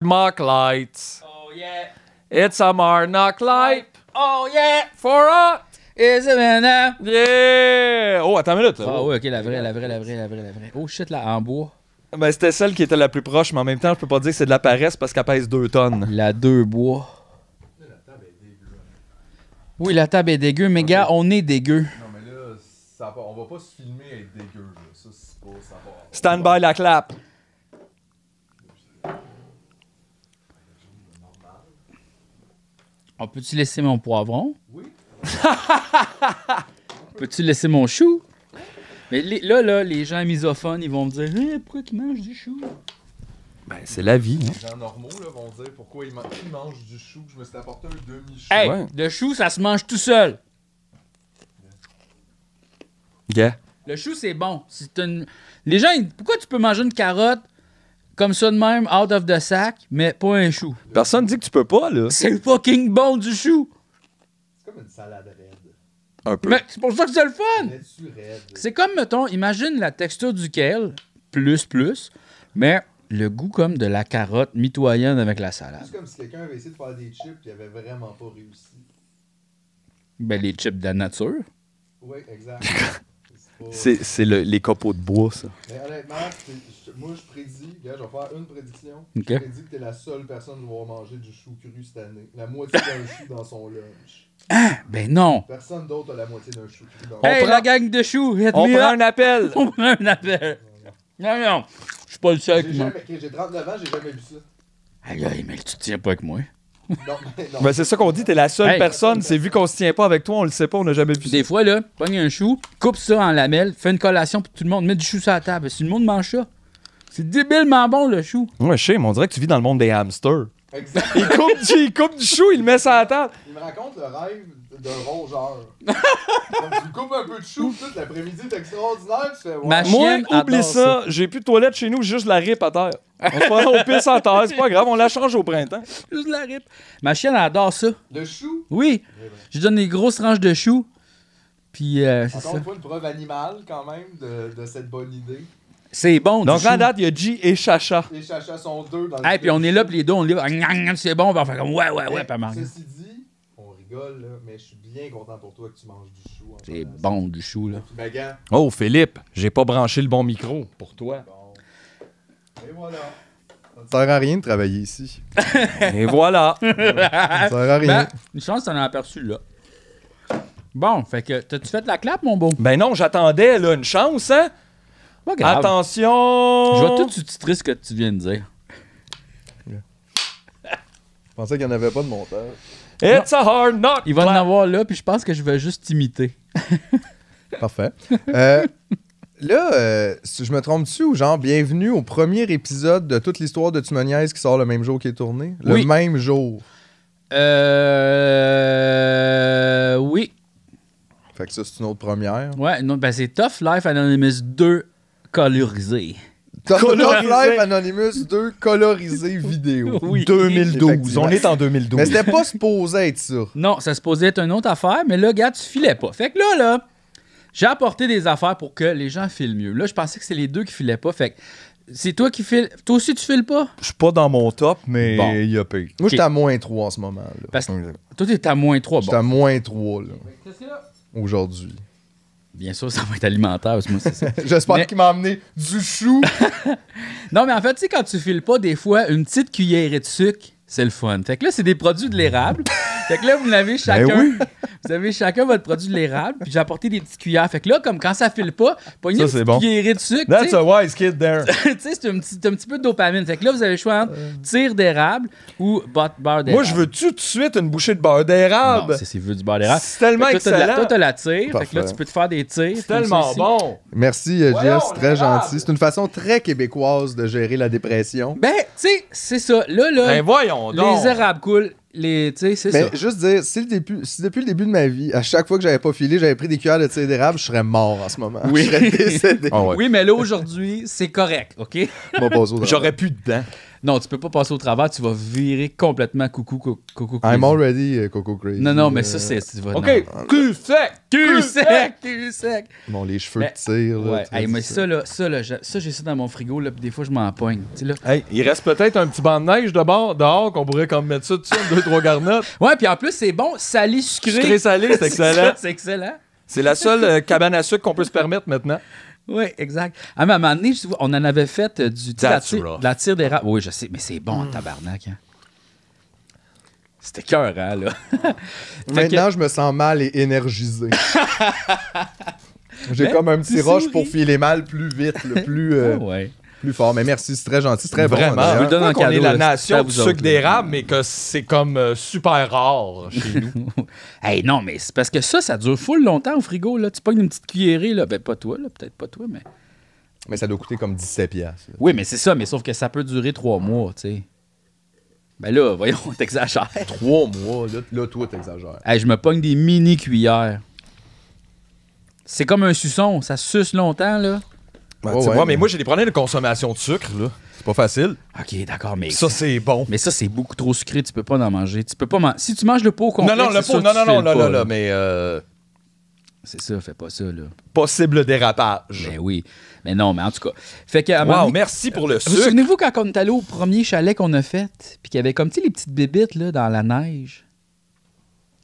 Mock lights. Oh yeah. It's a Marnock light. Oh yeah. For a. Is it Yeah. Oh attends une minute. Ah oui, ok la vraie, la vraie, la vraie, la vraie, la vraie. Oh shit là en bois. Ben c'était celle qui était la plus proche, mais en même temps je peux pas dire que c'est de la paresse parce qu'elle pèse deux tonnes. La deux bois. La table est dégueu. Oui, la table est dégueu, mais gars, on est dégueu. Non, mais là, ça va on va pas se filmer être dégueu. Ça, c'est pas. Ça va. Stand by la clap. On peut-tu laisser mon poivron? Oui. Peux-tu laisser mon chou? Mais là, là, les gens misophones, ils vont me dire eh, pourquoi tu manges du chou? Ben, c'est la vie. Hein. Les gens normaux là, vont dire pourquoi ils, mangent du chou. Je me suis apporté un demi-chou. Hey, le chou, ça se mange tout seul. Le chou, c'est bon. Une... Les gens, pourquoi tu peux manger une carotte? comme ça de même, out of the sack, mais pas un chou. Personne dit que tu peux pas, là. C'est fucking bon du chou. C'est comme une salade raide. Un peu. Mais c'est pour ça que c'est le fun. C'est comme, mettons, imagine la texture du kale, plus, plus, mais le goût comme de la carotte mitoyenne avec la salade. C'est comme si quelqu'un avait essayé de faire des chips et avait vraiment pas réussi. Ben, les chips de la nature. Oui, exact. C'est les copeaux de bois, ça. Mais honnêtement, moi, je prédis, gars, je vais faire une prédiction. Je prédis que t'es la seule personne qui va manger du chou cru cette année. La moitié d'un chou dans son lunch. Ah, ben non. Personne d'autre a la moitié d'un chou cru dans Hey, la gang de choux. On prend un appel. On prend un appel. Non, non. Je suis pas le seul. J'ai 39 ans, j'ai jamais vu ça. Aïe, aïe, mais tu te tiens pas avec moi ben, c'est ça qu'on dit, t'es la seule personne. C'est vu qu'on se tient pas avec toi, on le sait pas, on a jamais vu Des fois, là, pogne un chou, coupe ça en lamelles, fais une collation pour tout le monde, mets du chou sur la table. Si le monde mange ça, c'est débilement bon le chou. Ouais, je sais, mais on dirait que tu vis dans le monde des hamsters. Exactement. il, coupe il coupe du chou, il le met sur la table. Il me raconte le rêve d'un rongeur. tu coupes un peu de chou, toute l'après-midi c'est extraordinaire, Moi, chienne oublie ça. J'ai plus de toilette chez nous, juste la rip à terre. On se au pisse à terre, c'est pas grave, on la change au printemps. Juste de la rip. Ma chienne, elle adore ça. Le chou, Oui, eh ben. je lui donne des grosses tranches de chou. Puis, euh, c'est ça. une preuve animale, quand même, de, cette bonne idée. C'est bon, Donc, en date, il y a G et Chacha. Les chachas sont deux dans le puis on est là, puis les deux, on lit. C'est bon, on on faire comme ouais, ouais, ouais, pas mal mais je suis bien content pour toi que tu manges du chou. C'est bon, du chou, là. Oh, Philippe, j'ai pas branché le bon micro pour toi. Et voilà. Ça ne sert à rien de travailler ici. Et voilà. Ça ne sert à rien. Ben, une chance, t'en as aperçu, là. Bon, fait que, t'as-tu fait de la clap, mon beau? Ben non, j'attendais, là, une chance, hein? Attention! Je vois tout titrer ce que tu viens de dire. Je pensais qu'il n'y en avait pas de montage. It's a hard knock. Il va en avoir là, puis je pense que je vais juste t'imiter. Parfait. Euh, là, euh, je me trompe dessus ou genre, bienvenue au premier épisode de toute l'histoire de Tumoniaz qui sort le même jour qui est tourné? Le même jour. Euh. Oui. Fait que ça, c'est une autre première. Ouais, non, ben c'est Tough Life Anonymous 2 colorisé. Color Anonymous 2 colorisé vidéo. 2012. On est en 2012. Mais c'était pas supposé être ça. Non, ça supposait être une autre affaire, mais là, gars, tu filais pas. Fait que là, là, j'ai apporté des affaires pour que les gens filent mieux. Là, je pensais que c'est les deux qui filaient pas. Fait que c'est toi qui files. Toi aussi, tu files pas? Je suis pas dans mon top, mais il y a Moi, j'étais à moins 3 en ce moment. Là. Parce que toi, t'es à moins 3. Bon. J'étais à moins 3 là. Qu'est-ce que là? Aujourd'hui. Bien sûr, ça va être alimentaire. aussi. J'espère qu'il m'a amené du chou. non, mais en fait, tu sais, quand tu files pas, des fois, une petite cuillerée de sucre, c'est le fun. Fait que là, c'est des produits de l'érable. fait que là, vous lavez ben chacun. Vous avez chacun votre produit de l'érable. Puis j'ai apporté des petites cuillères. Fait que là, comme quand ça file pas, poignée de bon. cuillerée de sucre. That's a wise kid there. tu sais, c'est un petit, un petit peu de dopamine. Fait que là, vous avez le choix entre tire d'érable ou beurre d'érable. Moi, je veux tout de suite une bouchée de beurre d'érable. Non, c'est vu du beurre d'érable. C'est tellement excellent. Toi, tu la, la tire. Fait que là, tu peux te faire des tirs. C'est tellement bon. Merci, euh, Jess. très gentil. C'est une façon très québécoise de gérer la dépression. Ben, tu sais, c'est ça. Là, là. Ben, voyons les érabes cool, Les, c'est ça. juste dire, si, depuis le début de ma vie, à chaque fois que j'avais pas filé, j'avais pris des cuillères de tir d'érable, je serais mort en ce moment. Oui. Je serais décédé. Ah oui, mais là, aujourd'hui, c'est correct, OK? J'aurais plus dedans. Non, tu peux pas passer au travers, tu vas virer complètement coucou, coucou, coucou I'm already euh, coucou crazy. Non, non, mais ça, euh, c'est. tu ok, cul sec! Cul sec! Cul sec! Bon, les cheveux tirent. ouais, mais ça, là, ça, là, ça, j'ai ça dans mon frigo, là, des fois, je m'en pogne. Là. Hey, il reste peut-être un petit banc de neige dehors qu'on pourrait comme mettre ça dessus, deux, trois garnottes. Ouais, puis en plus, c'est bon, salé, sucré. Sucré, salé, c'est excellent. c'est excellent. C'est la seule euh, cabane à sucre qu'on peut se permettre maintenant. Oui, exact. Ah, à un moment donné, on en avait fait euh, du de la, tire, des rats. Oui, je sais, mais c'est bon, mm. tabarnak. Hein? C'était cœur, là. Maintenant, je me sens mal et énergisé. J'ai comme un petit roche pour filer mal plus vite, le plus. Euh, plus fort. Mais merci, c'est très gentil, c'est très Vraiment, bon. vous donne est la nation du sucre d'érable, mais que c'est comme euh, super rare chez nous. hey, non, mais c'est parce que ça, ça dure full longtemps au frigo. Là. Tu pognes une petite cuillerée, là. ben pas toi, là, peut-être pas toi, mais... Mais ça doit coûter comme 17 pièces. Oui, mais c'est ça, mais sauf que ça peut durer trois mois, tu sais. Ben là, voyons, t'exagères. Trois mois, là, là toi, t'exagères. Hey, je me pogne des mini-cuillères. C'est comme un suçon, ça suce longtemps, là. Ben, moi, mais moi, j'ai des problèmes de consommation de sucre, là. C'est pas facile. OK, d'accord, mais. Ça, c'est bon. Mais ça, c'est beaucoup trop sucré, tu peux pas en manger. Tu peux pas Si tu manges le pot complet, Non, non, le pot, non, non, non, là, là, mais. Euh... C'est ça, fais pas ça, là. Possible dérapage. Ben oui. Mais non, mais en tout cas. Fait que, wow, merci pour le sucre. Vous souvenez-vous quand on est allé au premier chalet qu'on a fait, puis qu'il y avait comme, tu les petites bébites, là, dans la neige?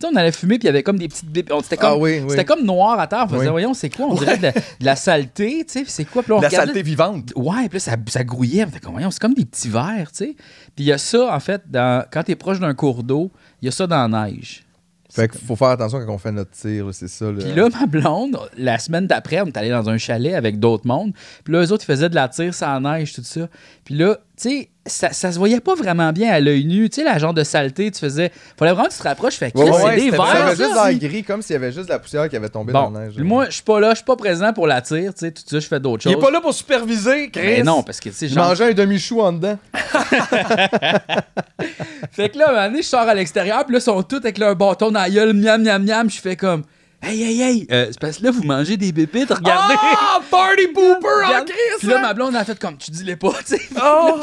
sais, on allait fumer, puis il y avait comme des petites bip. C'était comme, ah comme noir à terre. On voyons, c'est quoi On dirait de, la, saleté, tu sais, c'est quoi la saleté vivante. Ouais, puis ça, ça grouillait. Fait voyons, c'est comme des petits verres, tu sais. Puis il y a ça, en fait, dans... quand es proche d'un cours d'eau, il y a ça dans la neige. Fait qu'il faut faire attention quand on fait notre tir, c'est ça. Puis là, ma blonde, la semaine d'après, on est allé dans un chalet avec d'autres mondes. Puis là, eux autres, ils faisaient de la tire sans neige, tout ça. Puis là, tu sais, ça, ça se voyait pas vraiment bien à l'œil nu. Tu sais, la genre de saleté, tu faisais. Fallait vraiment que tu te rapproches. Fait que ouais, c'est juste dans gris, comme s'il y avait juste de la poussière qui avait tombé dans la neige. Moi, je suis pas là, je suis pas présent pour la tire. Tu sais, tout ça, je fais d'autres choses. Il est pas là pour superviser, ben Chris. non, parce que tu sais, genre. Mangeais un demi-chou en dedans. fait que là, un je sors à l'extérieur, puis là, ils sont tous avec leur bâton dans la gueule, miam, miam, miam. Je fais comme. Hey, hey, hey, euh, c'est parce que là, vous mangez des bébites, regardez. Ah, party pooper en Puis là, hein? ma blonde a fait comme tu dis les pas, tu sais. Oh!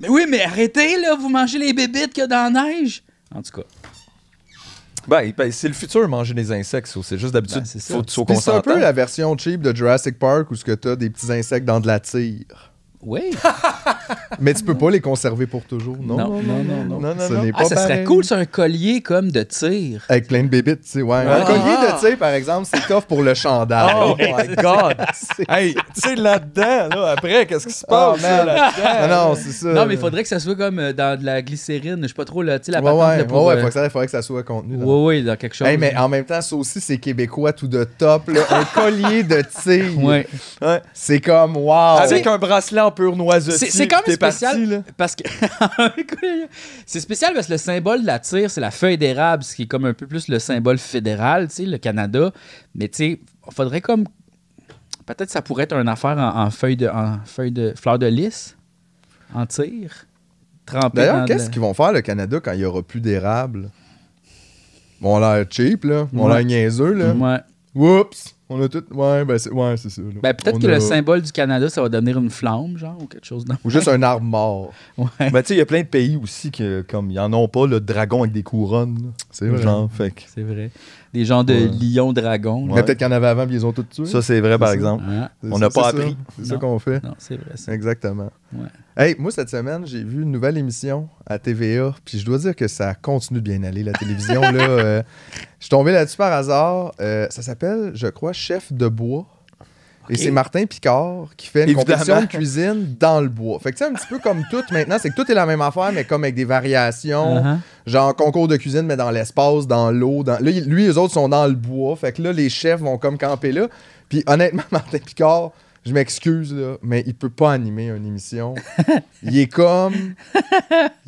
mais oui, mais arrêtez, là, vous mangez les bébites qu'il y a dans la neige. En tout cas. Ben, c'est le futur, manger des insectes. C'est juste d'habitude, ben, faut, faut qu'on C'est un peu la version cheap de Jurassic Park où ce que t'as des petits insectes dans de la tire. Oui. Mais tu peux pas les conserver pour toujours, non? Non, non, non. non, non, non. Ce n'est ah, pas ah, ça serait cool, c'est un collier comme de tir. Avec plein de bébites, tu sais, ouais. Ah. Un collier de tir, par exemple, c'est top pour le chandail. Oh my God! hey, tu sais, là-dedans, après, qu'est-ce qui se ah, passe? là man, non, c'est ça. Non, mais il faudrait que ça soit comme euh, dans de la glycérine, je sais pas trop, là, tu sais, la patente. Ouais, ouais, euh, il faudrait que ça soit contenu. Dans... Oui, oui, dans quelque chose. mais en même temps, ça aussi, c'est québécois tout de top, un collier de tir. ouais. C'est comme, wow! Avec un bracelet pur C'est quand même spécial. parce que. c'est spécial parce que le symbole de la tire, c'est la feuille d'érable, ce qui est comme un peu plus le symbole fédéral, tu sais, le Canada. Mais tu sais, faudrait comme. Peut-être ça pourrait être une affaire en, feuille, de, en feuille de fleur de lys, en tire. D'ailleurs, qu'est-ce qu'ils vont faire le Canada quand il n'y aura plus d'érable? Bon, l'air cheap, là. On a l'air niaiseux, là. Ouais. Oups! On a tout. Ouais, ben c'est ouais, ça. Ben, peut-être que le symbole du Canada, ça va devenir une flamme, genre, ou quelque chose. Dans... Ou juste un arbre mort. Ouais. Ben, tu sais, il y a plein de pays aussi qui, comme, ils en ont pas, le dragon avec des couronnes. C'est vrai. C'est vrai. Des gens de lion-dragon. peut-être qu'il y en avait avant, puis ils ont tous suite. Ça, c'est vrai, par exemple. Ah. On n'a pas appris. C'est ça qu'on fait. Non, c'est vrai. Exactement. Ouais. Hey, moi, cette semaine, j'ai vu une nouvelle émission à TVA, puis je dois dire que ça continue de bien aller, la télévision. là, euh, je suis tombé là-dessus par hasard. Euh, ça s'appelle, je crois, Chef de bois. Et c'est Martin Picard qui fait une compétition de cuisine dans le bois. Fait que c'est un petit peu comme tout maintenant, c'est que tout est la même affaire, mais comme avec des variations. Uh-huh. Genre concours de cuisine, mais dans l'espace, dans l'eau. Dans... et lui, les autres sont dans le bois. Fait que là, les chefs vont comme camper là. Puis honnêtement, Martin Picard, je m'excuse, là, mais il peut pas animer une émission. il est comme.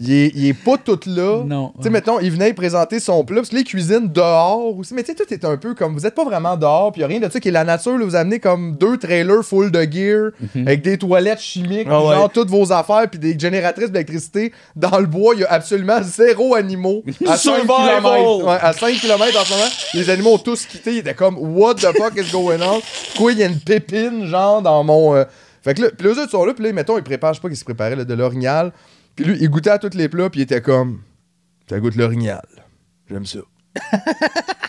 Il est, pas tout là. Non. Tu sais, mettons, il venait présenter son plat, parce que les cuisines dehors aussi. Mais tu sais, tout est un peu comme. Vous êtes pas vraiment dehors, puis il a rien de ça qui est la nature. Là, vous amenez comme deux trailers full de gear, mhm. avec des toilettes chimiques, ah genre toutes vos affaires, puis des génératrices d'électricité. Dans le bois, il y a absolument zéro animaux. À 5 km. à 5 km en ce moment, les animaux ont tous quitté. Il était comme, What the fuck is going on? Quoi, il y a une pépine, genre, dans mon. Euh, fait que là, pis les autres sont là, puis là, mettons, ils préparent, je sais pas qu'ils se préparaient, de l'orignal. Puis lui, il goûtait à tous les plats, puis il était comme, ça goûté l'orignal. J'aime ça.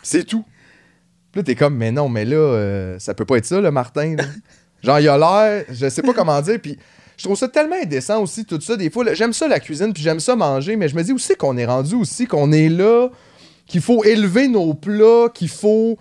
c'est tout. Puis là, t'es comme, mais non, mais là, euh, ça peut pas être ça, le Martin. Genre, il a l'air, je sais pas comment dire, puis je trouve ça tellement indécent aussi, tout ça. Des fois, j'aime ça la cuisine, puis j'aime ça manger, mais je me dis aussi qu'on est rendu aussi, qu'on est là, qu'il faut élever nos plats, qu'il faut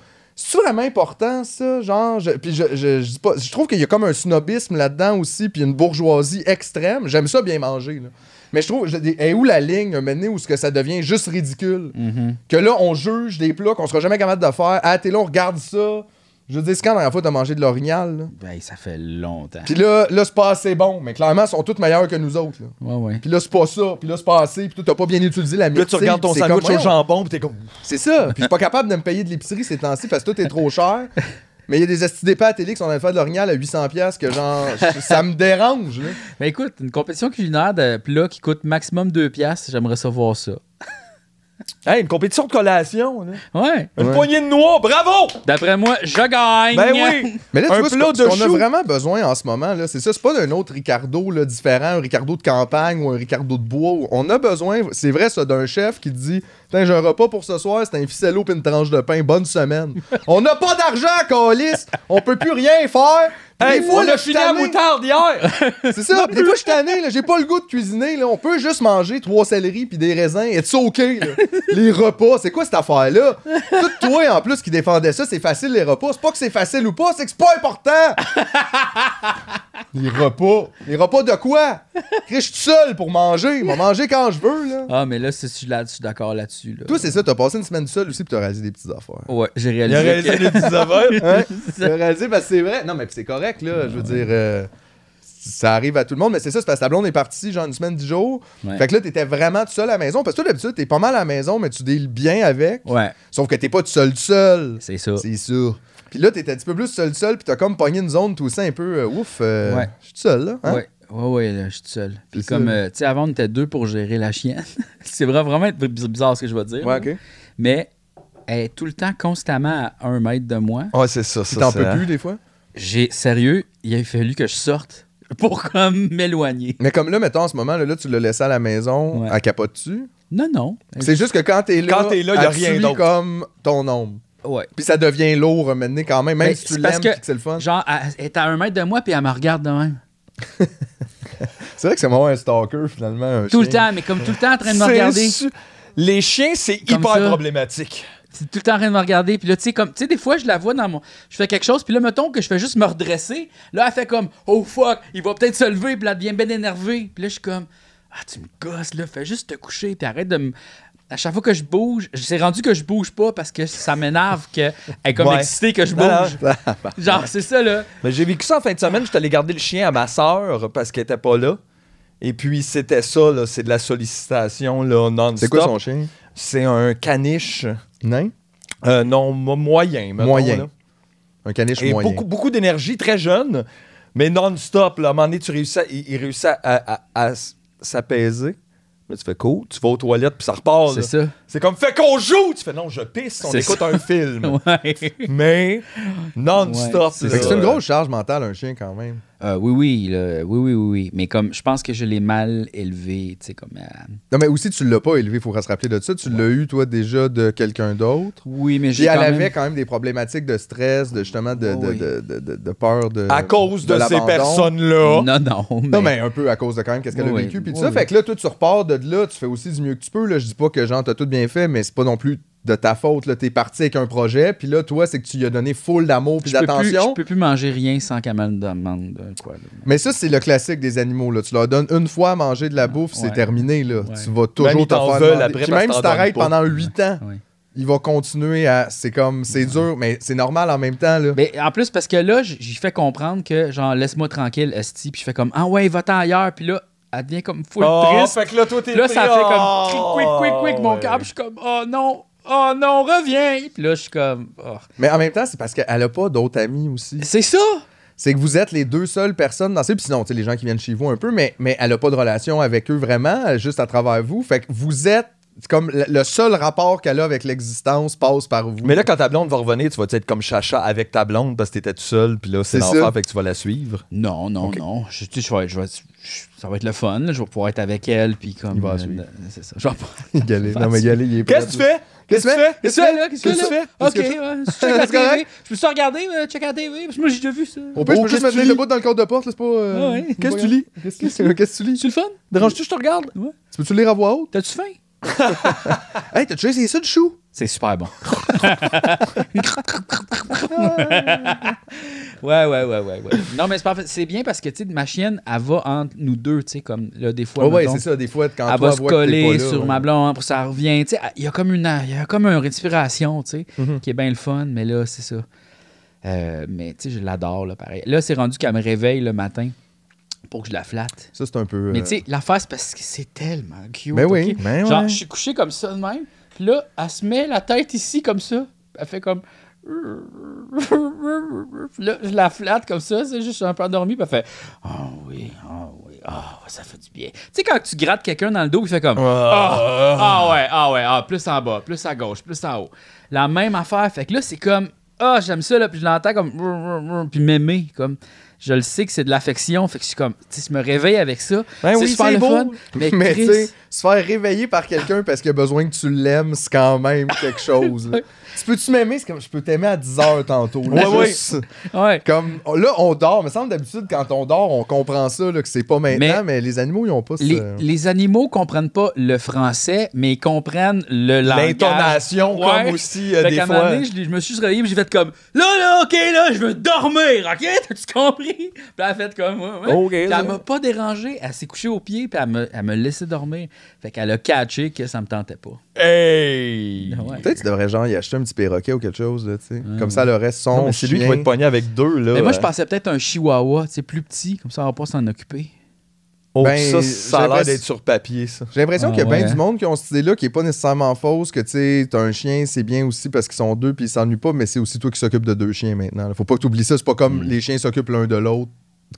c'est vraiment important, ça? Genre, je, puis je, trouve qu'il y a comme un snobisme là-dedans aussi, puis une bourgeoisie extrême. J'aime ça bien manger, là. Mais je trouve, je, où la ligne, menée où ce que ça devient juste ridicule? Mm-hmm. Que là, on juge des plats qu'on sera jamais capable de faire. Ah, t'es là, on regarde ça, je veux dire, c'est quand la dernière fois t'as mangé de l'orignal? Ben, ça fait longtemps. Puis là, là c'est pas assez bon, mais clairement, ils sont toutes meilleurs que nous autres. Là. Ouais, ouais. Puis là, c'est pas ça, puis là, c'est pas assez, puis toi, t'as pas bien utilisé la Puis là, tu regardes ton sandwich au jambon, pis t'es comme. C'est ça. Puis je suis pas capable de me payer de l'épicerie ces temps-ci parce que tout est trop cher. Mais il y a des astuces pas à télé qui sont en train de faire de l'orignal à 800$ que genre, ça me dérange. Mais écoute, une compétition culinaire de là, qui coûte maximum 2 j'aimerais savoir ça une compétition de collation. Une poignée de noix, bravo! D'après moi, je gagne. Ben Mais là, tu vois, a vraiment besoin en ce moment, là, c'est ça. C'est pas d'un autre Ricardo différent, un Ricardo de campagne ou un Ricardo de bois. On a besoin, c'est vrai, ça, d'un chef qui dit Putain, j'ai un repas pour ce soir, c'est un ficello puis une tranche de pain. Bonne semaine. on n'a pas d'argent, Calis. On peut plus rien faire. des fois, on la moutarde hier! C'est ça, des fois, je suis tanné, j'ai pas le goût de cuisiner, là. On peut juste manger trois céleris puis des raisins, et c'est OK, Les repas, c'est quoi cette affaire-là? Tout toi, en plus, qui défendais ça, c'est facile, les repas. C'est pas que c'est facile ou pas, c'est que c'est pas important! Les repas. Les repas de quoi? Je suis seul pour manger. Il m'a mangé quand je veux. Là. Ah, mais là, c'est, je suis d'accord là-dessus. Là. Toi, c'est ça. Tu as passé une semaine seule aussi, tu as réalisé des petites affaires. Ouais, j'ai réalisé. as réalisé des petites affaires. Hein? as réalisé, parce que c'est vrai. Non, mais c'est correct, là. Je veux dire. Euh, ça arrive à tout le monde, mais c'est ça, c'est parce que ta blonde est partie genre une semaine, dix jours. Fait que là, tu étais vraiment tout seul à la maison. Parce que toi, d'habitude, es pas mal à la maison, mais tu deals bien avec. Ouais. Sauf que t'es pas tout seul, seul. C'est ça. C'est sûr. Puis là, t'étais un petit peu plus seul-seul, puis t'as comme pogné une zone tout ça un peu euh, ouf. Euh, ouais. Je suis seul, là. Hein? Oui, Ouais. Ouais, là, je suis seul. Puis comme, euh, tu sais, avant, on était deux pour gérer la chienne. c'est vraiment bizarre ce que je vais dire. Ouais, OK. Mais elle est tout le temps, constamment à un mètre de moi. Ah, c'est ça, ça. T'en peux plus, des fois? J'ai, sérieux, il a fallu que je sorte pour comme m'éloigner. Mais comme là, mettons, en ce moment, là, tu le laissé à la maison, à capote tu Non, non. C'est juste que quand t'es là, quand t'es là, il a rien d'autre. comme ton ombre. Puis ça devient lourd maintenant quand même, même ben, si tu l'aimes c'est le fun. Genre, elle est à un mètre de moi, puis elle me regarde de même. c'est vrai que c'est moi un stalker, finalement. tout le temps, mais comme tout le temps en train de me regarder. Les chiens, c'est hyper problématique. C'est tout le temps en train de me regarder. Puis là, tu sais, comme, tu sais, des fois, je la vois dans mon. Je fais quelque chose, puis là, mettons que je fais juste me redresser. Là, elle fait comme, oh fuck, il va peut-être se lever, puis là, elle devient bien énervée. Puis là, je suis comme, ah, tu me gosses, là, fais juste te coucher, puis arrête de me à chaque fois que je bouge, c'est rendu que je bouge pas parce que ça m'énerve qu'elle est comme ouais. que je bouge. Genre, c'est ça, là. Mais j'ai vécu ça en fin de semaine. Je suis allé garder le chien à ma soeur parce qu'elle était pas là. Et puis, c'était ça, là. C'est de la sollicitation, là, non-stop. C'est quoi son chien? C'est un caniche. Euh, non? non, moyen. moyen. Un caniche moyen. Beaucoup, beaucoup d'énergie, très jeune, mais non-stop. Là, à un moment donné, tu réussis il, réussit à s'apaiser tu fais cool, tu vas aux toilettes, puis ça repart. C'est ça. C'est comme, fait qu'on joue! Tu fais, non, je pisse, on écoute un film. Mais, non-stop. c'est une grosse charge mentale, un chien, quand même. Euh, oui, oui, oui, oui, oui, Mais comme, je pense que je l'ai mal élevé, tu sais, comme... Euh, non, mais aussi, tu l'as pas élevé, il faut se rappeler de ça. Tu l'as eu, toi, déjà de quelqu'un d'autre. Oui, mais j'ai elle même... avait quand même des problématiques de stress, de justement, de, de, de, de, peur de À cause de, ces personnes-là. Non, non, Non, mais un peu à cause de quand même qu'est-ce qu'elle a vécu, puis tout ça. Fait que là, toi, tu repars de là, tu fais aussi du mieux que tu peux. Là, je dis pas que, genre, t'as tout bien fait, mais c'est pas non plus de ta faute. Là, t'es parti avec un projet, puis là, toi, c'est que tu lui as donné full d'amour puis d'attention. Je peux plus manger rien sans qu'elle me demande quoi. Mais ça, c'est le classique des animaux. Là. Tu leur donnes une fois à manger de la ah, bouffe, c'est terminé. Là. Tu vas toujours te faire même si t'arrêtes pendant huit ah, ans, il va continuer à... C'est comme... C'est dur, mais c'est normal en même temps. Là. Mais en plus, parce que là, j'y fait comprendre que, genre, laisse-moi tranquille, Esti, puis je fais comme, ah ouais, va-t'en ailleurs, puis là, elle devient comme full oh, triste. Fait que là, toi, t'es là ça fait comme quick, quick, quick, quick, oh, mon cap. Je suis comme, oh non, oh non, reviens. Puis là, je suis comme, oh. Mais en même temps, c'est parce qu'elle a pas d'autres amis aussi. C'est ça! C'est que vous êtes les deux seules personnes dans ces. Puis sinon, tu sais, les gens qui viennent chez vous un peu, mais, mais elle a pas de relation avec eux vraiment, juste à travers vous. Fait que vous êtes c'est comme le seul rapport qu'elle a avec l'existence passe par vous. Mais là, quand ta blonde va revenir, tu vas être comme Chacha avec ta blonde parce que t'étais tout seul, puis là, c'est l'enfant fait que tu vas la suivre. Non, non, non. Je, tu, je, vais, je ça va être le fun. Je vais pouvoir être avec elle, puis comme. Euh, euh, c'est ça. Je vais Galé. Non, mais Galé, il est Qu'est-ce que tu fais? Qu'est-ce que tu fais? Qu'est-ce que tu fais Qu'est-ce que tu fais? Ok, ouais. Je Je peux juste regarder, check la TV. Euh, parce que moi, j'ai déjà vu ça. On oh, peut juste mettre le bout dans le code de porte, c'est pas. Ah qu'est-ce que tu lis? Qu'est-ce que tu lis? Tu le fun? Dérange-tu, je te regarde? Tu peux-tu lire à voix haute? T'as-tu faim? hey, t'as déjà essayé ça du chou? C'est super bon. ouais, ouais, ouais, ouais, ouais. Non, mais c'est bien parce que, tu sais, ma chienne, elle va entre nous deux, tu sais, comme, là, des fois. ouais, c'est ça, des fois, Elle va se coller sur ma blonde, pour ça revient. Tu sais, il y a comme une, il y a comme une respiration, tu sais, mm-hmm. qui est bien le fun, mais là, c'est ça. Euh, mais, tu sais, je l'adore, là, pareil. Là, c'est rendu qu'elle me réveille le matin pour que je la flatte. Ça, c'est un peu. Mais euh, tu sais, l'affaire, c'est parce que c'est tellement cute. Mais ben oui, mais ben Genre, je suis couché comme ça de même. Puis là, elle se met la tête ici, comme ça. Elle fait comme. Là, je la flatte comme ça, c'est juste je suis un peu endormi, puis elle fait Oh oui, oh oui, oh ça fait du bien. Tu sais, quand tu grattes quelqu'un dans le dos, il fait comme Ah ouais, ah ouais, plus en bas, plus à gauche, plus en haut. La même affaire, fait que là, c'est comme Ah, j'aime ça, là, puis je l'entends comme Puis m'aimer, comme je le sais que c'est de l'affection. Fait que je suis comme, tu sais, je me réveille avec ça. Ben c'est Fun, mais, tu sais, se faire réveiller par quelqu'un parce qu'il a besoin que tu l'aimes, c'est quand même quelque chose peux-tu m'aimer? C'est comme, je peux t'aimer à 10 heures tantôt. Là, Comme, là, on dort. Il me semble d'habitude, quand on dort, on comprend ça, que c'est pas maintenant, mais, les animaux, ils ont pas ça. Les, animaux animaux comprennent pas le français, mais ils comprennent le langage. L'intonation, comme aussi, euh, des fois. Donné, je, je, me suis réveillé, j'ai fait comme, là, là, OK, là, je veux dormir, OK? T'as-tu compris? Puis elle a fait comme, ouais, elle m'a pas dérangé. Elle s'est couchée au pied, puis elle me, elle me laissait dormir. Fait qu'elle a catché que ça me tentait pas. Hey! Ah peut-être que tu devrais genre y acheter un petit perroquet ou quelque chose, Comme ça, le reste son. C'est lui qui va être pogné avec deux, Mais moi, je pensais peut-être un chihuahua, tu plus petit, comme ça, on va pas s'en occuper. Oh, ben, ça, a l'air d'être sur papier, ça. J'ai l'impression ah qu'il y a bien du monde qui ont cette idée-là qui est pas nécessairement fausse, que tu sais, t'as un chien, c'est bien aussi parce qu'ils sont deux puis ils s'ennuient pas, mais c'est aussi toi qui s'occupe de deux chiens maintenant. Faut pas que tu oublies ça, c'est pas comme hmm. les chiens s'occupent l'un de l'autre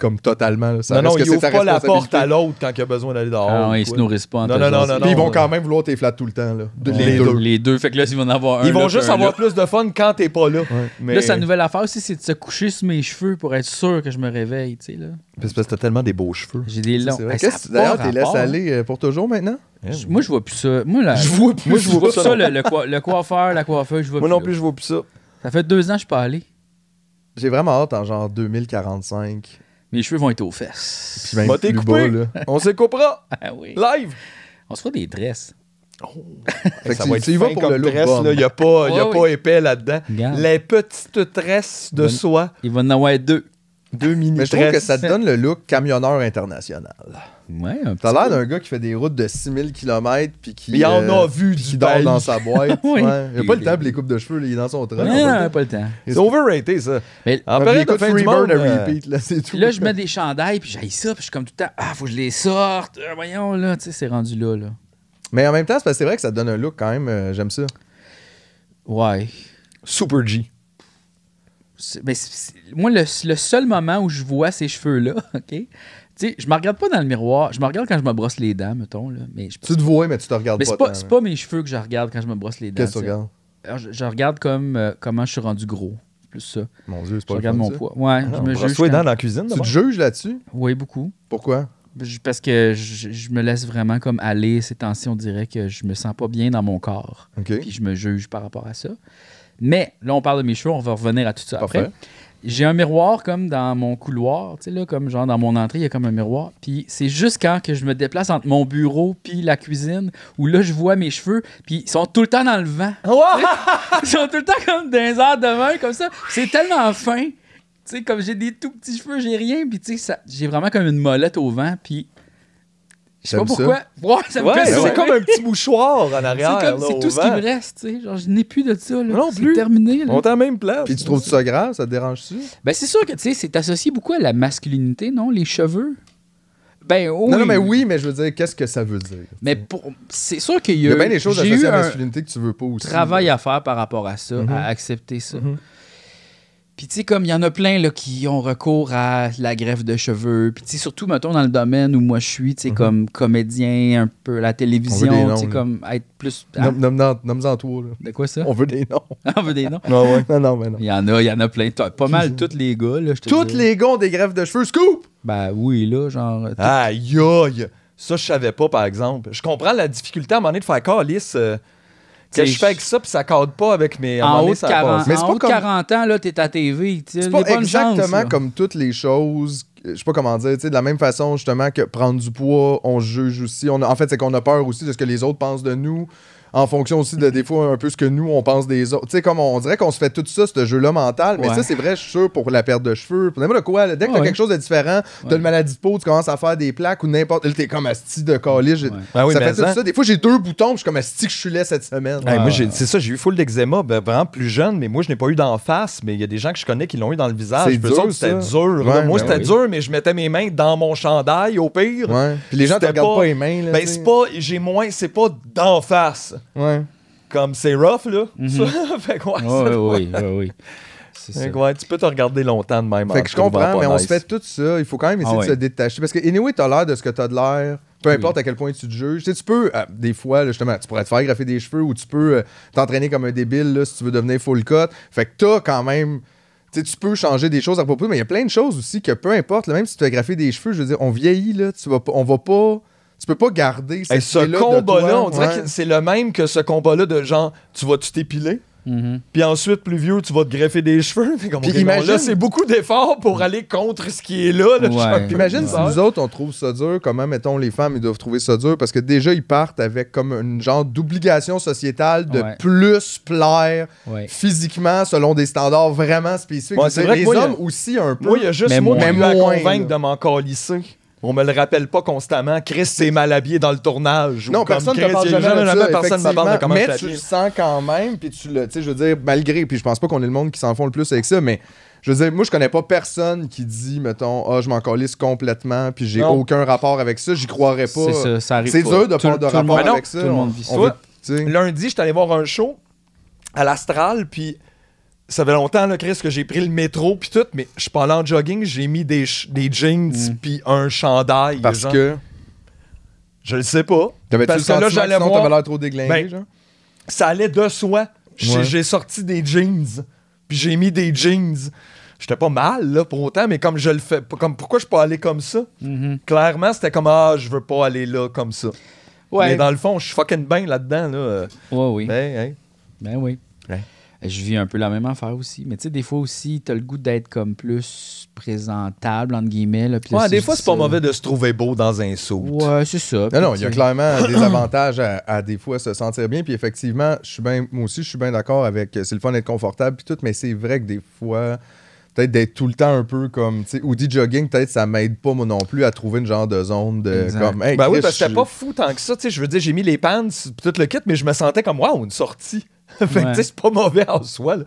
comme totalement. non, non, ils ouvrent pas la porte à l'autre quand il a besoin d'aller dehors. Ah, non, ils se nourrissent pas non, non, non, non, Puis ils vont quand même vouloir tes flats tout le temps. Là. Les, deux. Les deux. Fait que là, ils vont en avoir un. Ils vont juste avoir plus de fun quand t'es pas là. Là, sa nouvelle affaire aussi, c'est de se coucher sur mes cheveux pour être sûr que je me réveille. Tu sais, là. Parce que t'as tellement des beaux cheveux. J'ai des longs. Ben, d'ailleurs, t'es laissé aller euh, pour toujours maintenant? Eh moi, je vois plus ça. Moi, je vois plus ça. je vois ça. Le coiffeur, la coiffeuse, je vois plus Moi non plus, je vois plus ça. Ça fait deux ans que je suis pas allé. J'ai vraiment hâte en genre 2045. Mes cheveux vont être aux fesses. Puis bah, On se coupera Ah oui. live. On se fera des dresses. Oh. ça va être pour le dress, Il n'y a pas, il y a pas épais là-dedans. Les petites tresses de soie. Il va en avoir deux. Deux Mais je trouve que ça te donne le look camionneur international. Ouais, un T'as l'air d'un gars qui fait des routes de 6000 km puis qui. Il en euh, a vu du dort dans sa boîte. Il a pas le temps pour les coupes de cheveux, il est dans son train. Ouais, pas le temps. C'est overrated, ça. Mais en période de fin euh, repeat, là, c'est tout. Là, je mets des chandails puis j'aille ça puis je suis comme tout le temps, ah, faut que je les sorte. Euh, voyons, là, tu sais, c'est rendu là, là. Mais en même temps, c'est, parce que c'est vrai que ça te donne un look quand même, j'aime ça. Ouais. Super G moi, le, seul moment où je vois ces cheveux-là, OK? Tu je me regarde pas dans le miroir. Je me regarde quand je me brosse les dents, mettons. mais tu te vois, mais tu te regardes pas. c'est pas, mes cheveux que je regarde quand je me brosse les dents. Qu'est-ce que tu regardes? je, regarde comme euh, comment je suis rendu gros. Plus ça. Mon Dieu, c'est pas Je regarde mon poids. Ouais, ah, je me juge. dans la cuisine. Tu te juges là-dessus? Oui, beaucoup. Pourquoi? parce que je, me laisse vraiment comme aller ces tensions on dirait que je me sens pas bien dans mon corps. Puis je me juge par rapport à ça. Mais là, on parle de mes cheveux, on va revenir à tout ça après. J'ai un miroir comme dans mon couloir, tu sais, là, comme genre dans mon entrée, il y a comme un miroir. Puis c'est juste quand que je me déplace entre mon bureau puis la cuisine où là, je vois mes cheveux, puis ils sont tout le temps dans le vent. Ah ils sont tout le temps comme des heures de main, comme ça. C'est tellement fin. Tu sais, comme j'ai des tout petits cheveux, j'ai rien. Puis tu sais, j'ai vraiment comme une molette au vent, puis je sais pas pourquoi. Ouais, C'est comme un petit mouchoir en arrière. C'est comme, tout ce qui me reste, tu sais. Genre, je n'ai plus de ça, là. Non C'est terminé, On est en même place. Puis tu trouves ça grave? Ça te dérange-tu? Ben, c'est sûr que, tu sais, c'est associé beaucoup à la masculinité, non? Les cheveux. Ben, oui. Non, non, mais oui, mais je veux dire, qu'est-ce que ça veut dire? Mais pour... c'est sûr qu'il y a... Il bien des choses associées à la masculinité que tu veux pas aussi. travail à faire par rapport à ça, à mm-hmm. accepter ça. Mm-hmm. Puis, tu sais, comme il y en a plein là, qui ont recours à la greffe de cheveux. Puis, tu sais, surtout, mettons, dans le domaine où moi je suis, tu sais, mhm. comme comédien, un peu la télévision, tu sais, comme être plus. Nomme-en toi. Là. De quoi ça On veut des noms. on veut des noms. non, ah non, non, mais non. Il y en a, il y en a plein. Pas mal tous les gars, là. Tous les gars ont des greffes de cheveux, scoop Ben oui, là, genre. Aïe, aïe. Ça, je savais pas, par exemple. Je comprends la difficulté à un moment donné de faire calice. Euh, que je fais avec ça, puis ça cadre pas avec mes. En haut de 40, mais en haut comme 40 ans, là, t'es à TV. C'est pas exactement comme toutes les choses. Je sais pas comment dire, de la même façon justement que prendre du poids, on juge aussi. On en fait, c'est qu'on a peur aussi de ce que les autres pensent de nous en fonction aussi de des fois un peu ce que nous on pense des autres. Tu sais, comme on, dirait qu'on se fait tout ça, ce jeu-là mental, mais ça c'est vrai, je suis sûr, pour la perte de cheveux, pour quoi. dès que t'as quelque chose de différent, de maladie de peau, tu commences à faire des plaques ou n'importe. T'es comme asti de collège. Ben ça fait tout ça. Des fois j'ai deux boutons, je suis comme asti que je suis cette semaine. c'est ça, j'ai eu full d'eczéma, ben, vraiment plus jeune, mais moi je n'ai pas eu d'en face, mais il y a des gens que je connais qui l'ont eu dans le visage. C'est dur, c'était dur. moi ben c'était dur, mais je mettais mes mains dans mon chandail au pire. Puis les gens te regardent pas les mains. Ben pas, j'ai moins, c'est pas d'en face. Ouais. Comme c'est rough, là. Mhm. fait quoi, ouais, ouais, tu peux te regarder longtemps de même. Fait que je comprends, mais on se fait tout ça. Il faut quand même essayer ah de se détacher. Parce que, anyway, t'as l'air de ce que t'as de l'air. Peu importe à quel point tu te juges. Tu, peux, euh, des fois, justement, tu pourrais te faire graffer des cheveux ou tu peux euh, t'entraîner comme un débile là, si tu veux devenir full cut. Fait que t'as quand même. Tu, peux changer des choses à propos, mais il y a plein de choses aussi que peu importe, même si tu as graffé des cheveux, je veux dire, on vieillit, là, tu vas, on va pas tu peux pas garder cette ce combat-là. on dirait que c'est le même que ce combat-là de genre, tu vas tu t'épiler. Mhm. Puis ensuite, plus vieux, tu vas te greffer des cheveux. Puis imagine... Là, c'est beaucoup d'efforts pour aller contre ce qui est là. imagine si nous autres, on trouve ça dur. Comment, mettons, les femmes, ils doivent trouver ça dur? Parce que déjà, ils partent avec comme une genre d'obligation sociétale de plus plaire physiquement selon des standards vraiment spécifiques. c'est vrai que les hommes aussi un peu. Moi, il y a juste moi, moi, à convaincre de m'en calisser on me le rappelle pas constamment. Chris s'est mal habillé dans le tournage. Non, personne ne parle jamais, jamais, ça, Mais tu le sens quand même, puis tu le, tu sais, je veux dire, malgré, puis je pense pas qu'on est le monde qui s'en fout le plus avec ça, mais je veux dire, moi, je connais pas personne qui dit, mettons, ah, je m'en complètement, puis j'ai aucun rapport avec ça, j'y croirais pas. C'est ça, ça arrive. C'est dur de pas de rapport avec ça. Tout le monde vit Lundi, je suis allé voir un show à l'Astral, puis ça fait longtemps, Chris, que j'ai pris le métro puis tout, mais je suis pas allé en jogging, j'ai mis des, jeans mm. puis un chandail. Parce que. Je le sais pas. tavais le que là, j'allais voir... l'air trop déglingué, ben, Ça allait de soi. J'ai, sorti des jeans, puis j'ai mis des jeans. J'étais pas mal, là, pour autant, mais comme je le fais... Comme, pourquoi je peux aller comme ça? Mm-hmm. Clairement, c'était comme « Ah, je veux pas aller là, comme ça. Mais dans le fond, je suis fucking bien là-dedans, là. Ouais, oui. ben, ben oui je vis un peu la même affaire aussi. Mais tu sais, des fois aussi, t'as le goût d'être comme plus présentable, entre guillemets. des fois, c'est pas mauvais de se trouver beau dans un saut. Ouais, c'est ça. Non, il y a clairement des avantages à, des fois se sentir bien. Puis effectivement, je suis bien moi aussi, je suis bien d'accord avec c'est le fun d'être confortable, puis tout, mais c'est vrai que des fois peut-être d'être tout le temps un peu comme, tu sais, ou dit jogging, peut-être ça m'aide pas moi non plus à trouver une genre de zone de ben oui, parce que j'étais pas fou tant que ça, tu sais. Je veux dire, j'ai mis les pants, tout le kit, mais je me sentais comme, waouh, une sortie. fait que c'est pas mauvais en soi.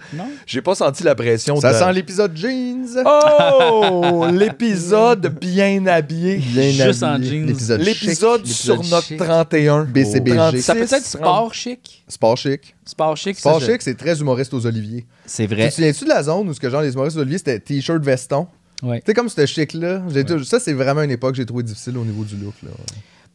J'ai pas senti la pression. Ça sent l'épisode jeans. Oh! l'épisode bien habillé. Bien Juste en jeans. L'épisode, sur l'épisode notre 31. BCBG. ça peut être sport chic. Sport chic. Sport chic. Sport chic, c'est très humoriste aux oliviers. C'est vrai. Tu te souviens-tu de la zone où ce que genre les humoristes aux oliviers, c'était t-shirt veston? Ouais. Tu sais, comme c'était chic-là, j'ai ça, c'est vraiment une époque que j'ai trouvé difficile au niveau du look. Là.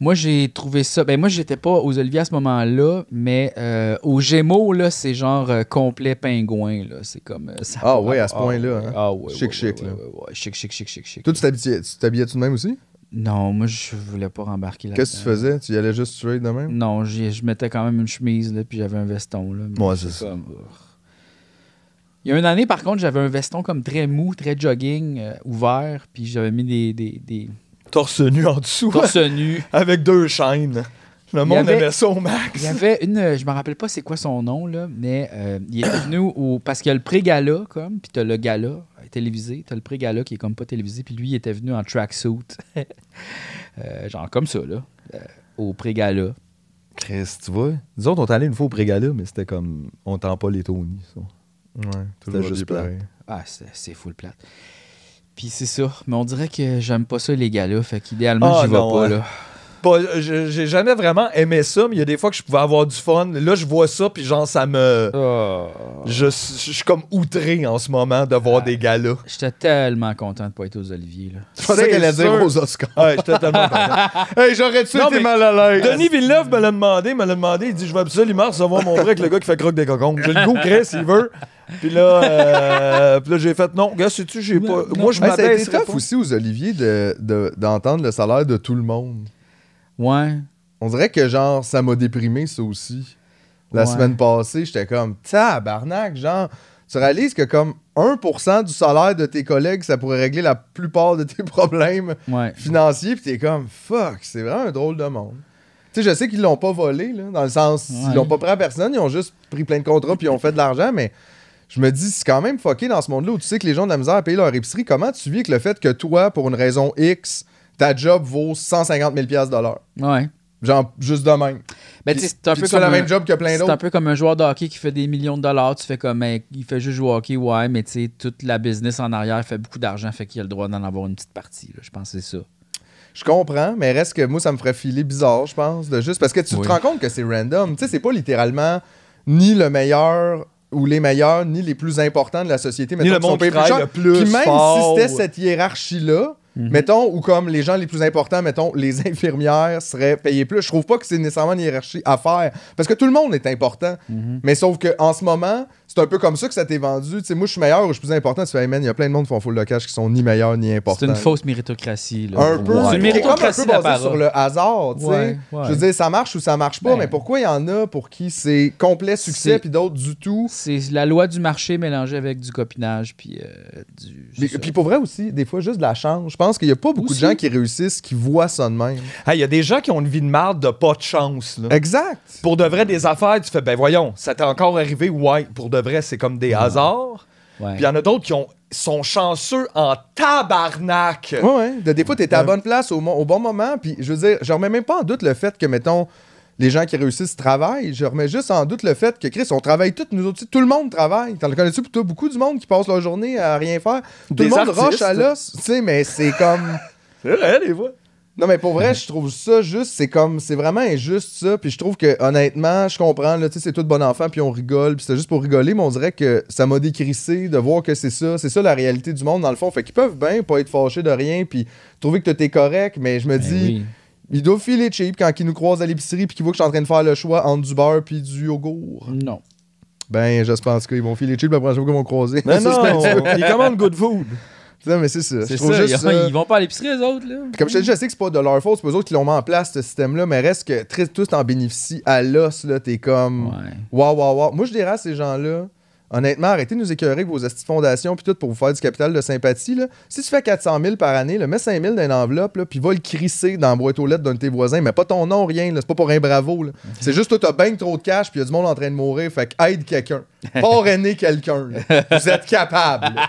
Moi, j'ai trouvé ça. Ben, moi, j'étais pas aux Oliviers à ce moment-là, mais euh, aux Gémeaux, là, c'est genre euh, complet pingouin. Là. C'est comme. Euh, ça ah, ouais, à ce point-là. Hein? Ah, oui. Chic, chic, là. Ouais, chic, chic, chic, chic, chic. Toi, tu t'habillais, tu de même aussi? Non, moi, je voulais pas rembarquer là Qu'est-ce que tu faisais? Tu y allais juste straight de même? Non, je mettais quand même une chemise, là, puis j'avais un veston, là. Moi c'est ça. Il y a une année, par contre, j'avais un veston comme très mou, très jogging, ouvert, puis j'avais mis des, des, torse nu en dessous. Torse nu. Avec deux chaînes. Le monde avait, aimait ça au max. Il y avait une, euh, je me rappelle pas c'est quoi son nom, là, mais euh, il était venu au. Parce qu'il y a le pré-gala, comme, puis t'as le gala euh, télévisé, t'as le pré-gala qui est comme pas télévisé, puis lui, il était venu en tracksuit. suit genre comme ça, là, au pré-gala. Chris, tu vois, nous autres, on allé une fois au pré-gala, mais c'était comme. On tend pas les Tony, ça. Ouais, tout le monde juste plate. Ah, c'est full plate. Puis c'est ça. Mais on dirait que j'aime pas ça, les gars-là. Fait qu'idéalement, ah j'y vais pas, hein. là. Euh, j'ai jamais vraiment aimé ça, mais il y a des fois que je pouvais avoir du fun. Là, je vois ça, puis genre, ça me. Oh. Je, suis comme outré en ce moment de voir ah, des gars-là. J'étais tellement content de pas être aux Oliviers. Là. Je pensais qu'elle allait dire aux Oscars. j'étais tellement content. hey, j'aurais dû être mal à l'aise. Denis Villeneuve me l'a demandé, me l'a demandé. Il dit Je vais absolument recevoir mon avec le gars qui fait croque des cocons. J'ai le goût, Chris, s'il veut. Puis là, euh, là j'ai fait non, gars, sais-tu, j'ai pas. Moi, je hey, C'était aussi aux Oliviers d'entendre de, le salaire de tout le monde. Ouais. On dirait que genre, ça m'a déprimé, ça aussi. La semaine passée, j'étais comme tabarnak, genre. Tu réalises que comme 1% du salaire de tes collègues, ça pourrait régler la plupart de tes problèmes financiers, puis t'es comme fuck, c'est vraiment un drôle de monde. Tu sais, je sais qu'ils l'ont pas volé, là, dans le sens, ils l'ont pas pris à personne, ils ont juste pris plein de contrats puis ils ont fait de l'argent, mais je me dis, c'est quand même fucké dans ce monde-là où tu sais que les gens de la misère à leur épicerie. Comment tu vis avec le fait que toi, pour une raison X, ta job vaut 150 000 Ouais. Genre, juste de même. tu c'est un peu comme même job que plein d'autres. C'est un peu comme un joueur de hockey qui fait des millions de dollars. Tu fais comme, il fait juste jouer au hockey, ouais, mais tu sais, toute la business en arrière fait beaucoup d'argent, fait qu'il a le droit d'en avoir une petite partie. Je pense que c'est ça. Je comprends, mais reste que moi, ça me ferait filer bizarre, je pense, de juste. Parce que tu te rends compte que c'est random. Tu sais, c'est pas littéralement ni le meilleur ou les meilleurs, ni les plus importants de la société, mais le monde qui, plus, Puis même si c'était cette hiérarchie-là, Mhm. Mettons, ou comme les gens les plus importants, mettons, les infirmières seraient payées plus. Je trouve pas que c'est nécessairement une hiérarchie à faire. Parce que tout le monde est important. Mhm. Mais sauf qu'en ce moment, c'est un peu comme ça que ça t'est vendu. Tu sais, moi, je suis meilleur ou je suis plus important. Tu fais, hey, il y a plein de monde qui font full lockage qui sont ni meilleurs ni importants. C'est une fausse méritocratie. Un peu. méritocratie basé sur le hasard. Tu sais. Je veux dire, ça marche ou ça marche pas. Ben. mais pourquoi il y en a pour qui c'est complet succès puis d'autres du tout? C'est la loi du marché mélangée avec du copinage puis euh, du. Puis pour vrai aussi, des fois, juste de la chance. Je pense pense qu'il n'y a pas beaucoup de gens qui réussissent qui voient ça de même. Il y a des gens qui ont une vie de marde de pas de chance. Exact. Pour de vrai, des affaires, tu fais, ben voyons, ça t'est encore arrivé, ouais. Pour de vrai, c'est comme des hasards. Puis il y en a d'autres qui ont sont chanceux en tabarnak. Oui, ouais. Des fois, étais à bonne place au, bon moment. Puis, je veux dire, je remets même pas en doute le fait que, mettons, les gens qui réussissent travaillent. Je remets juste en doute le fait que, Chris, on travaille tous, nous autres, tout le monde travaille. T'en connais-tu plutôt beaucoup du monde qui passe leur journée à rien faire? Tout le monde roche à l'os, tu sais, mais c'est comme... c'est vrai, les voix. Non, mais pour vrai, je trouve ça juste, c'est comme, c'est vraiment injuste ça. Puis je trouve que, honnêtement, je comprends, tu sais, c'est tout bon enfant, puis on rigole, puis c'est juste pour rigoler, mais on dirait que ça m'a décrissé de voir que c'est ça. C'est ça la réalité du monde, dans le fond. Fait qu'ils peuvent bien pas être fâchés de rien, puis trouver que t'es correct, mais je me ben dis. Il doit filer cheap quand il nous croise à l'épicerie puis qu'il voit que je suis en train de faire le choix entre du beurre puis du yogourt. Non. Ben, je pense qu'ils vont filer cheap la prochaine fois qu'ils vont croiser. Mais non, ils commandent good food. ça, mais c'est ça. C'est ça, juste, ils, ils vont pas à l'épicerie, eux autres. Là. comme je te dis, je sais que c'est pas de leur faute, c'est pas eux autres qui l'ont mis en place, ce système-là, mais reste que très, tous t'en bénéficient à l'os. là T'es comme. Waouh, waouh, waouh. Moi, je dirais à ces gens-là, Honnêtement, arrêtez de nous écœurer avec vos fondations puis tout pour vous faire du capital de sympathie. Si tu fais 400 000 par année, mets 5 000 dans une enveloppe là, puis va le crisser dans la boîte aux lettres d'un de tes voisins. Mais pas ton nom, rien. C'est pas pour un bravo. C'est juste que as bien trop de cash puis il y a du monde en train de mourir. Fait que aide quelqu'un. né quelqu'un. Vous êtes capable.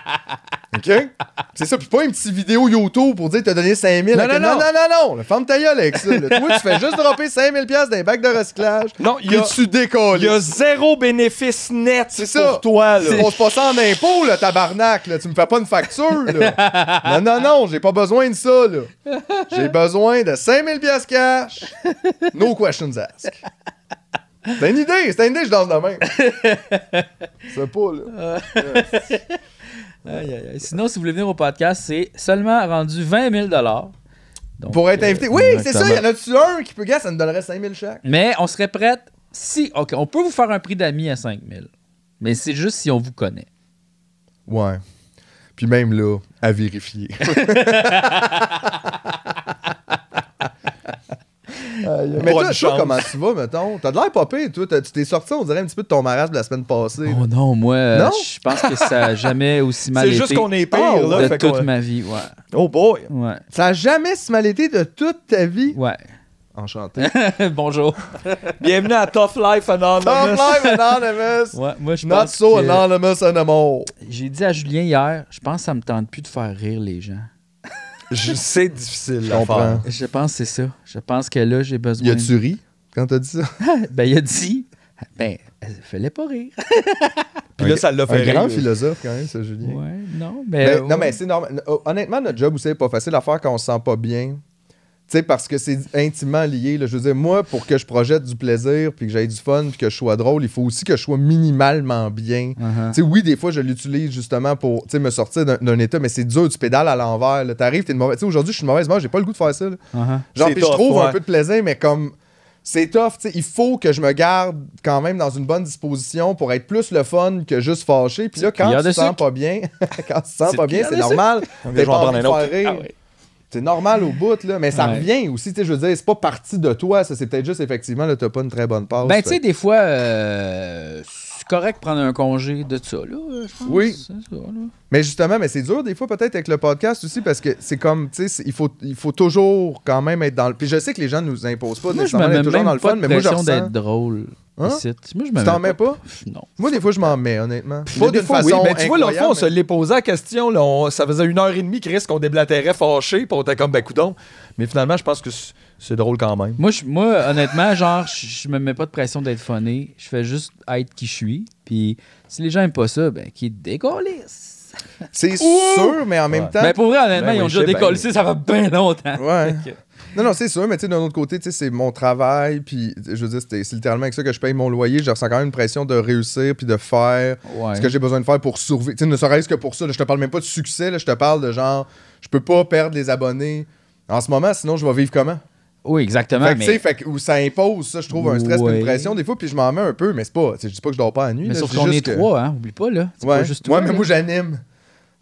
OK? C'est ça. Puis pas une petite vidéo YouTube pour dire t'as donné 5000. Non, non, non, non, non, non. Le femme ta gueule avec ça. Toi, tu fais juste dropper 5 pièces dans bac de recyclage. Non, il y a. tu décolles. Il y a zéro bénéfice net c'est ça. toi, On se passe en impôt, là, tabarnak, là. Tu me fais pas une facture, là. non, non, non, j'ai pas besoin de ça, là. J'ai besoin de 5 pièces cash. No questions asked. C'est une idée, c'est une idée, je danse demain. C'est pas, là. Sinon, si vous voulez venir au podcast, c'est seulement rendu 20 000 Pour être euh, invité. Oui, c'est ça, il y en a-tu un qui peut gagner, ça nous donnerait 5 000 chaque. Mais on serait prête si. OK, on peut vous faire un prix d'amis à 5 000. Mais c'est juste si on vous connaît. Ouais. Puis même là, à vérifier. mais toi, comment tu vas, mettons? T'as de l'air popé, toi. Tu t'es sorti, on dirait, un petit peu de ton marasme de la semaine passée. Oh non, moi, euh, je pense que ça n'a jamais aussi mal été. C'est juste qu'on est pire, ah, là. De toute ma vie, ouais. Oh boy! Ouais. Ça n'a jamais si mal été de toute ta vie? Ouais. Enchanté. Bonjour. Bienvenue à Tough Life Anonymous. Tough Life Anonymous. ouais, moi, je Not so anonymous anymore. J'ai dit à Julien hier, je pense que ça me tente plus de faire rire les gens c'est difficile je à Je pense que c'est ça. Je pense que là, j'ai besoin. Y a-tu ri quand t'as dit ça? ben, il a dit. Ben, fallait pas rire. Puis là, ça l'a fait un grand philosophe, quand même, ça, Julien. Ouais, non, ben, mais. Ben, Non, mais c'est normal. Honnêtement, notre job vous c'est pas facile à faire quand on se sent pas bien sais, parce que c'est intimement lié. Là. Je veux dire, moi, pour que je projette du plaisir, puis que j'aille du fun, puis que je sois drôle, il faut aussi que je sois minimalement bien. Uh-huh. Tu sais, oui, des fois, je l'utilise justement pour me sortir d'un état, mais c'est dur, tu pédales à l'envers. T'arrives, t'es une mauvaise. aujourd'hui, je suis mauvaise moi, j'ai pas le goût de faire ça. Uh-huh. Genre, puis je trouve un peu de plaisir, mais comme. C'est tough, sais il faut que je me garde quand même dans une bonne disposition pour être plus le fun que juste fâché. Puis là, quand tu te sens pas bien, quand tu te sens pas bien, c'est normal. pas en c'est normal au bout, là, mais ça revient aussi. Je veux dire, c'est pas parti de toi, ça. C'est peut-être juste, effectivement, là, t'as pas une très bonne passe. Ben, tu sais, des fois, euh, c'est correct de prendre un congé de ça, là. Oui. Mais justement, mais c'est dur, des fois, peut-être, avec le podcast aussi, parce que c'est comme, tu sais, il faut, il faut toujours quand même être dans le. Puis je sais que les gens nous imposent pas nécessairement d'être toujours dans le fun, mais moi, je d'être drôle. Hein? je tu t'en mets pas? Non. Moi, des fois, je m'en mets, honnêtement. Pas des fois Oui. Mais ben, tu vois, l'autre fois, on se l'est posé la question. ça faisait une heure et demie, risquent qu'on déblatérait fâché, puis on était comme, ben, coudon. Mais finalement, je pense que c'est drôle quand même. Moi, moi honnêtement, genre, je me mets pas de pression d'être funny Je fais juste être qui je suis. Puis si les gens aiment pas ça, ben, qu'ils décollissent. C'est sûr, mais en même temps. Mais ben, pour vrai, honnêtement, ben ils ont déjà décollé, ça va bien longtemps. Ouais. Non, non, c'est sûr, mais tu sais, d'un autre côté, c'est mon travail, puis je veux dire, c'est littéralement avec ça que je paye mon loyer. Je ressens quand même une pression de réussir, puis de faire ce que j'ai besoin de faire pour survivre. Tu ne serait-ce que pour ça, je te parle même pas de succès, là, je te parle de genre, je peux pas perdre les abonnés en ce moment, sinon je vais vivre comment? Oui, exactement. Fait mais... fait que, où ça impose, ça, je trouve, un stress, une pression des fois, puis je m'en mets un peu, mais c'est pas, je dis pas que je dors pas la nuit. Mais là, sauf qu'on est trois, hein, oublie pas, là. juste mais moi, j'anime.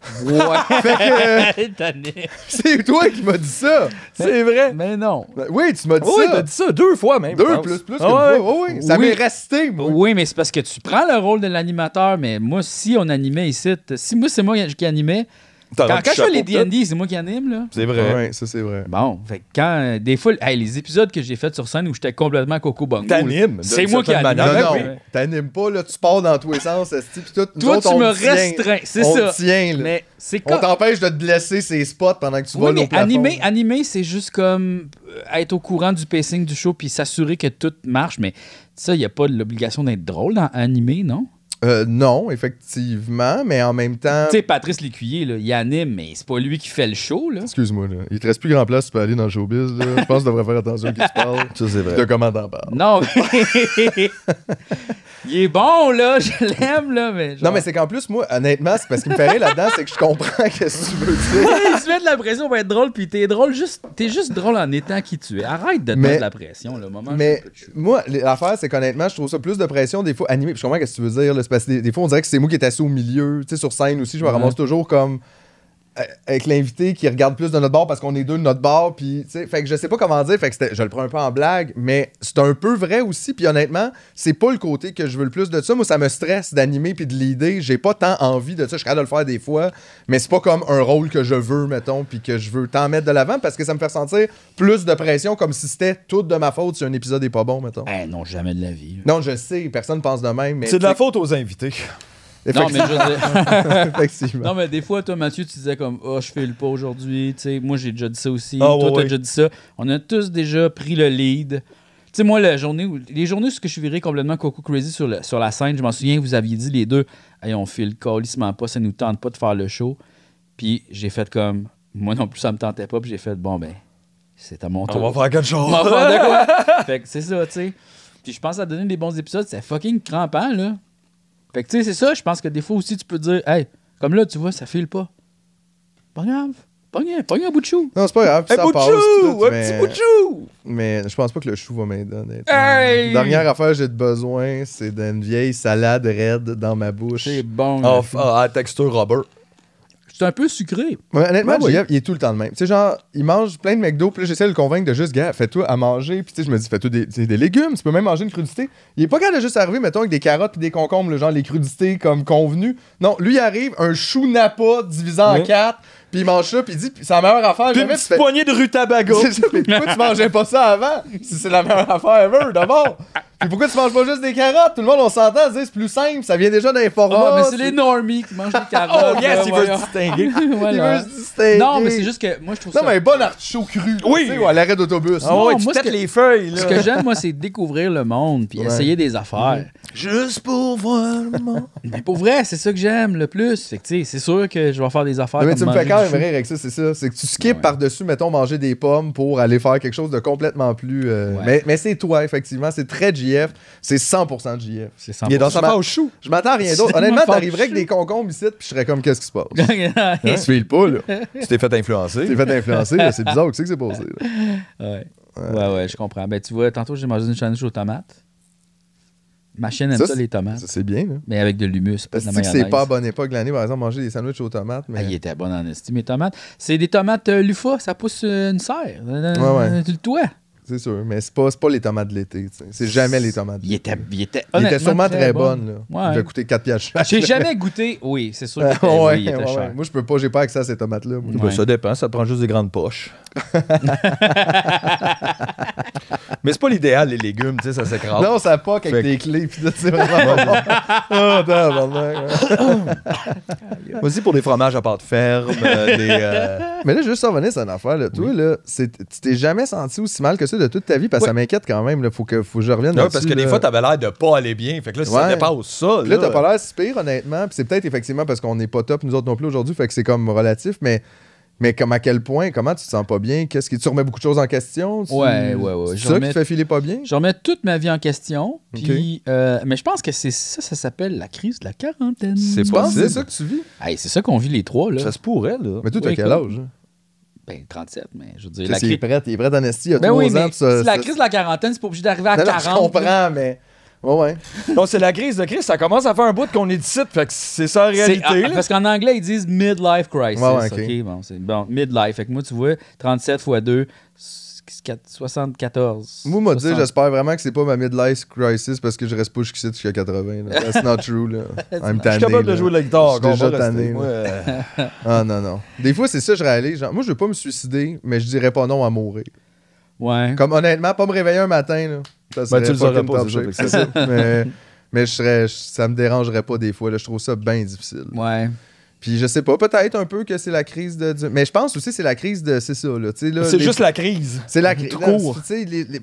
Euh, c'est toi qui m'as dit ça. C'est vrai. Mais non. Ben oui, tu m'as dit ça. dit ça deux fois même. Deux plus plus ah Ça m'est resté. Oui, mais c'est parce que tu prends le rôle de l'animateur. Mais moi, si on animait ici, si moi c'est moi qui animais, quand, je fais les D&D, c'est moi qui anime, là. C'est vrai. ça, c'est vrai. Bon, fait quand... Euh, des fois, les épisodes que j'ai faits sur scène où j'étais complètement coco bongo. T'animes. C'est moi qui anime. Non, non. T'animes pas, là. Tu pars dans tous les sens. pis tout, Toi, tu me restreins. C'est ça. Tient, là. Mais c'est On t'empêche de te blesser ces spots pendant que tu oui, voles au Animer, animer c'est juste comme euh, être au courant du pacing du show puis s'assurer que tout marche. Mais ça, il n'y a pas l'obligation d'être drôle dans animer, non? Euh, non, effectivement, mais en même temps. Tu sais, Patrice Lécuyer, là, il anime, mais c'est pas lui qui fait le show. là. Excuse-moi, là. il te reste plus grand place, tu peux aller dans le showbiz. Je pense que tu devrais faire attention à qui se passe. Ça, c'est vrai. De comment t'en Non. Il est bon, là, je l'aime, là, mais. Non, mais c'est qu'en plus, moi, honnêtement, c'est parce qu'il me fait rire là-dedans, c'est que je comprends qu'est-ce que tu veux dire. tu mets de la pression pour être drôle, puis t'es drôle juste. T'es juste drôle en étant qui tu es. Arrête de te mettre de la pression, le moment. Mais moi, l'affaire, c'est qu'honnêtement, je trouve ça plus de pression des fois animé Puis je comprends qu'est-ce que tu veux dire, là. parce que des, fois, on dirait que c'est moi qui est assis au milieu. Tu sais, sur scène aussi, je me ramasse toujours comme avec l'invité qui regarde plus de notre bord parce qu'on est deux de notre bord. Puis, fait que je sais pas comment dire. Fait que je le prends un peu en blague, mais c'est un peu vrai aussi. Puis honnêtement, c'est pas le côté que je veux le plus de ça. Moi, ça me stresse d'animer puis de l'idée. J'ai pas tant envie de ça. Je suis de le faire des fois, mais c'est pas comme un rôle que je veux, mettons, puis que je veux tant mettre de l'avant parce que ça me fait ressentir plus de pression comme si c'était toute de ma faute si un épisode est pas bon, mettons. Eh non, jamais de la vie. Non, je sais. Personne pense de même. Mais c'est de la faute aux invités. Non, mais des fois, toi, Mathieu, tu disais comme, oh, je file pas aujourd'hui. Tu moi, j'ai déjà dit ça aussi. Ah, toi, t'as déjà dit ça. On a tous déjà pris le lead. Tu sais, moi, la journée où, les journées où je suis viré complètement Coco Crazy sur, sur la scène, je m'en souviens, vous aviez dit les deux, hey, on file calissement pas, ça nous tente pas de faire le show. Puis j'ai fait comme, moi non plus, ça me tentait pas, puis j'ai fait, bon, ben, c'est à mon tour. On va faire quelque chose. On va faire de quoi? fait que c'est ça, tu sais. Puis je pense à donner des bons épisodes, c'est fucking crampant, là. Fait que tu sais, c'est ça, je pense que des fois aussi, tu peux dire, hey, comme là, tu vois, ça file pas. Pas grave. Pogne pas un bout de chou. Non, c'est pas grave. Un ça bout de passe, chou! un petit bout de chou! Mais je pense pas que le chou va m'aider, honnêtement. Dernière affaire j'ai besoin, c'est d'une vieille salade raide dans ma bouche. C'est bon. À ah, ah, texture rubber. C'est un peu sucré. honnêtement, il est tout le temps de même. Tu sais, genre, il mange plein de McDo, puis j'essaie de le convaincre de juste, gars, fais-toi à manger. Puis tu sais, je me dis, fais-toi des, des, légumes, tu peux même manger une crudité. Il est pas capable de juste arriver, mettons, avec des carottes et des concombres, le genre les crudités comme convenu. Non, lui, il arrive, un chou napa divisé en quatre, puis il mange ça, puis il dit, c'est la meilleure affaire. une petite poignée de rutabaga. C'est tu mangeais pas ça avant? c'est la meilleure affaire ever, d'abord. Ah, pourquoi tu manges pas juste des carottes? Tout le monde, on s'entend, c'est plus simple, ça vient déjà d'un ah, format. mais c'est les normies qui mangent des oh, carottes. oh, yes, il veut se distinguer. Il veut se distinguer. Non, mais c'est juste que moi, je trouve ça. Non, mais bon artichaut cru. Oui. Tu sais, à l'arrêt d'autobus. Ah, tu têtes les feuilles. Ce que j'aime, moi, c'est découvrir le monde puis essayer des affaires. Mhm. Juste pour voir le monde. mais pour vrai, c'est ça que j'aime le plus. Fait que, tu sais, c'est sûr que je vais faire des affaires. Mais, tu me fais quand même rire avec ça, c'est ça. C'est que tu skips par-dessus, mettons, manger des pommes pour aller faire quelque chose de complètement plus. Euh, mais, mais c'est toi, effectivement. C'est très c'est 100% de JF. C'est Il est dans sa au chou. Je m'attends à rien d'autre. Honnêtement, t'arriverais avec des concombres ici, puis je serais comme, qu'est-ce qui se passe? Tu files hein? hein? pas, là. Tu t'es fait influencer. Tu t'es fait influencer, C'est bizarre, tu sais que c'est possible. Ouais. ouais, je comprends. Mais ben, tu vois, tantôt, j'ai mangé une sandwich aux tomates. Ma chienne aime ça, les tomates. c'est bien, là. Mais avec de l'humus, Parce que C'est pas à bonne époque l'année, par exemple, manger des sandwichs aux tomates. Ah, il était bon en estime, mes tomates. C'est des tomates euh, Lufa, ça pousse euh, une serre, euh, ouais, ouais. le toit c'est sûr. Mais c'est pas, pas les tomates de l'été. C'est jamais les tomates Il était, il était, sûrement très, bonne. bonne Il coûté 4 pièces J'ai jamais goûté. Oui, c'est sûr. Moi, je peux pas, j'ai pas accès à ces tomates-là. Ben, ça dépend, ça prend juste des grandes poches. Mais c'est pas l'idéal, les légumes, tu sais, ça s'écrase. Non, ça poque avec des clés. Puis là, c'est vraiment bon. Aussi pour des fromages à pâte ferme, euh, des. Euh, mais là, juste revenir c'est une affaire, là. Toi, là, tu t'es jamais senti aussi mal que ça de toute ta vie, parce que ça m'inquiète quand même, là. Faut que, faut que je revienne. Non, parce que des fois, t'avais l'air de pas aller bien. Fait que là, si tu ça là. ça. Là, t'as pas l'air si pire, honnêtement. Puis c'est peut-être effectivement parce qu'on n'est pas top, nous autres non plus aujourd'hui. Fait que c'est comme relatif, mais. Mais comme à quel point, comment tu te sens pas bien? Qu'est-ce que tu remets beaucoup de choses en question? ouais, ouais, ouais. C'est ça qui te fait filer pas bien? Je remets toute ma vie en question. Puis, euh, mais je pense que c'est ça, ça s'appelle la crise de la quarantaine. C'est pas c'est ça que tu vis? Hey, c'est ça qu'on vit les trois, là. Ça se pourrait, là. Mais toi, t'as quel âge? Hein? Ben, 37, mais je veux dire. La crise... est prêt, est il y a ben oui, ans. la crise de la quarantaine, c'est pas obligé d'arriver à 40. Je comprends, mais. Ouais, ouais. Donc, c'est la crise de crise. Ça commence à faire un bout qu'on est d'ici. Fait que c'est ça en réalité. Ah, parce qu'en anglais, ils disent midlife crisis. Ouais, OK. bon, c'est bon, midlife. Fait que moi, tu vois, 37 x 2, 74. Moi, dit, j'espère vraiment que c'est pas ma midlife crisis parce que je reste pas jusqu'ici jusqu'à 80. That's not true. Là. I'm tanné, je suis capable de jouer la guitare. Je suis déjà tanné. ah non, non. Des fois, c'est ça, je réalise. Genre, moi, je veux pas me suicider, mais je dirais pas non à mourir. Ouais. Comme honnêtement, pas me réveiller un matin, là. Ça ben, serait ben, tu pas le top c'est ça. mais, je serais, ça me dérangerait pas des fois. Là. Je trouve ça bien difficile. Ouais. Puis je sais pas, peut-être un peu que c'est la crise de. Mais je pense aussi que c'est la crise de. C'est ça, là. c'est juste la crise. C'est la crise. Tout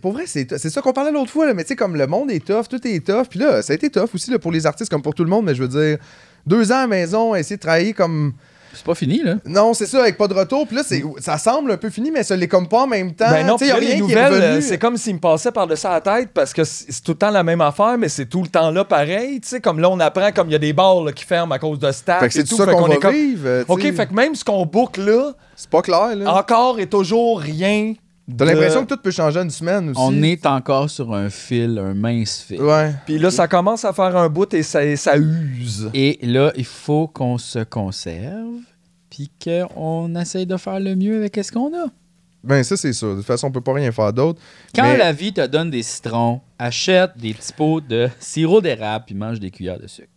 Pour vrai, c'est ça qu'on parlait l'autre fois, là. Mais tu sais, comme le monde est tough, tout est tough. Puis là, ça a été tough aussi là, pour les artistes, comme pour tout le monde. Mais je veux dire, deux ans à la maison, essayer de travailler comme c'est pas fini, là. Non, c'est ça, avec pas de retour. Puis là, ça semble un peu fini, mais ça l'est comme pas en même temps. Ben non, y a rien les nouvelles, euh, c'est comme s'il me passait par à la tête parce que c'est tout le temps la même affaire, mais c'est tout le temps là pareil. Tu sais, comme là, on apprend comme il y a des bars qui ferment à cause de stack. Fait que c'est tout, ça qu'on arrive. Euh, OK, fait que même ce qu'on boucle là. C'est pas clair, là. Encore et toujours rien l'impression que tout peut changer une semaine aussi. On est encore sur un fil, un mince fil. Puis là, ça commence à faire un bout et ça, ça use. Et là, il faut qu'on se conserve, puis qu'on essaye de faire le mieux avec ce qu'on a. Ben, ça, c'est ça. De toute façon, on peut pas rien faire d'autre. Quand la vie te donne des citrons, achète des petits pots de sirop d'érable puis mange des cuillères de sucre.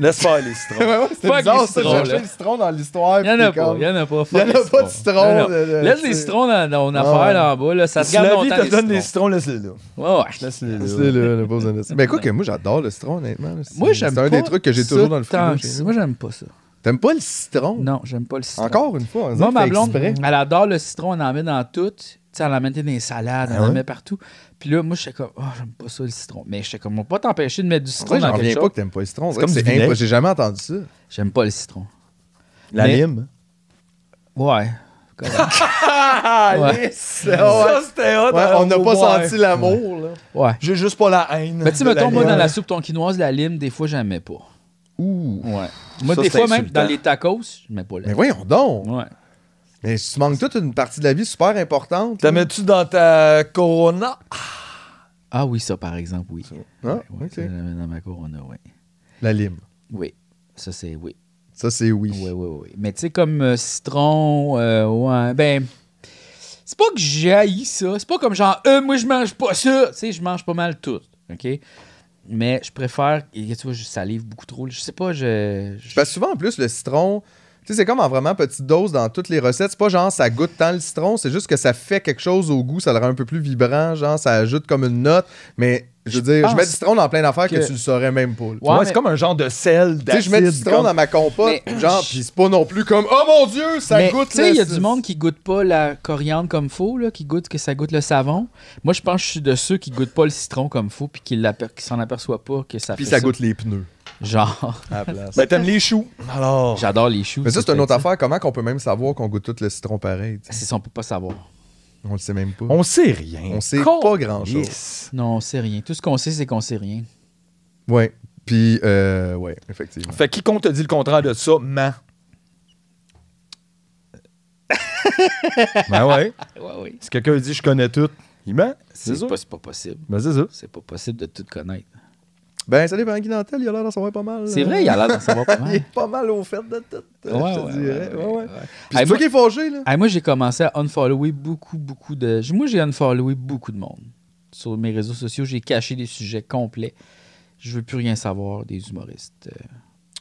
Laisse faire les citrons. ouais, ouais, c'est bizarre, ça. chercher le citron dans l'histoire. Il n'y en a pas. Il n'y en a pas. Il a pas de citron. Laisse les citrons dans ton affaire là-bas. Là, ça se garde Si la vie te donne des citrons, laisse-les là. Ouais, Laisse-les là. Laisse-les là. pas Mais écoute, moi, j'adore le citron, honnêtement. Moi, j'aime pas. C'est un des trucs que j'ai toujours dans le frigo. Moi, j'aime pas ça. T'aimes pas le citron? Non, j'aime pas le citron. Encore une fois. on dit que Moi, ma blonde, elle adore le citron. On en met dans tout. Tu sais, elle en met dans les salades, on ah en met partout. Puis là, moi, j'étais comme, oh, j'aime pas ça le citron. Mais j'étais comme, on va pas t'empêcher de mettre du citron. J'en reviens pas que t'aimes pas le citron. C'est comme c'est J'ai jamais entendu ça. J'aime pas le citron. La lime? Ouais. ouais. on hein, n'a pas senti l'amour. Ouais. J'ai juste pas la haine. Mais tu mettons, moi, dans la soupe tonkinoise, la lime, des fois, j'aimais pas. Ouh. Ouais. Moi, des fois, même dans les tacos, je mets pas la lime. Mais voyons donc. Ouais. Mais tu manques toute une partie de la vie super importante. La mets-tu dans ta Corona? Ah oui, ça, par exemple, oui. Ah, ouais, dans ma Corona, oui. La lime. Oui, ça, c'est oui. Ça, c'est oui. Oui, oui, oui. Mais tu sais, comme euh, citron, euh, ouais, ben... C'est pas que j'haïs ça. C'est pas comme genre, euh, moi, je mange pas ça. Tu sais, je mange pas mal tout, OK? Mais je préfère... tu vois, je salive beaucoup trop. Je sais pas, je... je... souvent, en plus, le citron c'est comme en vraiment petite dose dans toutes les recettes. C'est pas genre ça goûte tant le citron, c'est juste que ça fait quelque chose au goût, ça le rend un peu plus vibrant, genre ça ajoute comme une note, mais je veux dire, je, mets du citron dans plein d'affaires que... tu le saurais même pas. Ouais, c'est comme un genre de sel d'acide. Tu sais, je mets du citron dans ma compote, genre, pis c'est pas non plus comme « Oh mon Dieu, ça mais, goûte... » Tu sais, il y a du monde qui goûte pas la coriandre comme faux, qui goûte que ça goûte le savon. Moi, je pense que je suis de ceux qui goûtent pas le citron comme faux, puis qui, s'en aperçoit pas que ça Puis ça goûte les pneus. Genre. Ben, t'aimes les choux. Alors. J'adore les choux. Mais ça, c'est une autre affaire. Comment qu'on peut même savoir qu'on goûte tout le citron pareil? C'est on peut pas savoir. On le sait même pas. On sait rien. On sait pas grand-chose. Non, on sait rien. Tout ce qu'on sait, c'est qu'on sait rien. Ouais. Puis, euh, ouais, effectivement. Fait quiconque te dit le contraire de ça, ment. ben ouais. ouais, Si quelqu'un dit je connais tout, il ment. C'est, pas, pas possible. Ben c'est ça. C'est pas possible de tout connaître. Ben, ça dépend qui dentelle, il a l'air d'en savoir pas mal. C'est euh. vrai, il a l'air d'en savoir pas mal. il est pas mal au fait de tout. Euh, ouais, je te dirais. Ouais, ouais. qui est fâché, là. moi, j'ai commencé à unfollower beaucoup, beaucoup de. Moi, j'ai unfollowé beaucoup de monde. Sur mes réseaux sociaux, j'ai caché des sujets complets. Je veux plus rien savoir des humoristes.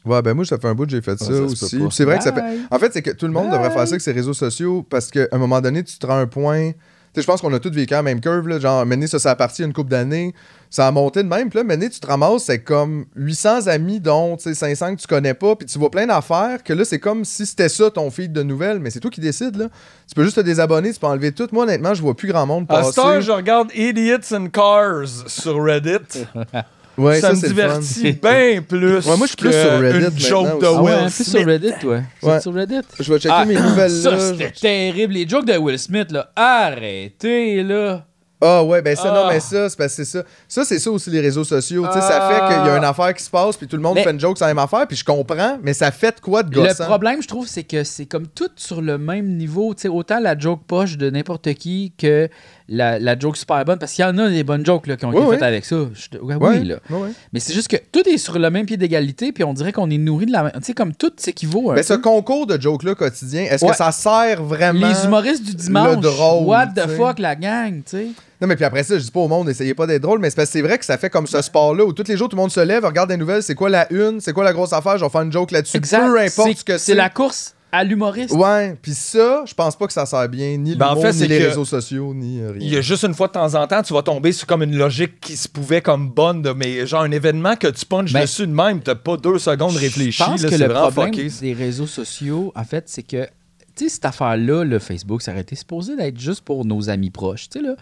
Euh. Ouais, ben moi, ça fait un bout que j'ai fait ça, aussi. C'est vrai que ça fait. En fait, c'est que tout le monde devrait faire ça avec ses réseaux sociaux parce qu'à un moment donné, tu te rends un point. Tu sais, je pense qu'on a tous vécu la même curve, là, genre, mener ça, ça a parti une couple d'années ça a monté de même. mais là, maintenant, tu te ramasses, c'est comme 800 amis, dont 500 que tu connais pas, puis tu vois plein d'affaires, que là, c'est comme si c'était ça ton feed de nouvelles, mais c'est toi qui décides, là. Tu peux juste te désabonner, tu peux enlever tout. Moi, honnêtement, je vois plus grand monde passer. À Star, je regarde Idiots and Cars sur Reddit. Ouais, ça, me divertit bien plus. moi, je suis plus sur Reddit. Une de ah Smith. sur Reddit, ouais. sur Reddit. Je vais checker mes ah, nouvelles. Ça, c'était terrible. Les jokes de Will Smith, là. Arrêtez, là. Ah ouais, ben ça, non, ah. mais ça, c'est parce que c'est ça. Ça, c'est ça aussi les réseaux sociaux. sais, Ça fait ah. qu'il y a une affaire qui se passe, puis tout le monde fait une joke sur la même affaire, puis je comprends, mais ça fait de quoi de gossant? Le problème, je trouve, c'est que c'est comme tout sur le même niveau. sais autant la joke poche de n'importe qui que la, joke super bonne, parce qu'il y en a des bonnes jokes là, qui ont été faites avec ça. oui, Mais c'est juste que tout est sur le même pied d'égalité, puis on dirait qu'on est nourri de la même. Tu sais, comme tout s'équivaut. Mais ce concours de jokes-là quotidien, est-ce que ça sert vraiment. Les humoristes du dimanche. Le drôle, what the fuck, la gang, tu sais. Non, mais puis après ça, je dis pas au monde, n'essayez pas d'être drôle, mais c'est vrai que ça fait comme ce sport-là où tous les jours, tout le monde se lève, regarde des nouvelles, c'est quoi la une, c'est quoi la grosse affaire, je vais faire une joke là-dessus. Peu importe que c'est. C'est la course à l'humoriste. Ouais, puis ça, je pense pas que ça sert bien ni ben ni les réseaux sociaux, ni rien. Il y a juste une fois de temps en temps, tu vas tomber sur comme une logique qui se pouvait comme bonne, de, mais genre un événement que tu punches ben, dessus de même, t'as pas deux secondes réfléchi. Je pense que le problème des réseaux sociaux, en fait, c'est que, tu sais, cette affaire-là, le Facebook, ça aurait été supposé d'être juste pour nos amis proches, tu sais, là.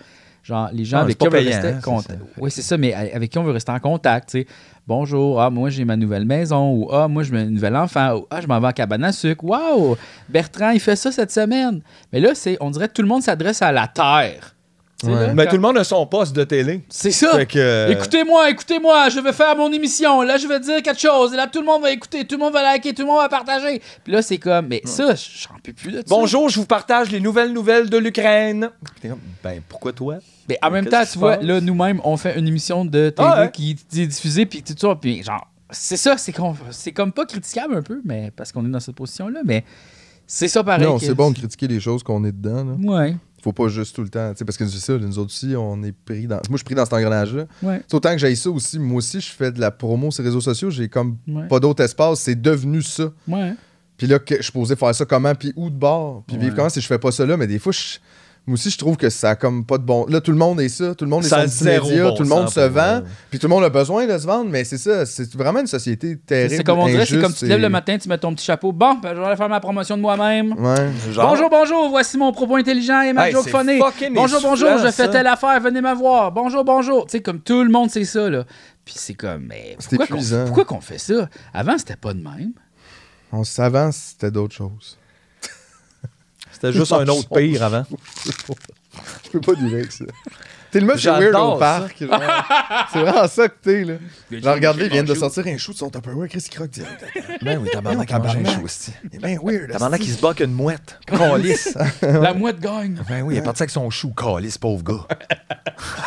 Genre, les gens avec qui on veut rester en hein, contact. Oui, c'est ça, mais avec qui on veut rester en contact, tu sais. Bonjour, ah, moi j'ai ma nouvelle maison, ou ah, moi j'ai un nouvelle enfant, ou ah, je m'en vais en cabane à sucre. Waouh, Bertrand, il fait ça cette semaine. Mais là, c'est, on dirait que tout le monde s'adresse à la terre. Mais tout le monde a son poste de télé. C'est ça. Euh, écoutez-moi, écoutez-moi, je vais faire mon émission. Là, je vais dire quelque chose. Et là, tout le monde va écouter, tout le monde va liker, tout le monde va partager. Puis là, c'est comme, mais ça, j'en peux plus de ça. Bonjour, je vous partage les nouvelles nouvelles de l'Ukraine. Ben, pourquoi toi? Mais en même temps, tu vois, là, nous-mêmes, on fait une émission de télé ah, hein? qui est diffusée, puis tout ça. Puis genre, c'est ça, c'est comme pas critiquable un peu, mais parce qu'on est dans cette position-là, mais c'est ça pareil. Non, c'est bon de critiquer les choses qu'on est dedans. Ouais faut pas juste tout le temps. Parce que ça, nous autres aussi, on est pris dans. Moi, je suis pris dans cet engrenage-là. Autant que j'ai ça aussi, moi aussi, je fais de la promo sur les réseaux sociaux, j'ai comme pas d'autre espace, c'est devenu ça. Puis là, que je posais faire ça comment, puis où de bord, puis vivre comment si je fais pas ça là, mais des fois, je moi aussi, je trouve que ça comme pas de bon. Là, tout le monde est ça, tout le monde est ça multimédia, tout le monde se vend, puis tout le monde a besoin de se vendre, mais c'est ça, c'est vraiment une société terrible. C'est comme on dirait, c'est comme tu te lèves le matin, tu mets ton petit chapeau, bon, ben, je vais aller faire ma promotion de moi-même. Bonjour, bonjour, voici mon propos intelligent et ma joke Bonjour, bonjour, je fais telle affaire, venez me voir. Bonjour, bonjour. Tu sais, comme tout le monde, c'est ça, là. Puis c'est comme, mais pourquoi qu'on fait ça? Avant, c'était pas de même. On s'avance, c'était d'autres choses. C'était juste un autre pire avant. Je peux pas dire que ça. T'es le mec weird au parc. C'est vraiment ça que t'es, là. Là, regardez, il vient de sortir un chou de son Tupperware, Chris qui croque direct. Ben oui, t'as mange un chou aussi. Il est bien weird. Tabarnak, se bat une mouette. Calice. La mouette gagne. Ben oui, il est parti avec son chou, calice, pauvre gars.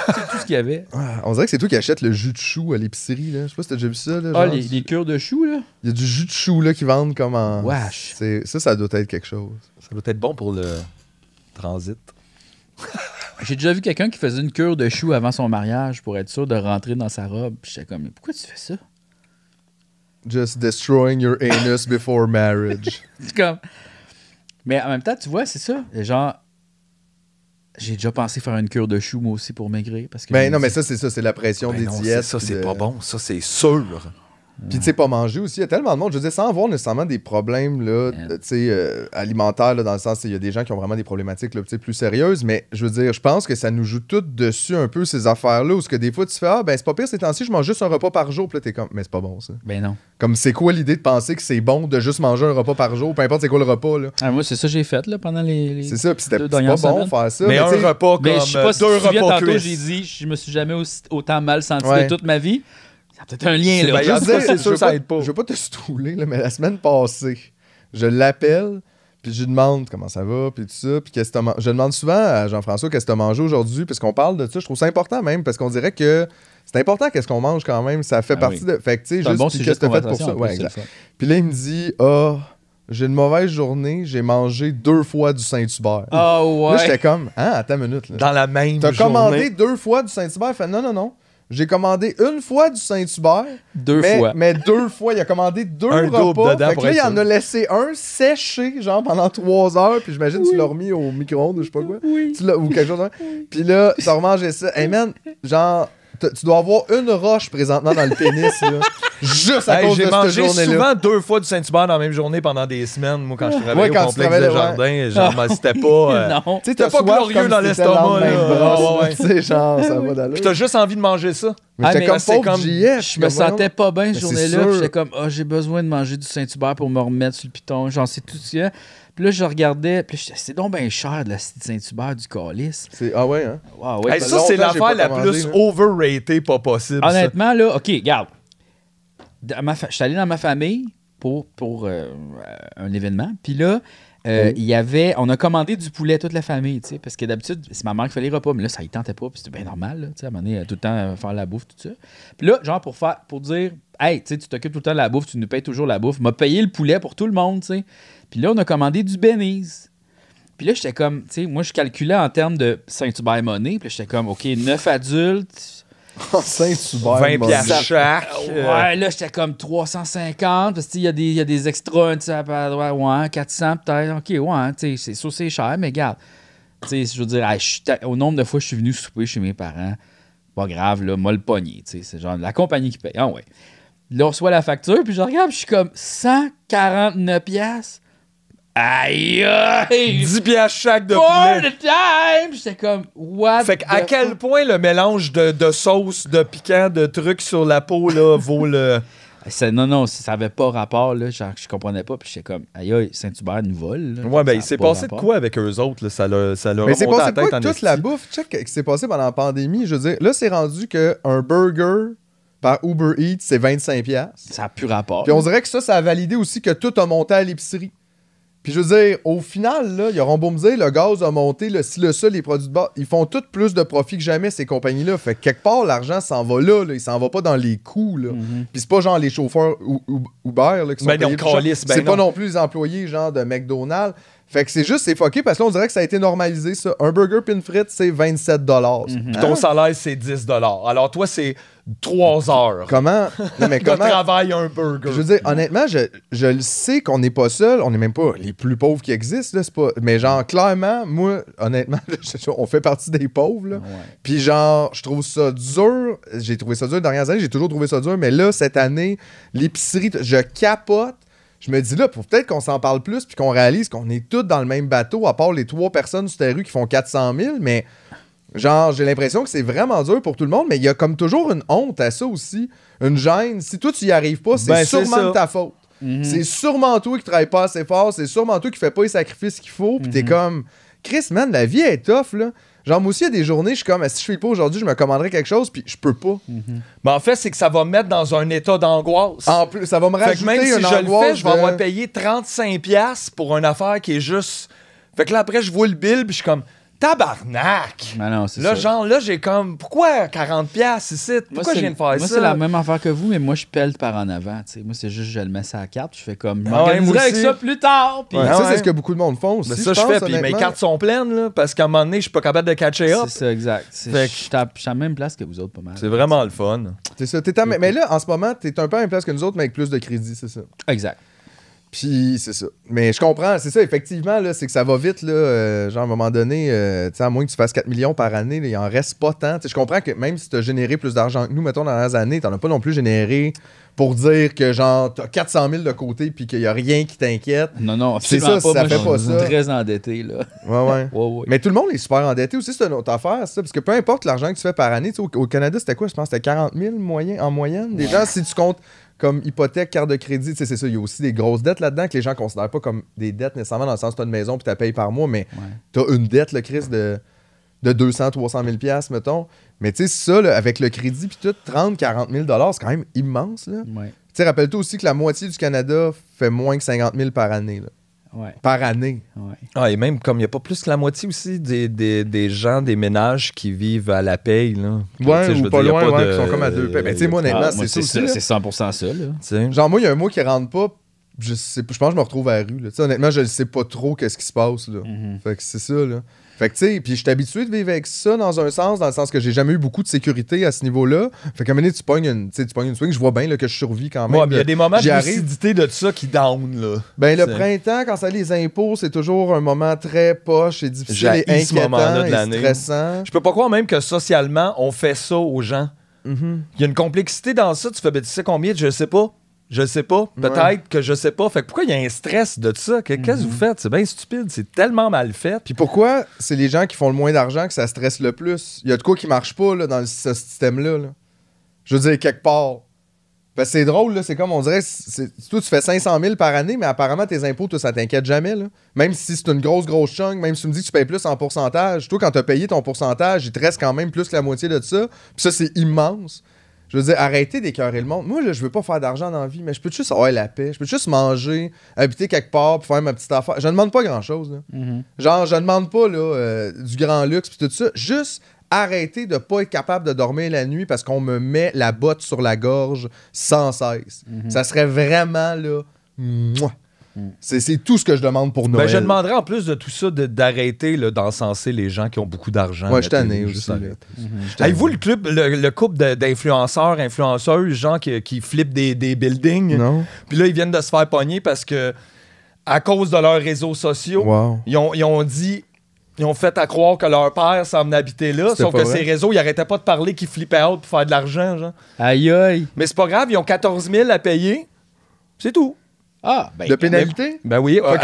C'est tout ce qu'il y avait. On dirait que c'est toi qui achètes le jus de chou à l'épicerie, là. Je sais pas si t'as déjà vu ça, là. Ah, les, cures de chou, là. Il y a du jus de chou, là, qui vendent comme en. Wesh. Ça, ça doit être quelque chose. Ça doit être bon pour le transit. J'ai déjà vu quelqu'un qui faisait une cure de choux avant son mariage pour être sûr de rentrer dans sa robe. j'étais comme, mais pourquoi tu fais ça? Just destroying your anus before marriage. comme. Mais en même temps, tu vois, c'est ça. Genre, j'ai déjà pensé faire une cure de choux, moi aussi, pour maigrir. Parce que ben mais non, mais ça, c'est ça. C'est la pression ben des Ça, c'est pas bon. Ça, c'est sûr. Puis, tu sais, pas manger aussi. Il y a tellement de monde, je veux dire, sans avoir nécessairement des problèmes là, euh, alimentaires, dans le sens, il y a des gens qui ont vraiment des problématiques plus sérieuses, mais je veux dire, je pense que ça nous joue tout dessus un peu ces affaires-là, où ce que des fois, tu fais, ah, ben, c'est pas pire ces temps-ci, je mange juste un repas par jour, puis là, t'es comme, mais c'est pas bon ça. Ben non. Comme, c'est quoi l'idée de penser que c'est bon de juste manger un repas par jour, peu importe c'est quoi le repas, là. Ah, moi, c'est ça que j'ai fait, là, pendant les. c'est ça, puis c'était pas bon de faire ça. Mais, un repas ben, comme. Mais je euh, deux repas tantôt, j'ai dit, je me suis jamais autant mal senti de toute ma vie un lien, là. pas. Je veux pas te stouler, mais la semaine passée, je l'appelle, puis je lui demande comment ça va, puis tout ça, Je demande souvent à Jean-François qu'est-ce que tu mangé aujourd'hui, parce qu'on parle de ça. Je trouve ça important même, parce qu'on dirait que c'est important qu'est-ce qu'on mange quand même. Ça fait ben partie de. Fait que, tu sais, juste, puis pour ça. Puis là, il me dit, ah. j'ai une mauvaise journée, j'ai mangé deux fois du Saint-Hubert. Ah ouais. Là, j'étais comme, ah, attends une minute. Dans la même journée. T'as commandé deux fois du Saint-Hubert, fait non, non, non. J'ai commandé une fois du Saint-Hubert. Deux fois. Mais deux fois. Il a commandé deux un repas. Fait que là, il en a laissé un sécher, genre, pendant trois heures. Puis j'imagine que tu l'as remis au micro-ondes ou je sais pas quoi. Oui. ou quelque chose. Hein. Puis là, as remangé ça. Hey man, genre, tu dois avoir une roche présentement dans le pénis. Juste à cause de cette journée-là. J'ai mangé souvent deux fois du Saint-Hubert dans la même journée pendant des semaines. Moi, quand je travaillais au complexe de jardin, genre, ben, c'était pas... Euh, non. T'étais pas glorieux dans l'estomac. là. C'est genre, ça va d'aller. Puis t'as juste envie de manger ça. Mais ah, comme, comme Je me sentais pas bien ben, cette journée-là. J'étais comme, oh, j'ai besoin de manger du Saint-Hubert pour me remettre sur le piton. Genre, c'est tout ce là, je regardais, puis c'est donc bien cher de la Cité Saint-Hubert du Calice. Ah ouais, hein? Ah ouais, ben ça, c'est l'affaire la plus overrated pas possible. Honnêtement, là, OK, regarde. Je suis allé dans ma famille pour, pour euh, euh, un événement, puis là, euh, il y avait, on a commandé du poulet à toute la famille, tu sais, parce que d'habitude, c'est ma mère qui fait les repas, mais là, ça y tentait pas, puis c'était bien normal, tu sais, à un moment donné, tout le temps faire la bouffe, tout ça. Puis là, genre, pour, faire, pour dire, hey, tu sais, tu t'occupes tout le temps de la bouffe, tu nous payes toujours la bouffe, m'a payé le poulet pour tout le monde, tu sais. Puis là, on a commandé du Beniz Puis là, j'étais comme, tu sais, moi, je calculais en termes de Saint-Hubert-Monnaie. Puis là, j'étais comme, OK, 9 adultes. Saint-Hubert, 20 piastres chaque. Ouais, euh. là, j'étais comme 350. Parce qu'il y, a des- il y a des extras, tu sais, à ouais, 400 peut-être. OK, ouais, hein, tu sais, c'est sûr, c'est cher, mais regarde. Tu sais, je veux dire, au nombre de fois que je suis venu souper chez mes parents, pas grave, là, moi le pogné. Tu sais, c'est genre la compagnie qui paye. Ah ouais. Là, on reçoit la facture, puis je regarde, je suis comme 149 pièces Aïe! 10 pièces chaque de poulet. the time! J'étais comme, what? Fait à quel point le mélange de, de sauce, de piquant, de trucs sur la peau, là, vaut le. Non, non, ça avait pas rapport, là. Genre, je comprenais pas. Puis j'étais comme, aïe, aïe, Saint-Hubert nous vole. ouais, ben, il s'est passé de quoi avec eux autres, là? Ça leur ça leur Mais c'est passé quoi en toute la bouffe, check, qui s'est passé pendant la pandémie. Je veux dire, là, c'est rendu qu'un burger par Uber Eats, c'est 25$. Ça a plus rapport. Puis on dirait que ça, ça a validé aussi que tout a monté à l'épicerie. Puis je veux dire, au final, là, ils auront beau le gaz a monté, le si le seul, les produits de base, ils font tout plus de profit que jamais, ces compagnies-là. Fait que quelque part, l'argent s'en va là, il s'en va pas dans les coûts. Là. Mhm. Puis c'est pas genre les chauffeurs ou, Uber qui sont ben payés ben C'est pas non plus les employés genre de McDonald's. Fait que c'est juste, c'est fucké parce que on dirait que ça a été normalisé, ça. Un burger pin frites, c'est 27 dollars. Mhm. Hein? Puis ton salaire, c'est 10 dollars. Alors toi, c'est trois heures. Comment mais comment, travail un burger. Je veux dire, honnêtement, je, le sais qu'on n'est pas seul, on n'est même pas les plus pauvres qui existent, là, pas, mais genre, clairement, moi, honnêtement, on fait partie des pauvres. Là. Puis genre, je trouve ça dur, j'ai trouvé ça dur les dernières années, j'ai toujours trouvé ça dur, mais là, cette année, l'épicerie, je capote je me dis là, peut-être qu'on s'en parle plus puis qu'on réalise qu'on est tous dans le même bateau, à part les trois personnes sur la rue qui font 400 000, mais Genre, j'ai l'impression que c'est vraiment dur pour tout le monde, mais il y a comme toujours une honte à ça aussi, une gêne. Si toi, tu y arrives pas, c'est ben, sûrement de ta faute. Mhm. C'est sûrement toi qui travaille pas assez fort, c'est sûrement toi qui fais pas les sacrifices qu'il faut, puis t'es mhm. comme, Chris, man, la vie est tough, là. Genre, moi aussi, il y a des journées, je suis comme, si je fais pas aujourd'hui, je me commanderais quelque chose, puis je peux pas. Mhm. Mais en fait, c'est que ça va me mettre dans un état d'angoisse. En plus, ça va me rajouter fait que même si je le fais, je vais avoir payé 35$ pour une affaire qui est juste. Fait que là, après, je vois le bill, puis je suis comme, tabarnak! Ben là, genre, là, j'ai comme, pourquoi 40$ ici? Pourquoi j'ai je viens de faire ça? Moi, c'est la même affaire que vous, mais moi, je pèle par en avant. Moi, c'est juste, je le mets à la carte, je fais comme, je ah m'organiserai avec ça plus tard. Ah ça, c'est ce que beaucoup de monde font ben, aussi. ça, je, fais, puis mes cartes sont pleines, là, parce qu'à un moment donné, je suis pas capable de catcher up. C'est ça, exact. Fait je suis à la même place que vous autres, pas mal. C'est vraiment le fun. C'est ça. Mais là, en ce moment, t'es un peu à la même place que nous autres, mais avec plus de crédit, c'est ça. Exact. Puis c'est ça. Mais je comprends, c'est ça, effectivement, là, c'est que ça va vite, là. Euh, genre, à un moment donné, euh, tu sais à moins que tu fasses 4 millions par année, il il en reste pas tant. je comprends que même si tu as généré plus d'argent que nous, mettons, dans les années, tu n'en as pas non plus généré pour dire que genre as 400 000 de côté puis qu'il n'y a rien qui t'inquiète. Non non, c'est ça, pas, ça fait pas ça. Très endetté là. Ouais ouais. Mais tout le monde est super endetté aussi, c'est une autre affaire ça parce que peu importe l'argent que tu fais par année, au, Canada c'était quoi Je pense c'était 40 000 moyens en moyenne. Déjà si tu comptes comme hypothèque, carte de crédit, c'est ça. Il y a aussi des grosses dettes là-dedans que les gens ne considèrent pas comme des dettes nécessairement dans le sens tu as une maison puis tu la payes par mois, mais tu as une dette, le Chris, de, de 200, 300 000 mettons. Mais tu sais, ça, avec le crédit puis tout, 30, 40 000 c'est quand même immense. Tu sais, rappelle-toi aussi que la moitié du Canada fait moins que 50 000 par année. Là. Par année. Ah, et même comme il n'y a pas plus que la moitié aussi des, des, des, gens, des ménages qui vivent à la paye. Là. Ouais, ou pas loin, qui sont comme à deux payes. Mais tu sais, moi, honnêtement, ah, c'est ça. C'est 100% ça. Genre, moi, il y a un mot qui rentre pas. Je, sais, je pense que je me retrouve à la rue. Là. Honnêtement, je ne sais pas trop qu'est-ce qui se passe. Là. Mm-hmm. Fait que c'est ça. Là. Fait que, tu sais, puis je suis habitué de vivre avec ça dans un sens, dans le sens que j'ai jamais eu beaucoup de sécurité à ce niveau-là. Fait qu'à un moment donné, tu pognes une, swing, je vois bien que je survis quand même. il y a des moments de lucidité de ça qui down, là. Ben, le printemps, quand ça les impôts, c'est toujours un moment très poche et difficile et inquiétant et stressant. Je peux pas croire même que socialement, on fait ça aux gens. Mm-hmm. Il y a une complexité dans ça. Tu fais, ben, tu sais combien, je sais pas. Je sais pas. Peut-être que je sais pas. Fait que pourquoi il y a un stress de ça? Qu'est-ce que vous mhm. faites? C'est bien stupide. C'est tellement mal fait. Puis pourquoi c'est les gens qui font le moins d'argent que ça stresse le plus? Il y a de quoi qui marche pas dans ce système-là. Je veux dire, quelque part. Ben, c'est drôle, C'est comme on dirait, toi, tu fais 500 000 par année, mais apparemment, tes impôts, ça t'inquiète jamais, Même si c'est une grosse, grosse chunk, même si tu me dis que tu payes plus en pourcentage, toi, quand t'as payé ton pourcentage, il te reste quand même plus que la moitié de ça. Puis ça, c'est immense. Je veux dire, arrêtez d'écœurer le monde. Moi, là, je veux pas faire d'argent dans la vie, mais je peux juste avoir la paix. Je peux juste manger, habiter quelque part, faire ma petite affaire. Je ne demande pas grand-chose. Mhm. Genre, je demande pas là, euh, du grand luxe, puis tout ça. Juste arrêter de pas être capable de dormir la nuit parce qu'on me met la botte sur la gorge sans cesse. Mhm. Ça serait vraiment là. Mm. C'est tout ce que je demande pour ben, Noël. je demanderais en plus de tout ça d'arrêter d'encenser les gens qui ont beaucoup d'argent. Moi, je mm-hmm. je tanné aussi. Avez-vous le club, le, couple d'influenceurs, influenceuses, gens qui, qui flippent des, buildings? Puis là, ils viennent de se faire pogner parce que, à cause de leurs réseaux sociaux, ils, ont, dit ils ont fait à croire que leur père s'en habitait habiter là, sauf que ces réseaux, ils arrêtaient pas de parler qu'ils flippaient out pour faire de l'argent. Aïe aïe. Mais c'est pas grave, ils ont 14 000 à payer. C'est tout. Ah, ben, de pénalité? Ben oui. Euh,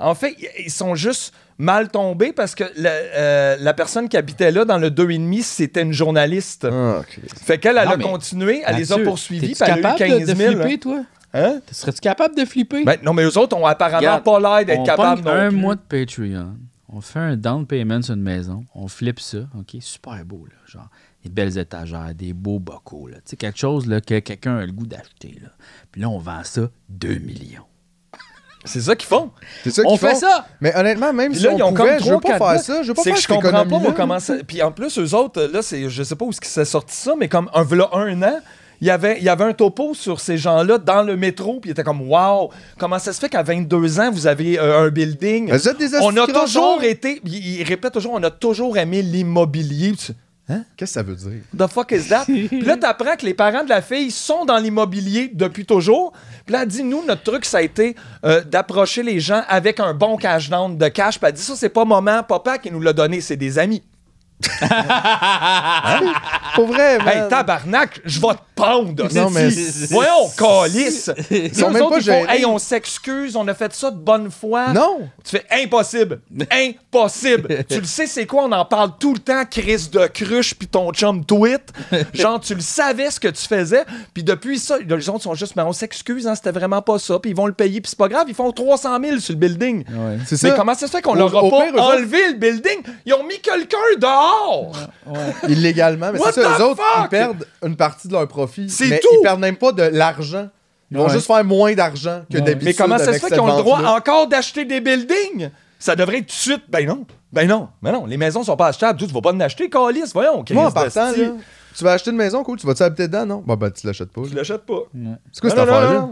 en, fait, ils sont juste mal tombés parce que la, euh, personne qui habitait là dans le 2,5, c'était une journaliste. Ah, fait qu'elle, elle, a continué, elle les a poursuivis, par elle capable De, hein? flipper, toi? Hein? Serais-tu capable de flipper? Ben, non, mais eux autres ont apparemment pas l'air d'être capables. On un mois de Patreon, on fait un down payment sur une maison, on flippe ça, OK? Super beau, là, genre des belles étagères, des beaux bocaux. Là. Quelque chose que quelqu'un a le goût d'acheter. Puis là, on vend ça 2 millions. C'est ça qu'ils font. C'est ça qu'ils on fait ça. Mais honnêtement, même si on ils ont pouvait, je veux pas faire ça. Je veux pas que je comprends pas comment ça... Puis en plus, eux autres, là, c'est... je sais pas où c'est sorti ça, mais comme un, un an, il y avait, il y avait un topo sur ces gens-là dans le métro, puis ils étaient comme Waouh, comment ça se fait qu'à 22 ans, vous avez euh, un building On a toujours été, ils répètent toujours, on a toujours aimé l'immobilier. Hein? Qu'est-ce que ça veut dire? The fuck is that? puis là, t'apprends que les parents de la fille sont dans l'immobilier depuis toujours. Puis là, elle dit, nous, notre truc, ça a été euh, d'approcher les gens avec un bon cash down de cash. Puis elle dit, ça, c'est pas maman, papa qui nous l'a donné, c'est des amis. Hein? Pour vrai, man. Hey, tabarnak, je vais te pendre. Non, mais... Voyons, calice. Ils sont même pas ils hey, on s'excuse, on a fait ça de bonne foi. Non. Tu fais impossible. Impossible. tu le sais, c'est quoi? On en parle tout le temps, crise de cruche, puis ton chum tweet. Genre, tu le savais ce que tu faisais. Puis depuis ça, les autres sont juste, mais on s'excuse, hein, c'était vraiment pas ça. Puis ils vont le payer, puis c'est pas grave. Ils font 300 000 sur le building. Ouais. Mais ça. comment ça se fait qu'on leur a pas enlevé le building? Ils ont mis quelqu'un dehors Illégalement, mais c'est ça, eux autres, ils perdent une partie de leur profit. C'est Ils perdent même pas de l'argent. Ils vont juste faire moins d'argent que ouais. d'habitude. Mais comment ça se fait qu'ils ont le droit encore d'acheter des buildings? Ça devrait être tout de suite. Ben non. Ben non. Ben non. Les maisons sont pas achetables. Tu vas pas en acheter, Calis. Voyons. Moi, en partant, tu vas acheter une maison, cool. Tu vas-tu habiter dedans? Non. ben ben, tu l'achètes pas. Tu l'achètes pas. C'est quoi cette affaire-là?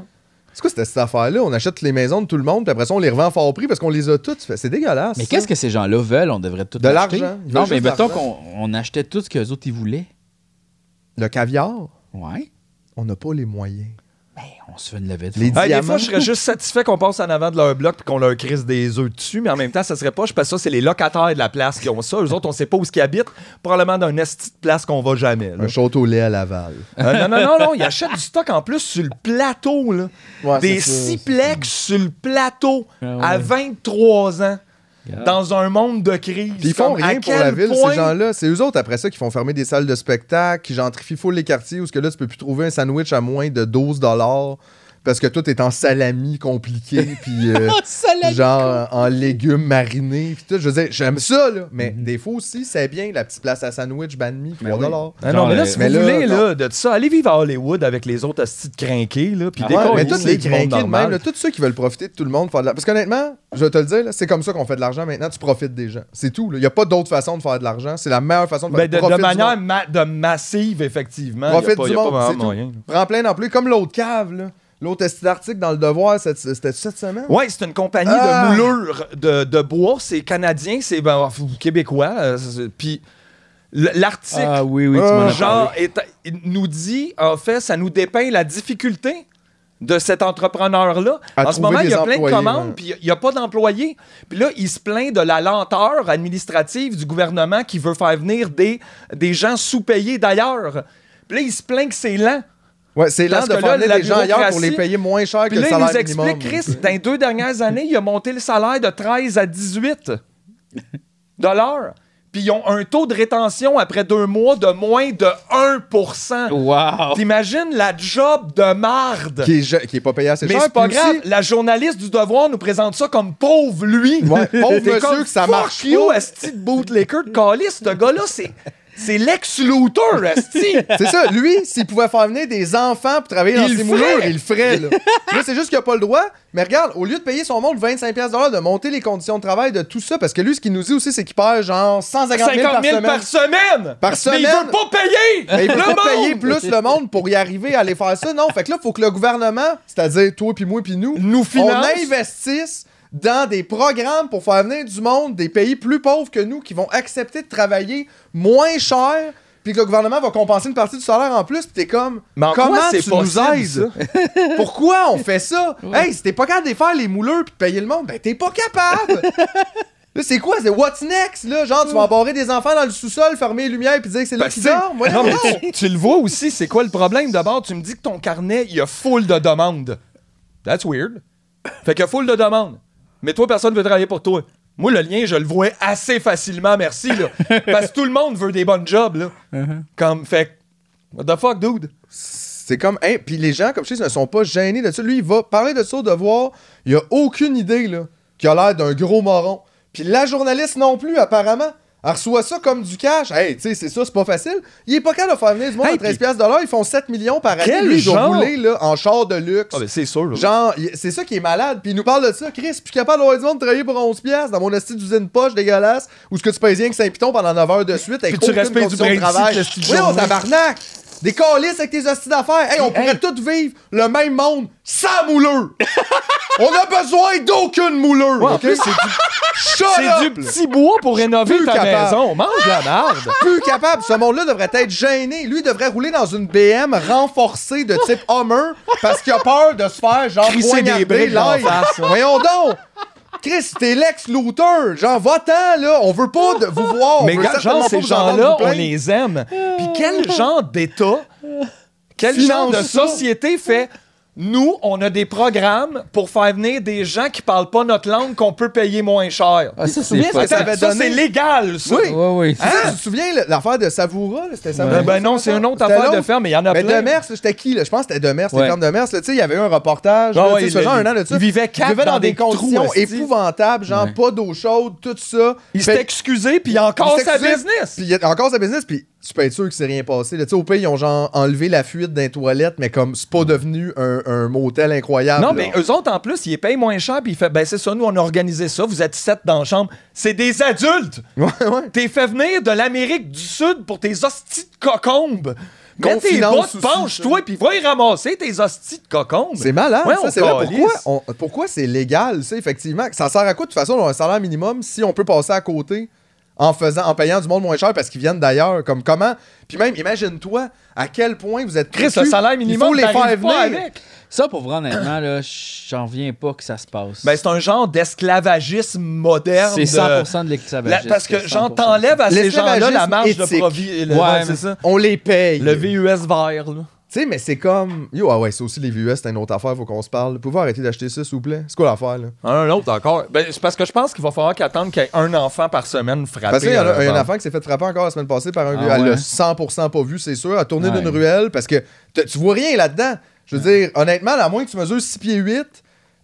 C'est quoi cette, affaire-là? On achète les maisons de tout le monde, puis après ça, on les revend fort prix parce qu'on les a toutes. C'est dégueulasse. Mais qu'est-ce que ces gens-là veulent? On devrait tout De l'argent. Non, mais mettons qu'on achetait tout ce qu'eux autres, ils voulaient. Le caviar, Ouais. on n'a pas les moyens. Ben, on se fait une levée de les Des fois, je serais juste satisfait qu'on passe en avant de leur bloc et qu'on leur crise des œufs dessus, mais en même temps, ça serait pas. Je pense ça, c'est les locataires de la place qui ont ça. Eux autres, on sait pas où ils habitent. Probablement dans une esti de place qu'on va jamais. Un château lait à Laval. Euh, non, non, non, non. Ils achètent du stock en plus sur le plateau. des six sur le plateau ah à 23 ans dans un monde de crise. ils font rien pour la ville, ces gens-là. C'est eux autres, après ça, qui font fermer des salles de spectacle, qui gentrifient full les quartiers, où ce que là, tu peux plus trouver un sandwich à moins de 12 dollars parce que tout est en salami compliqué, puis euh, genre en, légumes marinés, puis tout. Je veux dire, j'aime ça, là, mais mhm. des fois aussi, c'est bien la petite place à sandwich, banh mi, 3 ah non, mais là, euh, si mais vous là, voulez, de tout ça, allez vivre à Hollywood avec les autres à de crinqués, là, puis Mais tous les crinqués, de même, là, tous ceux qui veulent profiter de tout le monde, faire de parce qu'honnêtement, je vais te le dire, c'est comme ça qu'on fait de l'argent maintenant, tu profites des gens. C'est tout, il n'y a pas d'autre façon de faire de l'argent, c'est la meilleure façon de ben, faire de, profit. de manière massive, effectivement. Profite du monde, Prends plein d'emplois, comme l'autre cave, là. L'autre article dans Le Devoir, c'était cette semaine? Oui, c'est une compagnie de ah! moulure de, bois. C'est canadien, c'est ben, québécois. Euh, puis l'article, ah genre, nous dit, en fait, ça nous dépeint la difficulté de cet entrepreneur-là. En ce moment, il y a plein de commandes, puis il n'y a pas d'employés. Puis là, il se plaint de la lenteur administrative du gouvernement qui veut faire venir des, des gens sous-payés d'ailleurs. Puis là, il se plaint que c'est lent. Ouais, c'est là de faire les gens ailleurs pour les payer moins cher que ça le salaire minimum. il nous explique, Chris, dans les deux dernières années, il a monté le salaire de 13 à 18 dollars. Puis ils ont un taux de rétention après deux mois de moins de 1 Wow! T'imagines la job de marde! Qui est, qui est pas payé assez Mais cher. Mais c'est pas grave, la journaliste du Devoir nous présente ça comme pauvre lui! Ouais, pauvre monsieur que ça marche Fuck you, de bootlicker de calice, ce gars-là, c'est... C'est Lex looter Rusty! c'est ça, lui, s'il pouvait faire venir des enfants pour travailler dans il ses moulures, il le ferait. Là, c'est juste qu'il n'a pas le droit. Mais regarde, au lieu de payer son monde 25$ de monter les conditions de travail, de tout ça, parce que lui, ce qu'il nous dit aussi, c'est qu'il paye genre 150 000, par, semaine. par semaine. par semaine. Mais il veut pas payer! Mais il veut pas payer plus le monde pour y arriver à aller faire ça. Non, fait que là, il faut que le gouvernement, c'est-à-dire toi, puis moi, puis nous, nous on investisse dans des programmes pour faire venir du monde des pays plus pauvres que nous qui vont accepter de travailler moins cher puis que le gouvernement va compenser une partie du salaire en plus, puis t'es comme comment tu nous aides Pourquoi on fait ça Hey, si t'es pas capable de faire les mouleurs puis payer le monde, ben t'es pas capable. c'est quoi? C'est what's next, là? Genre, tu vas embarrer des enfants dans le sous-sol, fermer les lumières puis dire que c'est le ben, qu'ils tu, le vois aussi, c'est quoi le problème? D'abord, tu me dis que ton carnet, il y a full de demandes. That's weird. Fait que y a full de demandes. Mais toi, personne ne veut travailler pour toi. Moi, le lien, je le vois assez facilement, merci. parce que tout le monde veut des bonnes jobs. Là. Uh-huh. Comme, fait, what the fuck, dude? C'est comme, hein, puis les gens, comme je ne sont pas gênés de ça. Lui, il va parler de ça au devoir. Il a aucune idée, là, qu'il a l'air d'un gros moron. Puis la journaliste non plus, apparemment. Elle reçoit ça comme du cash. Hey, tu sais, c'est ça, c'est pas facile. Il est pas capable de faire venir du monde à 13 pièces ils font 7 millions par année. Quel Lui, genre? là, en char de luxe. Ah, ben c'est sûr. Là. Genre, c'est ça qui est malade. Puis il nous parle de ça. Chris, puis capable d'avoir du monde de travailler pour 11 dans mon esti d'usine poche dégueulasse Ou ce que tu payes rien que Saint-Piton pendant 9 heures de suite avec puis aucune tu respectes du de travail. Oui, on oh, tabarnak! Des calices avec tes hosties d'affaires. Hey, on pourrait tous vivre le même monde sans mouleux on a besoin d'aucune mouleur. C'est du... petit bois pour rénover ta maison. Mange la merde. Plus capable. Ce monde-là devrait être gêné. Lui devrait rouler dans une BM renforcée de type Homer parce qu'il a peur de se faire genre dans poignarder live. Hein. Voyons donc. Chris, t'es l'ex looter. Genre, va-t'en, là. On veut pas de vous voir. Mais genre, ces gens-là, on les aime. Puis quel genre d'État, quel genre de société fait nous, on a des programmes pour faire venir des gens qui parlent pas notre langue qu'on peut payer moins cher. Ah, ça, c'est ça, c'est légal, ça. Oui, oui, oui. tu hein? te souviens l'affaire de Savoura? C'était ça. Ben, ben, non, c'est une autre affaire de ferme, mais il y en a plein. Mais Demers, c'était qui? Là? Je pense que c'était Demers, c'était comme De Demers. Tu sais, il y avait eu un reportage, ah, là, ouais, ce genre, un an de ça. Il vivait quatre dans, des, conditions épouvantables, genre pas d'eau chaude, tout ça. Il s'est excusé, puis il a encore sa business. Puis il a encore sa business, puis tu peux être sûr que c'est rien passé. sais au pays, ils ont genre enlevé la fuite d'un toilette, mais comme c'est pas devenu un, un motel incroyable. Non, mais eux autres, en plus, ils payent moins cher, puis ils font Ben, c'est ça, nous, on a organisé ça, vous êtes sept dans la chambre. C'est des adultes! Ouais, ouais. T'es fait venir de l'Amérique du Sud pour tes hosties de cocombes! Mets tes bottes, penche-toi, puis va y ramasser tes hosties de cocombes. C'est malade, ça, c'est vrai. Pourquoi, c'est légal, ça, effectivement? Ça sert à quoi, de toute façon, on un salaire minimum si on peut passer à côté? en faisant en payant du monde moins cher parce qu'ils viennent d'ailleurs comme comment puis même imagine-toi à quel point vous êtes Chris le salaire minimum faut les faire venir ça pour vrai honnêtement là j'en viens pas que ça se passe ben c'est un genre d'esclavagisme moderne c'est 100% de l'esclavagisme parce que genre t'enlèves à ces gens là la marge de profit ouais, on les paye le VUS vert là mais c'est comme. Yo, ah ouais, c'est aussi les VUS, c'est une autre affaire, faut qu'on se parle. Pouvez arrêter d'acheter ça, s'il vous plaît? C'est quoi l'affaire, là? Un autre encore. Ben, c'est parce que je pense qu'il va falloir qu'attendre qu'il y un enfant par semaine frappé. Parce qu'il y, a euh, un, enfant qui s'est fait frapper encore la semaine passée par un. Ah elle 100% pas vu, c'est sûr. A tourné d'une ruelle parce que tu vois rien là-dedans. Je veux dire, honnêtement, à moins que tu mesures 6 pieds 8,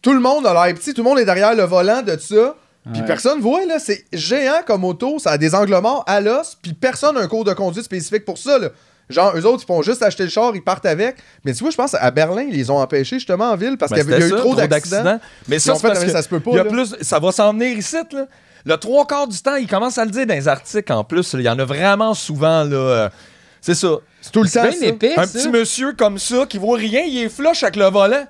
tout le monde a l'air petit, tout le monde est derrière le volant de ça. Puis personne voit, là, c'est géant comme auto, ça a des angles morts à l'os, puis personne a un cours de conduite spécifique pour ça, là. Genre, eux autres, ils font juste acheter le char, ils partent avec. Mais tu vois, je pense à Berlin, ils les ont empêchés justement en ville parce ben, qu'il y, a eu trop, d'accidents. Mais ça, en ça se peut pas. ça va s'en venir ici, là. Le trois quarts du temps, ils commencent à le dire dans les articles en plus. Il y en a vraiment souvent, là. Euh, c'est ça. C'est tout le temps. un petit monsieur comme ça qui voit rien, il est flush avec le volant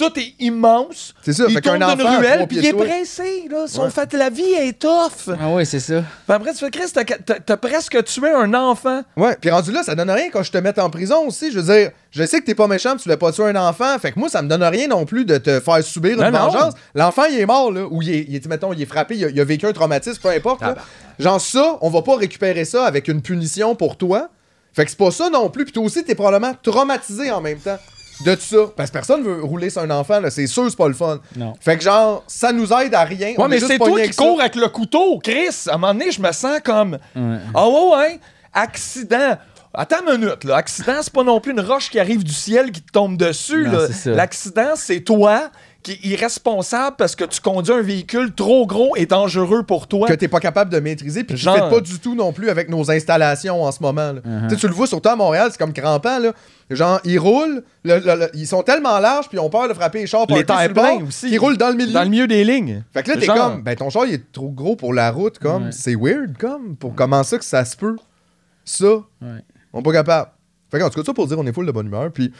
tout est immense. C'est ça, il fait qu'un enfant. est pressé, là. Son fait, la vie est tough. Ah oui, c'est ça. Puis après, tu fais, Chris, t'as presque tué un enfant. Ouais, puis rendu là, ça donne rien quand je te mets en prison aussi. Je veux dire, je sais que t'es pas méchant, tu voulais pas tuer un enfant. Fait que moi, ça me donne rien non plus de te faire subir une ben vengeance. L'enfant, il est mort, là. Ou il est, il mettons, il est frappé, il a, vécu un traumatisme, peu importe. Ah ben. Genre, ça, on va pas récupérer ça avec une punition pour toi. Fait que c'est pas ça non plus. Puis toi aussi, t'es probablement traumatisé en même temps de ça. Parce que personne veut rouler sur un enfant, C'est sûr, c'est pas le fun. Non. Fait que genre, ça nous aide à rien. Ouais, mais c'est toi qui cours avec le couteau, Chris. À un moment donné, je me sens comme. Ouais. Oh, hein? Accident. Attends une minute, là. Accident, c'est pas non plus une roche qui arrive du ciel qui te tombe dessus. L'accident, c'est toi qui est irresponsable parce que tu conduis un véhicule trop gros et dangereux pour toi. Que t'es pas capable de maîtriser, puis Genre... tu fais pas du tout non plus avec nos installations en ce moment. Uh-huh. Tu le vois surtout à Montréal, c'est comme crampant. Là. Genre, ils roulent, ils sont tellement larges, puis on ont peur de frapper les chars par Ils roulent dans le milieu. Dans le milieu des lignes. Fait que là, t'es comme, ben ton char, il est trop gros pour la route, comme, c'est weird, comme, pour comment ça que ça se peut. Ça, on est pas capable. Fait qu'en tout cas, ça pour dire, on est full de bonne humeur. Puis...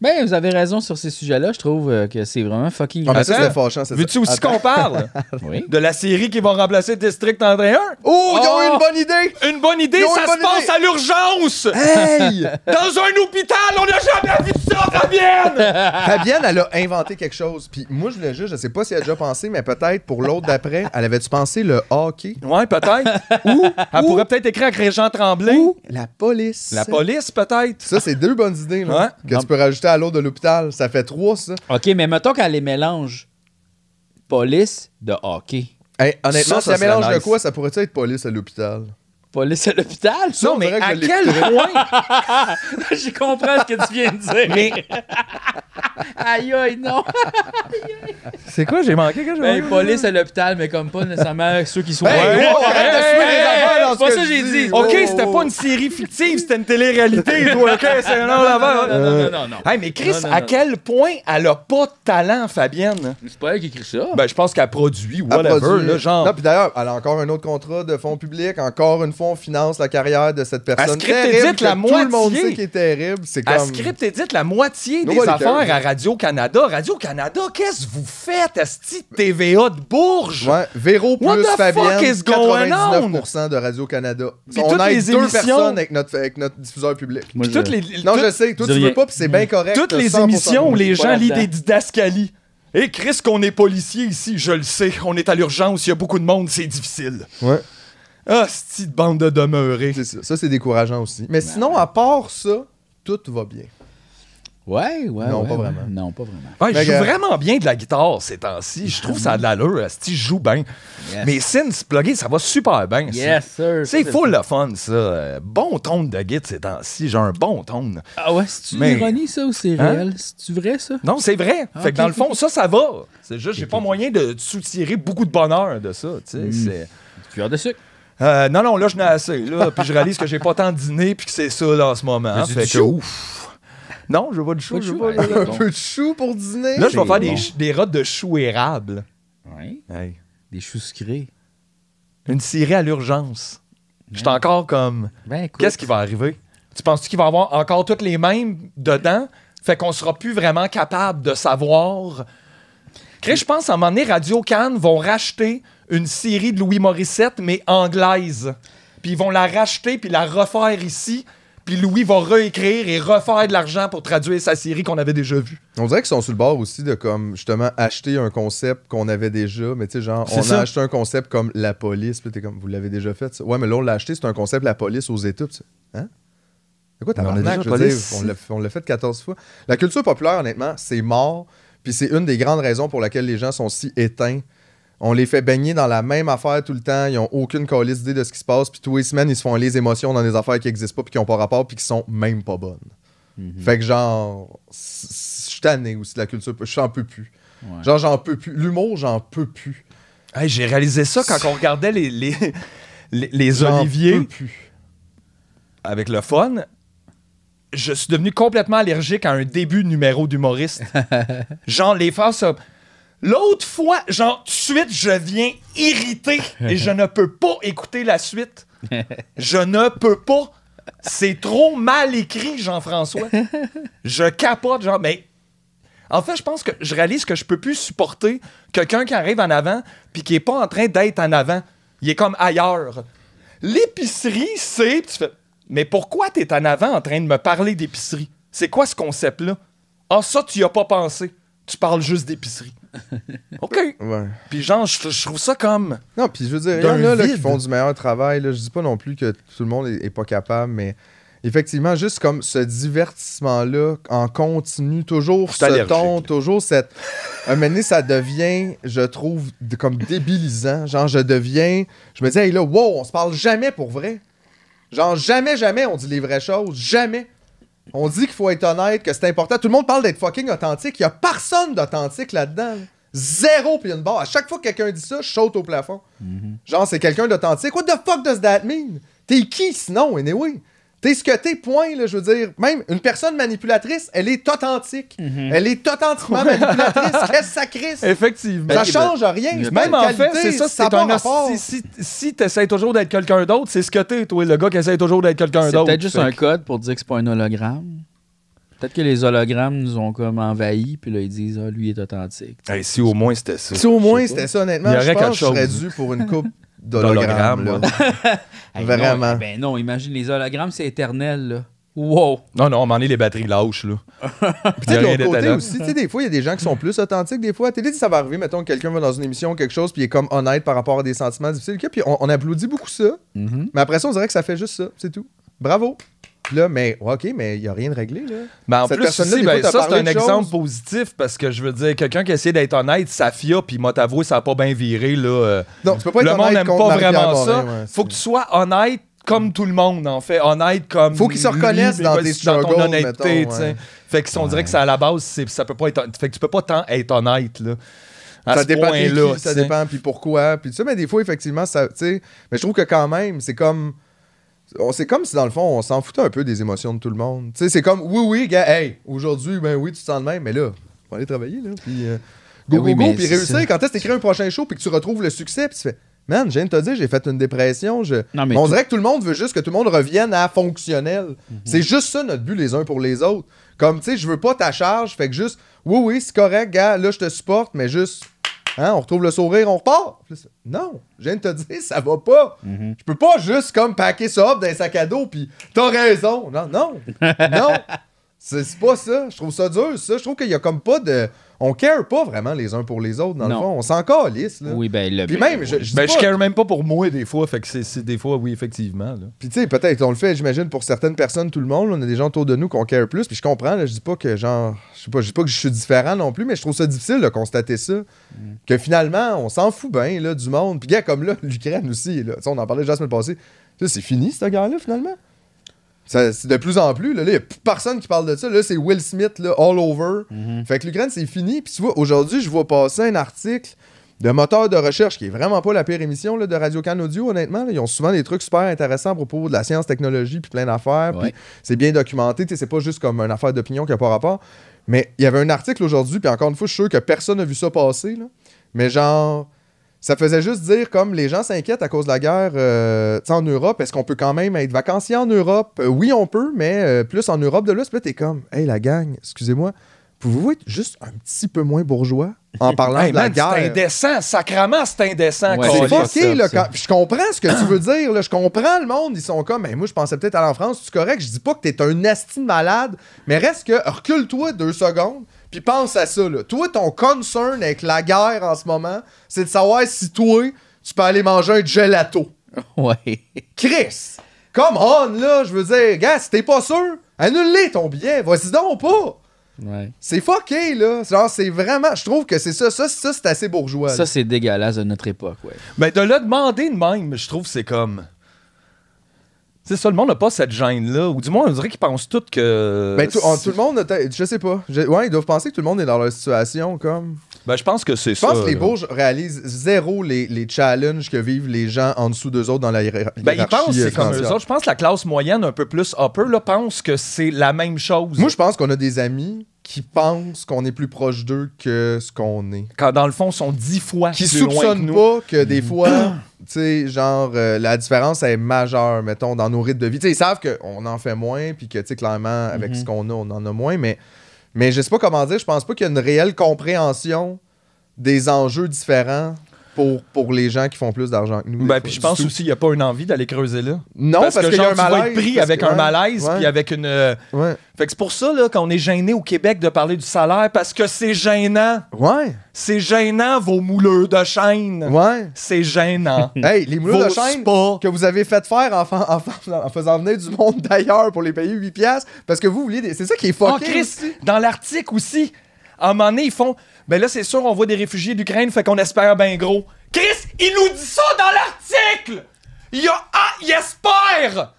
Ben, vous avez raison sur ces sujets-là. Je trouve euh, que c'est vraiment fucking. Ah, c'est tu aussi qu'on parle de la série qui va remplacer District André 1? Oh, ils ont ont oh! une bonne idée! Une bonne idée, ça se passe à l'urgence! Hey! Dans un hôpital, on n'a jamais vu ça, Fabienne! Fabienne, elle a inventé quelque chose. Puis moi, je le juge, je sais pas si elle a déjà pensé, mais peut-être pour l'autre d'après, elle avait-tu pensé le hockey? Ouais, peut-être. ou. Elle pourrait peut-être écrire avec Régent Tremblay. la police. La police, peut-être. Ça, c'est deux bonnes idées là, que tu peux rajouter à l'eau de l'hôpital. Ça fait trois, ça. OK, mais mettons qu'elle les mélange police de hockey. honnêtement, ça, mélange de quoi? Ça pourrait être police à l'hôpital? police à l'hôpital. non, mais à quel point? je comprends ce que tu viens de dire. Mais... aïe, aïe, non. c'est quoi, j'ai manqué quand je ben, police à l'hôpital, mais comme pas nécessairement ceux qui sont... Ben, hey, c'est pas ça que j'ai dit. OK, oh, c'était oh, pas oh. une série fictive, c'était une télé-réalité. OK, c'est un an Non, non, non, non. mais Chris, à quel point elle a pas de talent, Fabienne? C'est pas elle qui écrit ça. Ben, je pense qu'elle produit, whatever, là, genre... Non, puis d'ailleurs, elle a encore un autre contrat de fonds publics, encore une fois finance la carrière de cette personne. terrible, la moitié. Tout le monde sait qui est terrible. C'est comme... À script édite la moitié des affaires à Radio-Canada. Radio-Canada, qu'est-ce que vous faites, ce type TVA de Bourges? Ouais, Véro plus Fabienne, 99% de Radio-Canada. On a deux personnes avec notre, avec diffuseur public. toutes les, non, je sais, toi, tu veux pas, puis c'est bien correct. Toutes les émissions où les gens lisent des didascalies. Et eh, Chris, qu'on est policier ici, je le sais. On est à l'urgence, il y a beaucoup de monde, c'est difficile. Ouais. Ah, petite bande de demeurés. C'est ça. c'est décourageant aussi. Mais sinon, à part ça, tout va bien. Ouais, ouais. Non, pas vraiment. Non, pas vraiment. je joue vraiment bien de la guitare ces temps-ci. Je trouve ça a de l'allure. Si je joue bien. Mais since plugins, ça va super bien. Yes, sir. C'est full le fun, ça. Bon ton de guitare ces temps-ci. J'ai un bon ton. Ah ouais, cest une ironie, ça, ou c'est réel? Hein? C'est-tu vrai, ça? Non, c'est vrai. Ah, fait que dans le fond, ça, ça va. C'est juste, j'ai pas moyen de soutirer beaucoup de bonheur de ça. Tu sais, mm. de sucre. Euh, non, non, là, je n'ai assez. Là, puis je réalise que j'ai pas tant dîné puis que c'est ça là, en ce moment. Hein, fait Non, je veux pas de chou. Je veux de... un peu de chou pour dîner. Là, je vais faire des, des de chou érable. Oui. Des choux sucrés. Une cirée à l'urgence. Je suis encore comme. Ben, qu'est-ce qui va arriver? Tu penses qu'il va y avoir encore toutes les mêmes dedans? Fait qu'on sera plus vraiment capable de savoir je pense qu'à un moment donné, Radio Cannes vont racheter une série de Louis Morissette, mais anglaise. Puis ils vont la racheter puis la refaire ici. Puis Louis va réécrire et refaire de l'argent pour traduire sa série qu'on avait déjà vue. On dirait qu'ils sont sur le bord aussi de comme justement acheter un concept qu'on avait déjà, mais tu sais, genre, on a acheté un concept comme la police, comme vous l'avez déjà fait. Ouais, mais là, on l'a acheté, c'est un concept la police aux États. hein? quoi, t'as on l'a fait 14 fois. La culture populaire, honnêtement, c'est mort. Puis c'est une des grandes raisons pour laquelle les gens sont si éteints. On les fait baigner dans la même affaire tout le temps, ils n'ont aucune colisse d'idée de ce qui se passe, puis tous les semaines, ils se font les émotions dans des affaires qui n'existent pas, puis qui n'ont pas rapport, puis qui sont même pas bonnes. Mhm. Fait que genre, je suis tanné aussi de la culture, j'en peux plus. Genre, j'en peux plus. L'humour, j'en peux plus. J'ai réalisé ça quand on regardait les, les, les, les oliviers. Avec le fun, je suis devenu complètement allergique à un début numéro d'humoriste. genre, les faces. L'autre fois, genre, tout de suite, je viens irrité et je ne peux pas écouter la suite. Je ne peux pas. C'est trop mal écrit, Jean-François. Je capote, genre, mais. En fait, je pense que je réalise que je peux plus supporter quelqu'un qui arrive en avant puis qui est pas en train d'être en avant. Il est comme ailleurs. L'épicerie, c'est. Mais pourquoi t'es en avant en train de me parler d'épicerie? C'est quoi ce concept-là? Ah, ça, tu y as pas pensé. Tu parles juste d'épicerie. OK. Puis genre, je, trouve ça comme. Non, puis je veux dire, il y en a qui font du meilleur travail. Je dis pas non plus que tout le monde est, pas capable, mais effectivement, juste comme ce divertissement-là en continu, toujours ce ton, toujours cette. un ça devient, je trouve, comme débilisant. Genre, je deviens. Je me dis, hey là, wow, on se parle jamais pour vrai. Genre, jamais, jamais on dit les vraies choses. Jamais. On dit qu'il faut être honnête, que c'est important. Tout le monde parle d'être fucking authentique. Il n'y a personne d'authentique là-dedans. Zéro puis une barre. À chaque fois que quelqu'un dit ça, je saute au plafond. Mhm. Genre, c'est quelqu'un d'authentique. What the fuck does that mean? T'es qui sinon, anyway? T'es ce que t'es, point, là, je veux dire. Même une personne manipulatrice, elle est authentique. Mhm. Elle est authentiquement manipulatrice. Qu'est-ce que ça Effectivement. Ça change rien. Même en fait, c'est ça, c'est un rapport. Si, si, t'essayes toujours d'être quelqu'un d'autre, c'est ce que t'es, toi, le gars qui essaye toujours d'être quelqu'un d'autre. C'est peut-être juste un code pour dire que c'est pas un hologramme. Peut-être que les hologrammes nous ont comme envahis, puis là, ils disent, ah, lui, est authentique. si au moins c'était ça. Si au moins c'était ça, honnêtement, je pense je serais dû pour une coupe d'hologrammes. Vraiment. Eh ben non, imagine, les hologrammes, c'est éternel. Wow! Non, non, on m'en est les batteries lâches, là. Puis de l'autre côté aussi, tu des fois, il y a des gens qui sont plus authentiques, des fois. À télé, ça va arriver, mettons, que quelqu'un va dans une émission ou quelque chose, puis il est comme honnête par rapport à des sentiments difficiles, puis on, applaudit beaucoup ça. Mm-hmm. Mais après ça, on dirait que ça fait juste ça, c'est tout. Bravo! mais OK, mais il n'y a rien de réglé. Là. Ben, en plus, si, ben, ça, c'est un exemple positif parce que je veux dire, quelqu'un qui essaie d'être honnête, ça fia, puis moi, t'avoue ça n'a pas bien viré. Euh, non, tu peux pas être Le monde n'aime pas vraiment ça. faut que tu sois honnête comme tout le monde, en fait. Honnête comme. Faut qu'ils se reconnaissent dans, tes dans ton honnêteté. Fait que on dirait que ça à la base, ça peut pas être. Fait que tu peux pas tant être honnête, là. ça dépend point là, ça dépend puis pourquoi puis mais des fois effectivement ça mais je trouve que quand même c'est comme c'est comme si dans le fond, on s'en foutait un peu des émotions de tout le monde. Tu sais, c'est comme oui, oui, gars, hey, aujourd'hui, ben oui, tu te sens le même, mais là, faut aller travailler, là. Puis euh, ben go, go, go, puis réussir. Quand tu ce un prochain show, puis que tu retrouves le succès, puis tu fais. Man, je viens de te dire, j'ai fait une dépression. on dirait que tout le monde veut juste que tout le monde revienne à fonctionnel. Mhm. C'est juste ça notre but les uns pour les autres. Comme, tu sais, je veux pas ta charge, fait que juste, oui, oui, c'est correct, gars, là, je te supporte, mais juste, Hein, on retrouve le sourire, on repart. Non, je viens de te dire, ça va pas. Mhm. Je peux pas juste comme paquer ça dans un sac à dos, puis t'as raison. Non, non, non. C'est pas ça. Je trouve ça dur, ça. Je trouve qu'il y a comme pas de on care pas vraiment les uns pour les autres, dans le fond. On s'en calisse. Là. Oui, ben, Puis même, je, ben, care même pas pour moi des fois. Fait que c'est des fois, oui, effectivement. Là. Puis tu sais, peut-être, on le fait, j'imagine, pour certaines personnes, tout le monde. on a des gens autour de nous qu'on care plus. Puis je comprends, je dis pas que genre. Je sais pas, je dis pas que je suis différent non plus, mais je trouve ça difficile de constater ça. Mm. Que finalement, on s'en fout bien là, du monde. Puis gars, comme là, l'Ukraine aussi, là, on en parlait déjà la semaine passée. C'est fini, ce gars-là, finalement c'est de plus en plus. Là, il n'y a personne qui parle de ça. Là, c'est Will Smith, all over. Mhm. Fait que l'Ukraine, c'est fini. Puis tu aujourd'hui, je vois passer un article de moteur de recherche qui est vraiment pas la pire émission de Radio-Can Audio, honnêtement. Ils ont souvent des trucs super intéressants à propos de la science, technologie, puis plein d'affaires. C'est bien documenté. C'est pas juste comme une affaire d'opinion qui n'a pas rapport. Mais il y avait un article aujourd'hui, puis encore une fois, je suis sûr que personne n'a vu ça passer. Mais genre, ça faisait juste dire comme les gens s'inquiètent à cause de la guerre euh, en Europe, est-ce qu'on peut quand même être vacancier en Europe? Euh, oui, on peut, mais euh, plus en Europe de l'Ouest. Puis là, t'es comme, hey, la gang, excusez-moi, pouvez-vous être juste un petit peu moins bourgeois en parlant de la guerre? C'est indécent, sacrament, c'est indécent. Ouais, c'est ok, là. Je comprends ce que tu veux dire, Je comprends le monde. Ils sont comme, mais moi, je pensais peut-être à l'en France, tu correct? Je dis pas que t'es un asti malade, mais reste que, recule-toi deux secondes puis pense à ça, là. Toi, ton concern avec la guerre en ce moment, c'est de savoir si toi, tu peux aller manger un gelato. Ouais. Chris! Come on, là, je veux dire, gars, si t'es pas sûr, annule ton billet, vas-y donc pas! Ouais. C'est fucké, là. Genre, c'est vraiment. Je trouve que c'est ça. Ça, c'est assez bourgeois. Ça, c'est dégueulasse de notre époque, ouais. Mais ben, de le demander de même, je trouve c'est comme. C'est ça, le n'a pas cette gêne-là. Ou du moins, on dirait qu'ils pensent tout que. Ben, tout, le monde, je sais pas. ouais, ils doivent penser que tout le monde est dans leur situation, comme. Ben, je pense que c'est ça. Je pense que les Bourges réalisent zéro les, les, challenges que vivent les gens en dessous d'eux autres dans la ben, hiérarchie. ils pensent c'est comme eux autres. Je pense que la classe moyenne, un peu plus upper, là, pense que c'est la même chose. Moi, je pense qu'on a des amis qui pensent qu'on est plus proche d'eux que ce qu'on est. Quand dans le fond, ils sont dix fois qui plus loin que nous. pas que des mm. fois, tu sais, genre euh, la différence est majeure, mettons, dans nos rythmes de vie. Tu ils savent qu'on en fait moins, puis que tu sais clairement avec mm-hmm. ce qu'on a, on en a moins, mais mais je sais pas comment dire. Je pense pas qu'il y a une réelle compréhension des enjeux différents pour, les gens qui font plus d'argent que nous. Ben, puis je pense aussi qu'il n'y a pas une envie d'aller creuser là. Non, parce, que, a un malaise, être pris avec un malaise, puis avec une. Euh, ouais. Fait que c'est pour ça qu'on est gêné au Québec de parler du salaire, parce que c'est gênant. Ouais. C'est gênant, vos mouleurs de chaîne. Ouais. C'est gênant. hey, les mouleurs de chaîne que vous avez fait faire en, faisant venir du monde d'ailleurs pour les payer 8$, parce que vous voulez. Des... C'est ça qui est oh, fort en dans l'article aussi, à un moment donné, ils font ben là, c'est sûr, on voit des réfugiés d'Ukraine, fait qu'on espère bien gros. Chris, il nous dit ça dans l'article! Il, a... ah, il espère!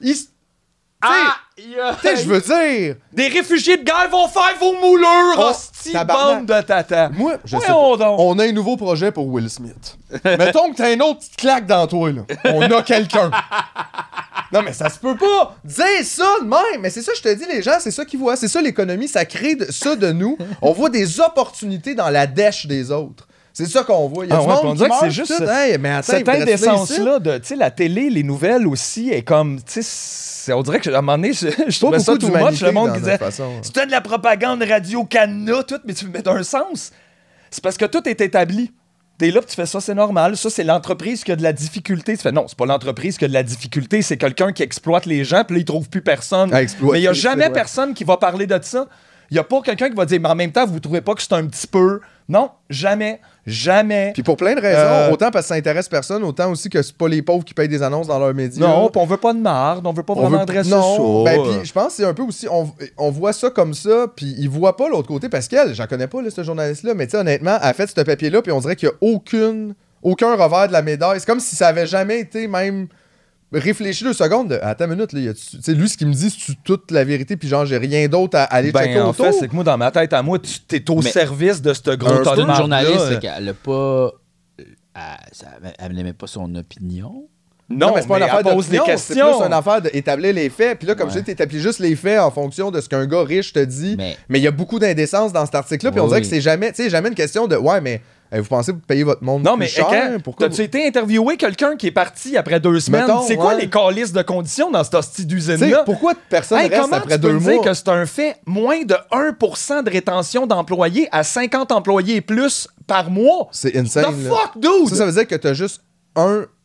Tu sais, je veux dire. Des réfugiés de guerre vont faire vos moulures, oh, hostie, bande de tata. Moi, je sais. On, on a un nouveau projet pour Will Smith. Mettons que t'as une autre petite claque dans toi, là. On a quelqu'un. non, mais ça se peut pas. Dis ça de même. Mais c'est ça, je te dis, les gens, c'est ça qu'ils voient. C'est ça, l'économie, ça crée de, ça de nous. On voit des opportunités dans la dèche des autres. C'est ça qu'on voit. Il y a ah on c'est juste mais attends, cette là de, tu la télé, les nouvelles aussi, est comme, tu on dirait que à un moment donné, je, trouve trouvais ça tout match Le monde disait C'était hein. de la propagande radio canot tout, mais tu veux mettre un sens. C'est parce que tout est établi. T'es là, tu fais ça, c'est normal. Ça, c'est l'entreprise qui a de la difficulté. Tu non, c'est pas l'entreprise qui a de la difficulté, c'est quelqu'un qui exploite les gens, puis là, il trouve plus personne. mais il n'y a jamais personne qui va parler de ça. Il y a pas quelqu'un qui va dire, mais en même temps, vous trouvez pas que c'est un petit peu. Non, jamais. Jamais. Puis pour plein de raisons, euh, autant parce que ça intéresse personne, autant aussi que c'est pas les pauvres qui payent des annonces dans leurs médias. Non, puis on veut pas de marde, on veut pas vraiment Non, ben, puis je pense que c'est un peu aussi, on, voit ça comme ça, puis ils voient pas l'autre côté parce j'en connais pas ce journaliste-là, mais tu sais, honnêtement, elle a fait ce papier-là, puis on dirait qu'il y a aucune, aucun revers de la médaille. C'est comme si ça avait jamais été même réfléchis deux secondes. attends une minute, là, lui, ce qu'il me dit, c'est toute la vérité, puis genre, j'ai rien d'autre à, aller ben, checker en fait, c'est que moi, dans ma tête, à moi, tu t'es au service de ce gros journaliste, c'est qu'elle a pas. Euh, elle n'aimait pas son opinion. Non, mais c'est pas une affaire de questions. C'est plus une affaire d'établir les faits. Puis là, comme je dis, t'établis juste les faits en fonction de ce qu'un gars riche te dit. Mais il y a beaucoup d'indécence dans cet article-là. Puis on dirait que c'est jamais, jamais une question de ouais, mais vous pensez vous payez votre monde non, mais cher? Pourquoi t'as-tu été interviewé quelqu'un qui est parti après deux semaines? C'est quoi les calices de conditions dans cette hostie d'usine-là? Pourquoi personne hey, reste après deux peux mois? dire que c'est un fait moins de 1% de rétention d'employés à 50 employés et plus par mois? C'est insane. The fuck, dude! Ça, ça veut dire que t'as juste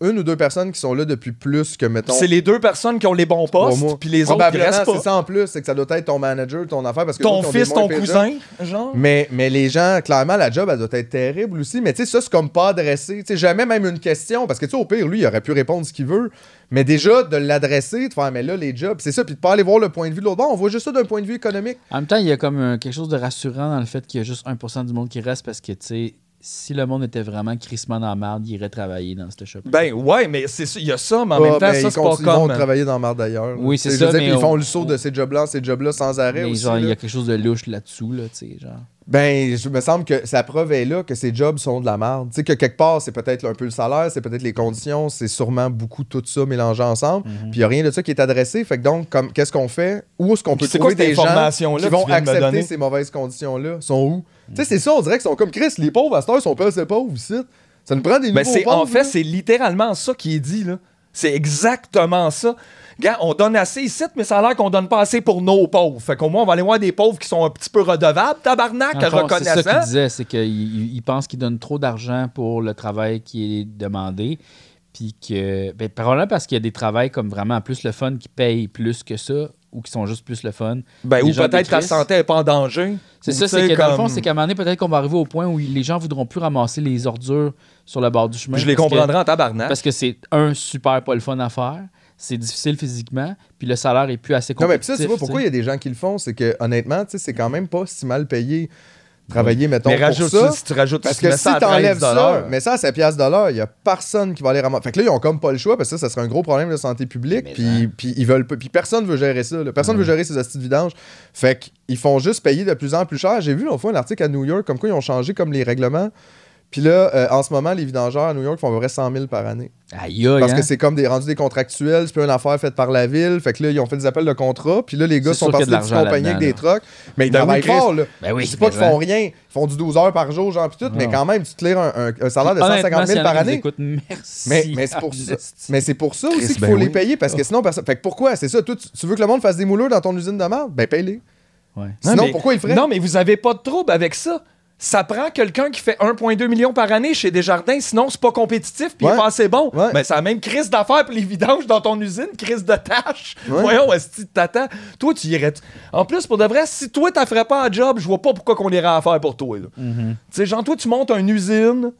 une ou deux personnes qui sont là depuis plus que, mettons. C'est les deux personnes qui ont les bons postes, puis les autres C'est ça en plus, c'est que ça doit être ton manager, ton affaire. Parce que ton fils, ton cousin, genre. Mais, mais les gens, clairement, la job, elle doit être terrible aussi. Mais tu sais, ça, c'est comme pas adresser Tu sais, jamais même une question, parce que tu sais, au pire, lui, il aurait pu répondre ce qu'il veut. Mais déjà, de l'adresser, de faire, mais là, les jobs, c'est ça, puis de pas aller voir le point de vue de l'autre. on voit juste ça d'un point de vue économique. En même temps, il y a comme euh, quelque chose de rassurant dans le fait qu'il y a juste 1% du monde qui reste parce que, tu sais, si le monde était vraiment crissement dans la merde, il irait travailler dans cette shop. Ben ouais, mais c'est il y a ça, mais en même temps, ben, ça, c'est pas comme... Ils hein. vont travailler dans la merde d'ailleurs. Oui, c'est ça. mais ils font le saut de ces jobs-là ces jobs-là sans arrêt. Mais aussi, il y a quelque chose de louche là-dessous, là, tu sais, genre. Ben, je me semble que sa preuve est là que ces jobs sont de la merde. Tu sais, que quelque part, c'est peut-être un peu le salaire, c'est peut-être les conditions, c'est sûrement beaucoup tout ça mélangé ensemble. Mhm. Puis il n'y a rien de ça qui est adressé. Fait que donc, qu'est-ce qu'on fait? Où est-ce qu'on peut trouver quoi, des gens qui vont accepter ces mauvaises conditions-là? Sont où? Tu sais, mhm. c'est ça, on dirait qu'ils sont comme Chris, les pauvres à cette heure, sont pas assez pauvres ici. Ça nous prend des Mais ben, En fait, c'est littéralement ça qui est dit, là. C'est exactement ça on donne assez ici, mais ça a l'air qu'on donne pas assez pour nos pauvres. Fait qu'au moins, on va aller voir des pauvres qui sont un petit peu redevables, tabarnak, Encore, C'est ça qu'il disait, c'est qu'il pense qu'il donne trop d'argent pour le travail qui est demandé. Puis que, ben, là parce qu'il y a des travails comme vraiment plus le fun qui payent plus que ça ou qui sont juste plus le fun. Ben, ou peut-être la santé n'est pas en danger. C'est ça, c'est que dans le fond, c'est qu'à un moment donné, peut-être qu'on va arriver au point où les gens voudront plus ramasser les ordures sur le bord du chemin. Je les comprendrai en tabarnak. Parce que c'est un super pas le fun à faire c'est difficile physiquement, puis le salaire est plus assez compétitif. Non, mais ça, pourquoi il y a des gens qui le font, c'est que honnêtement, c'est quand même pas si mal payé travailler, mettons, mais rajoute, ça. Si tu rajoutes, parce que si enlèves ça, mais ça, c'est pièce il n'y a personne qui va aller ramasser. Fait que là, ils ont comme pas le choix, parce que ça, ça serait un gros problème de santé publique, puis, puis ils veulent personne veut gérer ça, personne ne veut gérer ces astuces de vidange. Fait qu'ils font juste payer de plus en plus cher. J'ai vu, l'autre fois, un article à New York, comme quoi ils ont changé comme les règlements puis là, euh, en ce moment, les vidangeurs à New York font à peu 100 000 par année. Aïe, aïe Parce que hein? c'est comme des rendus des contractuels, c'est plus une affaire faite par la ville. Fait que là, ils ont fait des appels de contrat. Puis là, les gars sont partis de des compagnies avec des trucks. Mais ils travaillent là. Ben c'est pas qu'ils font rien. Ils font du 12 heures par jour, genre, tout. Mais quand même, tu te lires un, salaire de 150 000 par année. merci. Mais, c'est pour, ça aussi qu'il faut ben les payer. Parce que sinon, personne. Fait que pourquoi C'est ça. tu veux que le monde fasse des moulures dans ton usine de merde Ben, paye-les. Sinon, pourquoi ils feraient Non, mais vous avez pas de trouble avec ça ça prend quelqu'un qui fait 1,2 million par année chez Desjardins, sinon c'est pas compétitif, puis il pas assez bon. Mais ben, ça a même crise d'affaires pour les vidanges dans ton usine, crise de tâches. Voyons, est-ce que t'attends? Toi, tu irais. En plus, pour de vrai, si toi, t'en ferais pas un job, je vois pas pourquoi qu'on irait à faire pour toi. Mm-hmm. Tu sais, genre, toi, tu montes une usine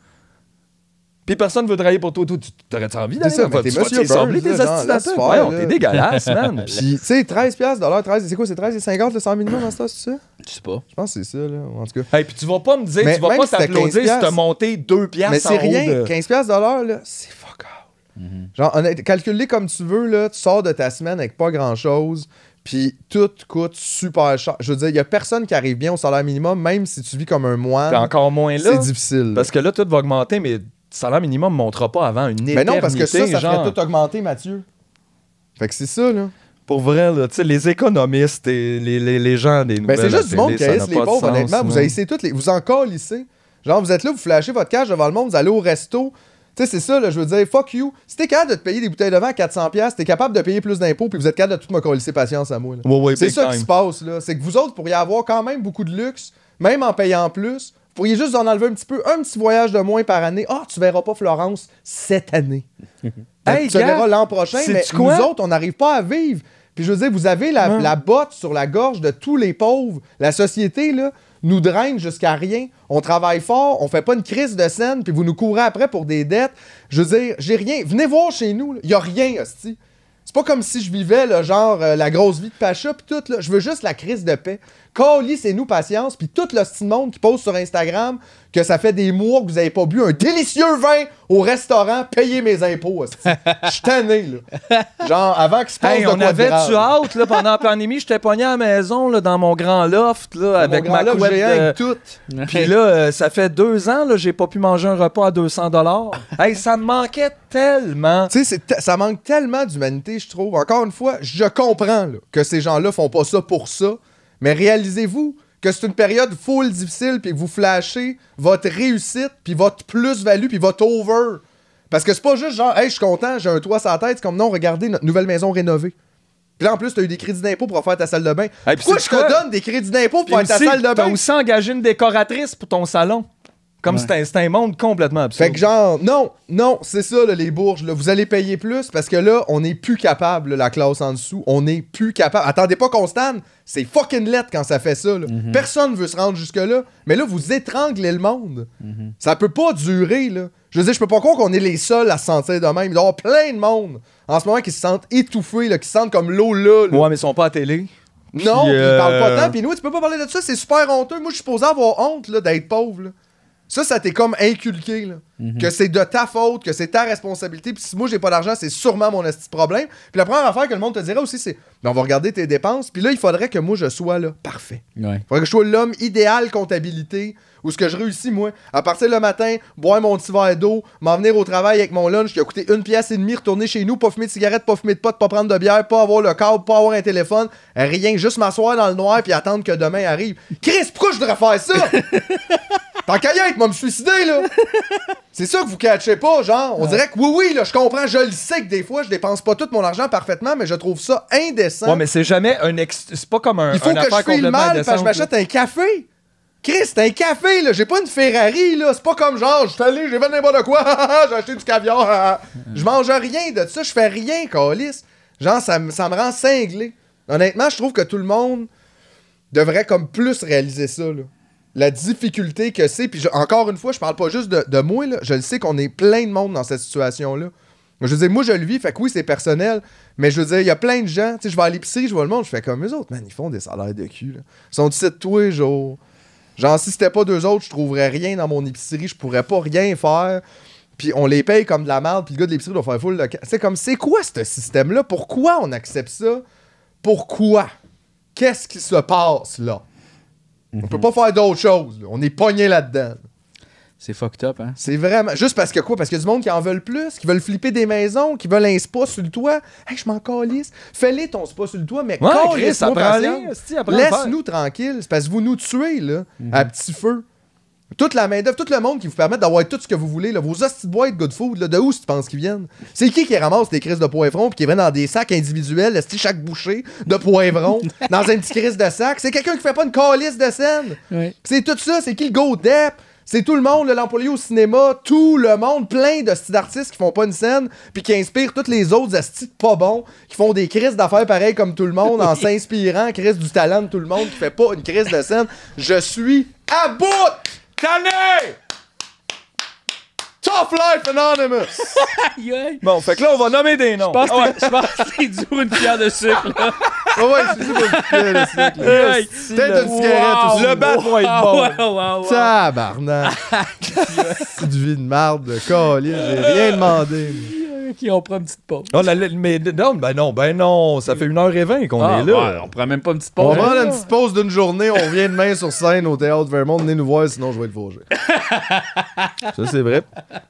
puis personne veut travailler pour toi. Toi, tu aurais envie d'aller? C'est ça, t'es monsieur Burns. tes dégueulasse, man. Puis, tu sais, 13 13, c'est quoi, c'est 13,50 le 100 minimum dans ça, c'est ça? Je sais pas. Je pense que c'est ça, là, en tout cas. Hey, puis tu vas pas me dire, tu vas pas t'applaudir si t'as monté 2 Mais c'est rien, 15 là, c'est fuck out. Mhm. Genre, les comme tu veux, là, tu sors de ta semaine avec pas grand-chose. Puis tout coûte super cher. Je veux dire, il n'y a personne qui arrive bien au salaire minimum, même si tu vis comme un moine. encore moins là. C'est difficile. Parce que là, tout va augmenter, mais le salaire minimum ne montera pas avant une éternité. Mais non, parce que ça, ça ferait tout augmenter, Mathieu. Fait que c'est ça, là. Pour vrai, là, tu sais, les économistes et les, gens des nouvelles... Ben c'est juste du monde qui haïssent les pauvres, honnêtement. Vous haïssez toutes les... Vous encore lissez. Genre, vous êtes là, vous flashez votre cash devant le monde, vous allez au resto... Tu sais, c'est ça, là, je veux dire, fuck you. Si t'es capable de te payer des bouteilles de vin à 400$, t'es capable de payer plus d'impôts, puis vous êtes capable de tout me colisser patience à moi. c'est ça qui se passe, là. C'est que vous autres pourriez avoir quand même beaucoup de luxe, même en payant plus, vous pourriez juste en enlever un petit peu, un petit voyage de moins par année. Ah, oh, tu verras pas Florence cette année. Ben, tu verras l'an prochain, mais nous autres, on n'arrive pas à vivre. Puis je veux dire, vous avez hein? la, botte sur la gorge de tous les pauvres. La société, là, nous draine jusqu'à rien. On travaille fort, on fait pas une crise de scène, puis vous nous courez après pour des dettes. Je veux dire, j'ai rien. Venez voir chez nous, il y a rien, hostie. C'est pas comme si je vivais, le genre, euh, la grosse vie de Pacha, puis tout, Je veux juste la crise de paix. Callie, c'est nous, patience, puis tout le petit monde qui pose sur Instagram que ça fait des mois que vous n'avez pas bu un délicieux vin au restaurant, payez mes impôts. Je suis tanné, là. Genre, avant que se passe on avait tu out là, pendant la pandémie, t'ai pogné à la maison, là, dans mon grand loft, là, avec ma couette. et tout. Puis là, euh, ça fait deux ans, là, j'ai pas pu manger un repas à 200 dollars. hey, ça me manquait tellement. Tu sais, ça manque tellement d'humanité, je trouve. Encore une fois, je comprends, que ces gens-là font pas ça pour ça. Mais réalisez-vous que c'est une période full difficile, puis vous flashez votre réussite, puis votre plus-value, puis votre over. Parce que c'est pas juste genre, hey, je suis content, j'ai un toit sur la tête, comme non, regardez notre nouvelle maison rénovée. Puis là, en plus, t'as eu des crédits d'impôt pour faire ta salle de bain. Pourquoi je te donne des crédits d'impôt pour faire ta salle de bain? T'as aussi engagé une décoratrice pour ton salon. Comme c'est un, monde complètement absurde. Fait que genre, non, non, c'est ça, les bourges. vous allez payer plus parce que là, on n'est plus capable, la classe en dessous. On n'est plus capable. Attendez pas qu'on C'est fucking lettre quand ça fait ça. Là. Mhm. Personne veut se rendre jusque-là. Mais là, vous étranglez le monde. Mhm. Ça peut pas durer, là. Je veux dire, je peux pas croire qu'on est les seuls à se sentir de même. Il y a plein de monde en ce moment qui se sentent étouffés, là, qui se sentent comme l'eau là, Ouais, mais ils sont pas à télé. Non, ils parlent pas euh, tant. Puis nous, tu peux pas parler de ça, c'est super honteux. Moi, je suis supposé avoir honte d'être pauvre. Ça, ça t'est comme inculqué, là. Mhm. Que c'est de ta faute, que c'est ta responsabilité. Puis si moi, j'ai pas d'argent, c'est sûrement mon problème. Puis la première affaire que le monde te dirait aussi, c'est ben, on va regarder tes dépenses. Puis là, il faudrait que moi, je sois là, parfait. Il faudrait que je sois l'homme idéal comptabilité ou ce que je réussis, moi, à partir le matin, boire mon petit verre d'eau, m'en venir au travail avec mon lunch qui a coûté une pièce et demie, retourner chez nous, pas fumer de cigarette, pas fumer de potes, pas prendre de bière, pas avoir le câble, pas avoir un téléphone, rien, juste m'asseoir dans le noir puis attendre que demain arrive. Chris, pourquoi je devrais faire ça? T'as qu'à y moi me suicider, là. C'est ça que vous catchez pas, genre. On dirait que oui, oui, là, je comprends, je le sais que des fois, je dépense pas tout mon argent parfaitement, mais je trouve ça indécent. Ouais, mais c'est jamais un ex... C'est pas comme un. Il faut que je file mal, parce que je m'achète un café. Chris, un café, là. J'ai pas une Ferrari, là. C'est pas comme genre, je suis allé, j'ai fait de quoi, j'ai acheté du caviar. je mange rien de ça, je fais rien, Calis. Genre, ça, ça me rend cinglé. Honnêtement, je trouve que tout le monde devrait comme plus réaliser ça, là la difficulté que c'est. Puis encore une fois, je parle pas juste de, de moi, là. je le sais qu'on est plein de monde dans cette situation-là. Je veux dire, moi je le vis, fait que oui, c'est personnel, mais je veux dire, il y a plein de gens, tu sais, je vais à l'épicerie, je vois le monde, je fais comme eux autres, man, ils font des salaires de cul, Ils sont ici tous les jours. Genre, si c'était pas deux autres, je trouverais rien dans mon épicerie, je pourrais pas rien faire. Puis on les paye comme de la merde, puis le gars de l'épicerie doit faire full de... C'est comme, c'est quoi ce système-là? Pourquoi on accepte ça? Pourquoi? Qu'est-ce qui se passe là? On peut pas faire d'autre chose. On est pogné là-dedans. C'est fucked up, hein? C'est vraiment. Juste parce que quoi? Parce qu'il y a du monde qui en veulent plus, qui veulent flipper des maisons, qui veulent un spa sur le toit. Hey, je m'en calisse. Fais-les ton spa sur le toit, mais ouais, calisse, ça Laisse-nous tranquille. C'est parce que vous nous tuez, là, mhm. à petit feu. Toute la main-d'œuvre, tout le monde qui vous permet d'avoir tout ce que vous voulez, là, vos hosties de good food, de où tu penses qu'ils viennent? C'est qui qui ramasse des crises de poivrons puis qui viennent dans des sacs individuels, est chaque bouchée de poivron? dans un petit crise de sac? C'est quelqu'un qui fait pas une calice de scène! C'est tout ça, c'est qui le go -dep? C'est tout le monde, l'employé au cinéma, tout le monde, plein de d'artistes qui font pas une scène, puis qui inspirent toutes les autres astis pas bon, qui font des crises d'affaires pareilles comme tout le monde, en s'inspirant, crise du talent de tout le monde, qui fait pas une crise de scène. Je suis à bout! Tanné! Tough Life Anonymous! bon, fait que là, on va nommer des noms. Je pense, ah que c'est dur une pierre de sucre, là. Ah ouais, c'est dur une pierre de sucre. Là. Peut-être une cigarette aussi. Le bat est va être bon. Tabarnak! Tabarnak. du vie de marde, de collier, j'ai rien demandé qui on prend une petite pause. Ah, mais non, ben non, ben non, ça fait 1h20 qu'on ah, est là. on prend même pas une petite pause. On prend une petite pause d'une journée, on revient demain sur scène au Théâtre Vermont, venez nous voir, sinon je vais être fauché ça, c'est vrai.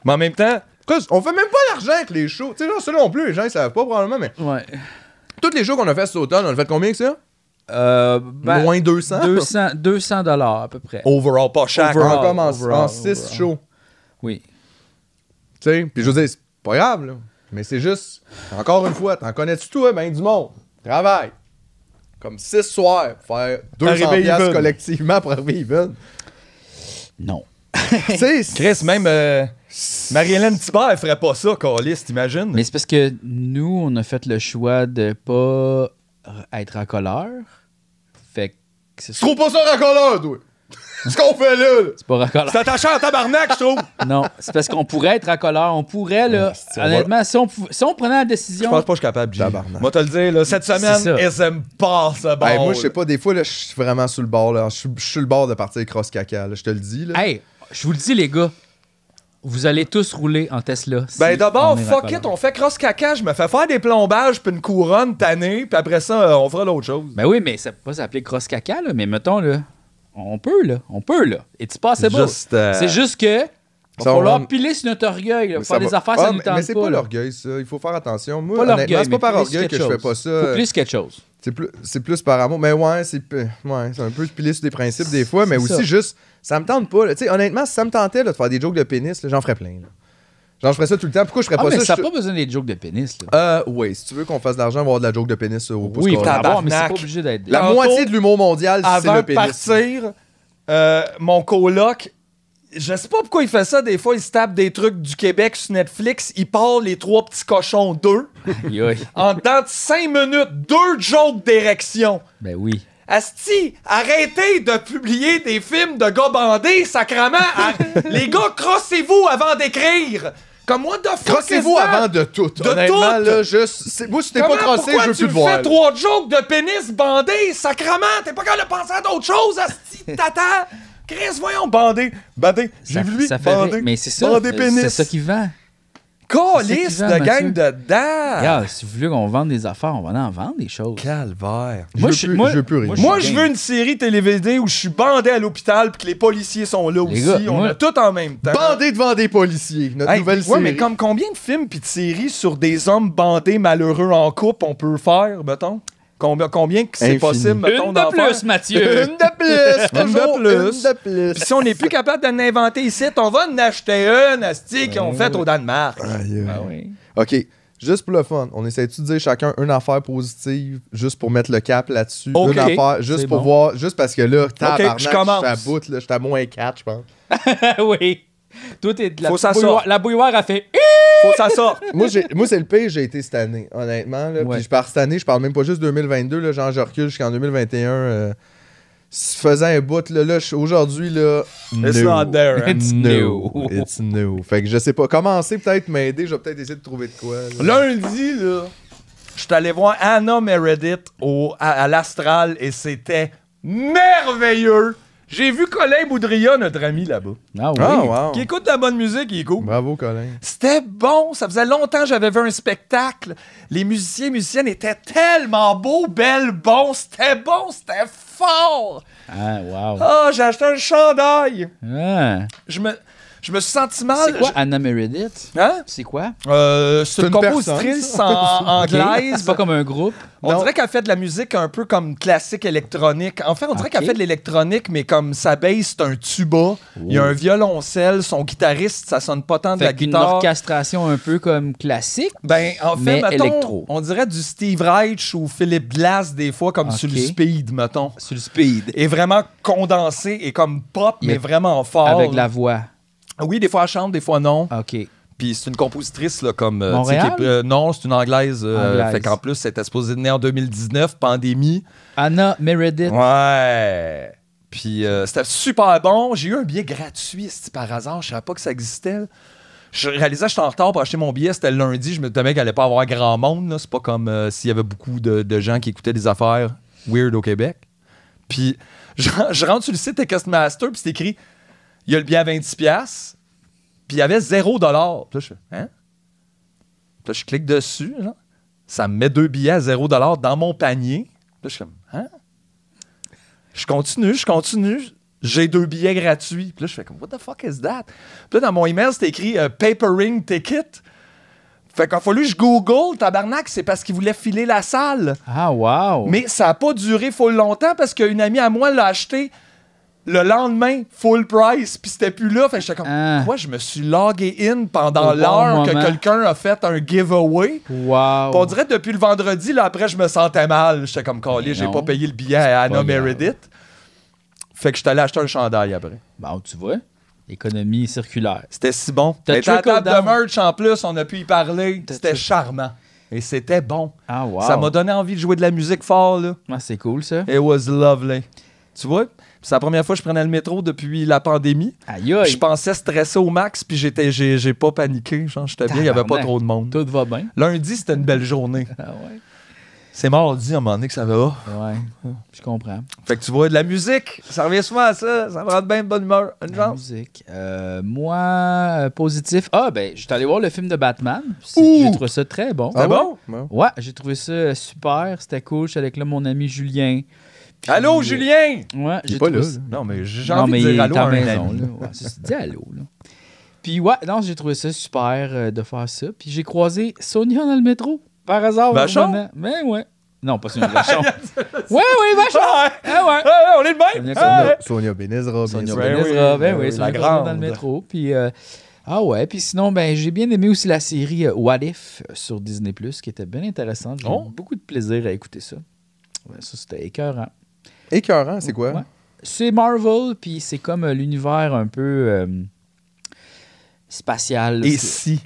Mais en même temps, on fait même pas l'argent avec les shows. Tu sais, celui-là non plus, les gens ils savent pas probablement, mais. Ouais. Toutes les shows qu'on a fait cet automne, on a fait combien que ça? Euh, ben, Moins 200? 200 dollars à peu près. Overall, pas chaque Overall, on en 6 shows. Oui. Tu sais, puis je veux dire, c'est pas grave, là. Mais c'est juste, encore une fois, t'en connais-tu hein? ben du monde. Travaille. Comme six soirs, faire 200 piastres collectivement pour arriver even. Non. Chris, même euh, Marie-Hélène Tipper elle ferait pas ça, Carlis, t'imagines? Mais c'est parce que nous, on a fait le choix de pas être colère Fait que c'est ça. pas ça colère toi! ce qu'on fait là. C'est pas racoleur. C'est attaché à tabarnak, je trouve. Non, c'est parce qu'on pourrait être racoleur. On pourrait, là. honnêtement, si, on, prenait la décision. Je pense pas que je suis capable, tabarnak. Moi, te le dire, là, cette semaine, SM passe bon. Hey, moi, je sais pas, des fois, là, je suis vraiment sur le bord, là. Je suis sur le bord de partir cross-caca, Je te le dis, là. Hey, je vous le dis, les gars. Vous allez tous rouler en Tesla. ben d'abord, fuck it, on fait cross caca, je me fais faire des plombages puis une couronne tannée, puis après ça, euh, on fera l'autre chose. Ben oui, mais ça peut pas s'appeler cross caca là, mais mettons là, on peut, là. On peut, là. It's possible. Juste, euh, C'est juste que. Il va falloir piler sur notre orgueil. Là, faire des affaires, ça ça ah, nous tente pas. Mais c'est pas, pas l'orgueil, ça. Il faut faire attention. Moi, pas c'est pas par orgueil que je fais pas ça. Faut plus quelque chose. C'est plus, c'est plus par amour. Mais ouais, c'est, ouais, c'est un peu piler sur des principes des fois, mais aussi juste, ça me tente pas. Honnêtement, si ça me tentait de faire des jokes de pénis, j'en ferais plein. Genre, je ferais ça tout le temps. Pourquoi je ferais ah, pas mais ça? Ça n'a pas besoin des jokes de pénis. Là. Euh, oui, si tu veux qu'on fasse de l'argent, avoir de la joke de pénis euh, au pouce. Oui, ah, mais c'est pas obligé d'être. La moitié de l'humour mondial, c'est le pénis. Avant de partir, euh, mon coloc, je sais pas pourquoi il fait ça. Des fois, il se tape des trucs du Québec sur Netflix. Il parle les trois petits cochons deux. en dedans de cinq minutes, deux jokes d'érection. Ben oui. Asti, arrêtez de publier des films de gars bandés, sacrament. les gars, crossez-vous avant d'écrire. Comme moi, vous avant de tout. De honnêtement, tout. là, juste. Moi, si t'es pas crossé, je veux plus te voir. Tu fais trois jokes de pénis bandé, sacrament. T'es pas capable de penser à d'autres choses, Asti, tata. Chris, voyons, bandé. Bandé. J'ai vu lui. bandé. Mais c'est ça. Bandé pénis. C'est ça qui vend calice de gang de si vous voulez qu'on vende des affaires, on va en vendre des choses. Calvaire. Moi, je, veux, une série télévisée où je suis bandé à l'hôpital puis que les policiers sont là aussi. on a tout en même temps. Bandé devant des policiers, notre nouvelle mais comme combien de films et de séries sur des hommes bandés malheureux en couple on peut faire, mettons? Combien, c'est possible, mettons, Une de plus, Mathieu! une de plus! toujours une de plus! Une de plus. Puis si on n'est plus capable d'en inventer ici, on va en acheter une, Asti, qu'on ont fait au Danemark. Ah oui. OK. Juste pour le fun, on essaie-tu de dire chacun une affaire positive, juste pour mettre le cap là-dessus? Une affaire, juste pour voir, juste parce que là, t'as okay, je commence. bout, là, je suis à moins 4, je pense. oui. Tout est de la, bouilloire, la bouilloire a fait moi, moi c'est le pire j'ai été cette année, honnêtement. Puis je pars cette année, je parle même pas juste 2022, là, genre je recule jusqu'en 2021. Euh, faisant un bout, là, là aujourd'hui, là. It's not there. Hein. It's new. It's new. Fait que je sais pas. Commencez peut-être m'aider, je vais peut-être essayer de trouver de quoi. Lundi, là, je suis allé voir Anna Meredith au, à l'Astral et c'était merveilleux. J'ai vu Colin Boudria, notre ami là-bas. Ah oui. Ah, Qui écoute de la bonne musique, il Bravo, Colin. C'était bon. Ça faisait longtemps que j'avais vu un spectacle. Les musiciens et musiciennes étaient tellement beaux, belles, bons. C'était bon, c'était fort. Ah, wow. Ah, oh, j'ai acheté un chandail. Ah. Je me. Je me suis senti mal. C'est quoi Anna Meredith Hein C'est quoi euh, C'est une, en, anglaise. C'est pas comme un groupe. On dirait qu'elle fait de la musique un peu comme classique électronique. En fait, on dirait qu'elle fait de l'électronique, mais comme sa base, c'est un tuba. Il y a un violoncelle. Son guitariste, ça sonne pas tant de la guitare. une orchestration un peu comme classique. Ben, en fait, mais électro. on dirait du Steve Reich ou Philip Glass, des fois, comme sur le speed, mettons. Sur le speed. Et vraiment condensé et comme pop, mais, mais vraiment fort. Avec la voix. Ah oui, des fois elle chante, des fois non. OK. Puis c'est une compositrice, là, comme. Euh, euh, non, c'est une anglaise. Euh, fait qu'en plus, c'était supposé naître en 2019, pandémie. Anna Meredith. Ouais. Puis c'était super bon. J'ai eu un billet gratuit, par hasard. Je savais pas que ça existait. Je réalisais que j'étais en retard pour acheter mon billet. C'était lundi. Je me demandais qu'il allait pas avoir grand monde. C'est pas comme s'il y avait beaucoup de, gens qui écoutaient des affaires weird au Québec. Puis je, je rentre sur le site de Castmaster, puis c'est écrit il y a le billet à 26$, puis il y avait 0$. Puis là, je hein? Puis là, je clique dessus, ça me met deux billets à 0$ dans mon panier. Puis là, je fais « hein? Je continue, je continue j'ai deux billets gratuits. Puis là, je fais comme, what the fuck is that? Puis là, dans mon email, c'était écrit euh, paper ring ticket. Fait qu'il a fallu je google, tabarnak, c'est parce qu'il voulait filer la salle. Ah, wow! Mais ça n'a pas duré faut longtemps parce qu'une amie à moi l'a acheté le lendemain, full price, puis c'était plus là. Fait j'étais comme, ah. quoi, je me suis logué in pendant l'heure que quelqu'un a fait un giveaway. Wow. on dirait depuis le vendredi, là, après, je me sentais mal. J'étais comme, collé, j'ai pas payé le billet à Anna Meredith. Fait que je allé acheter un chandail après. Bon, tu vois. Économie circulaire. C'était si bon. T'as table de merch en plus, on a pu y parler. C'était charmant. Et c'était bon. Ah, wow. Ça m'a donné envie de jouer de la musique fort, là. Ah, c'est cool, ça. It was lovely. Tu vois? C'est la première fois que je prenais le métro depuis la pandémie. Aïe, Je pensais stresser au max, puis j'étais, j'ai, pas paniqué. Genre, j'étais bien, il n'y avait pas trop de monde. Tout va bien. Lundi, c'était une belle journée. ah ouais. C'est mardi à un moment donné que ça va. Ouais, je comprends. Fait que tu vois, de la musique, ça revient souvent à ça. Ça me rend bien de bonne humeur. Une la musique. Euh, moi, euh, positif. Ah, ben, je suis allé voir le film de Batman. J'ai trouvé ça très bon. Ah, ah bon? Ouais, j'ai trouvé ça super. C'était cool. J'étais avec là, mon ami Julien. Allô, Julien! Ouais, il pas là, Non, mais j'ai envie de dire allô à un maison, ami. dis allô, Puis ouais, non, j'ai trouvé ça super euh, de faire ça. Puis j'ai croisé Sonia dans le métro, par hasard. Vachon? Mais ben ouais. Non, pas Sonia Vachon. Ah, ouais, oui, Vachon! Ah, ouais. Ah, ouais. on est le même! Sonia, ah, Sonia Benezra. Sonia Benezra, ben oui, ben ben La grande. dans le métro. Puis... Euh, ah ouais, puis sinon, ben, j'ai bien aimé aussi la série euh, What If sur Disney, qui était bien intéressante. J'ai oh. eu beaucoup de plaisir à écouter ça. ça, c'était écœurant. Écœurant, c'est quoi? C'est Marvel, puis c'est comme euh, l'univers un peu euh, spatial. Et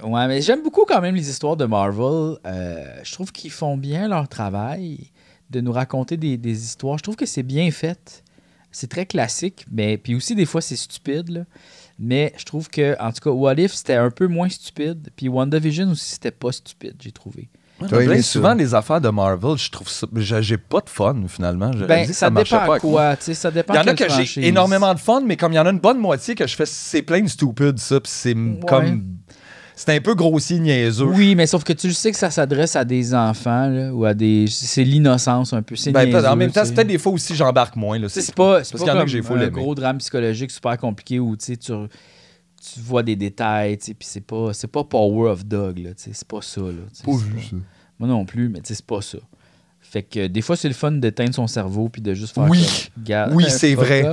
Ouais, mais j'aime beaucoup quand même les histoires de Marvel. Euh, je trouve qu'ils font bien leur travail de nous raconter des, histoires. Je trouve que c'est bien fait. C'est très classique, mais puis aussi des fois c'est stupide. Mais je trouve que, en tout cas, What If, c'était un peu moins stupide. Puis WandaVision aussi, c'était pas stupide, j'ai trouvé souvent, les affaires de Marvel, je trouve ça. J'ai pas de fun, finalement. ben, ça, dépend de quoi. Ça dépend il y en a que j'ai énormément de fun, mais comme il y en a une bonne moitié que je fais, c'est plein de stupides, ça. Puis c'est comme. C'est un peu grossier, niaiseux. Oui, mais sauf que tu sais que ça s'adresse à des enfants ou à des. C'est l'innocence un peu. C'est ben, en même temps, c'est peut-être des fois aussi j'embarque moins. C'est pas, pas, pas comme un gros drame psychologique super compliqué où tu sais, tu tu vois des détails, puis c'est pas, c'est pas Power of Dog, c'est pas ça. Là, pas vu ça. Moi non plus, mais c'est pas ça. Fait que des fois, c'est le fun d'éteindre son cerveau puis de juste faire. Oui, oui c'est vrai.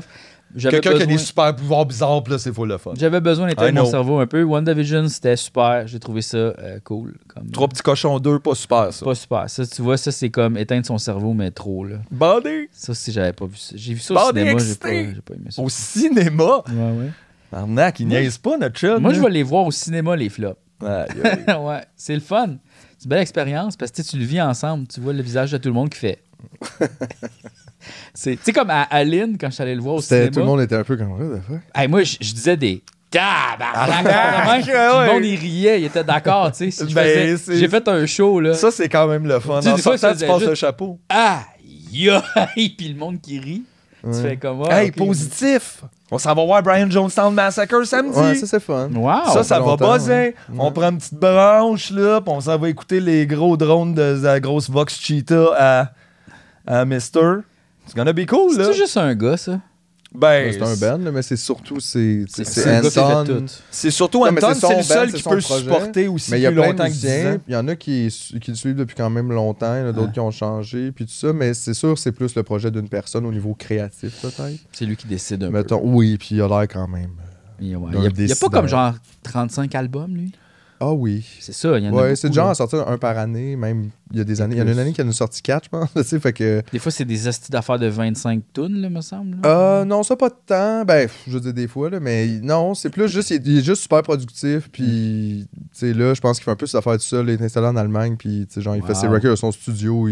Quelqu'un qui a des super pouvoirs bizarres, là, c'est fou le fun. J'avais besoin d'éteindre mon cerveau un peu. WandaVision, c'était super. J'ai trouvé ça euh, cool. Comme... Trois petits cochons d'eux, pas super, ça. Pas super. Ça, tu vois, ça, c'est comme éteindre son cerveau, mais trop, là. Bandé! Ça, si j'avais pas vu ça. J'ai vu ça au cinéma, j'ai pas, aimé ça. Au cinéma? Ouais, ouais. Arnaque, il niaisent pas, notre Moi, je vais les voir au cinéma, les flops. ouais, c'est le fun. C'est une belle expérience parce que tu le vis ensemble. Tu vois le visage de tout le monde qui fait. c'est comme à Aline, quand je suis allé le voir au cinéma. Tout le monde était un peu comme ça, de moi, je, disais des tabarnak! Ah, le monde, il riait, il était d'accord, tu sais. Ben, j'ai fait un show, là. Ça, c'est quand même le fun. Tu, sais, en tu passes le chapeau. Ah, Puis le monde qui rit, tu fais comme... hey, positif! On s'en va voir Brian Jonestown Massacre samedi. Ouais, ça c'est fun. Wow, ça, ça va buzzer. On prend une petite branche là, puis on s'en va écouter les gros drones de la grosse Vox Cheetah à, à Mister. C'est gonna be cool là. C'est juste un gars ça. Ben, c'est un Ben, mais c'est surtout c'est Anton. C'est surtout Anton, c'est le seul ben, qui peut supporter aussi mais plus longtemps que Il y en a qui, qui le suivent depuis quand même longtemps, d'autres ah. qui ont changé, puis tout ça, mais c'est sûr c'est plus le projet d'une personne au niveau créatif, peut-être. C'est lui qui décide un Mettons, peu. Oui, puis il a l'air quand même. Il n'y a, pas comme genre 35 albums, lui ah oui. C'est ça, il y en ouais, a c'est genre à sortir un par année, même il y a des années. Il y en a une année qui en a sorti quatre, je pense. fait que... Des fois, c'est des astuces d'affaires de 25 tonnes, là, me semble. Euh, non, ça pas de temps. Ben, je veux dire des fois, là, mais non, c'est plus juste, il, est juste super productif. Puis, mm. tu sais, là, je pense qu'il fait un peu cette affaire tout seul. Il est installé en Allemagne, puis, tu sais, genre, il fait ses records à son studio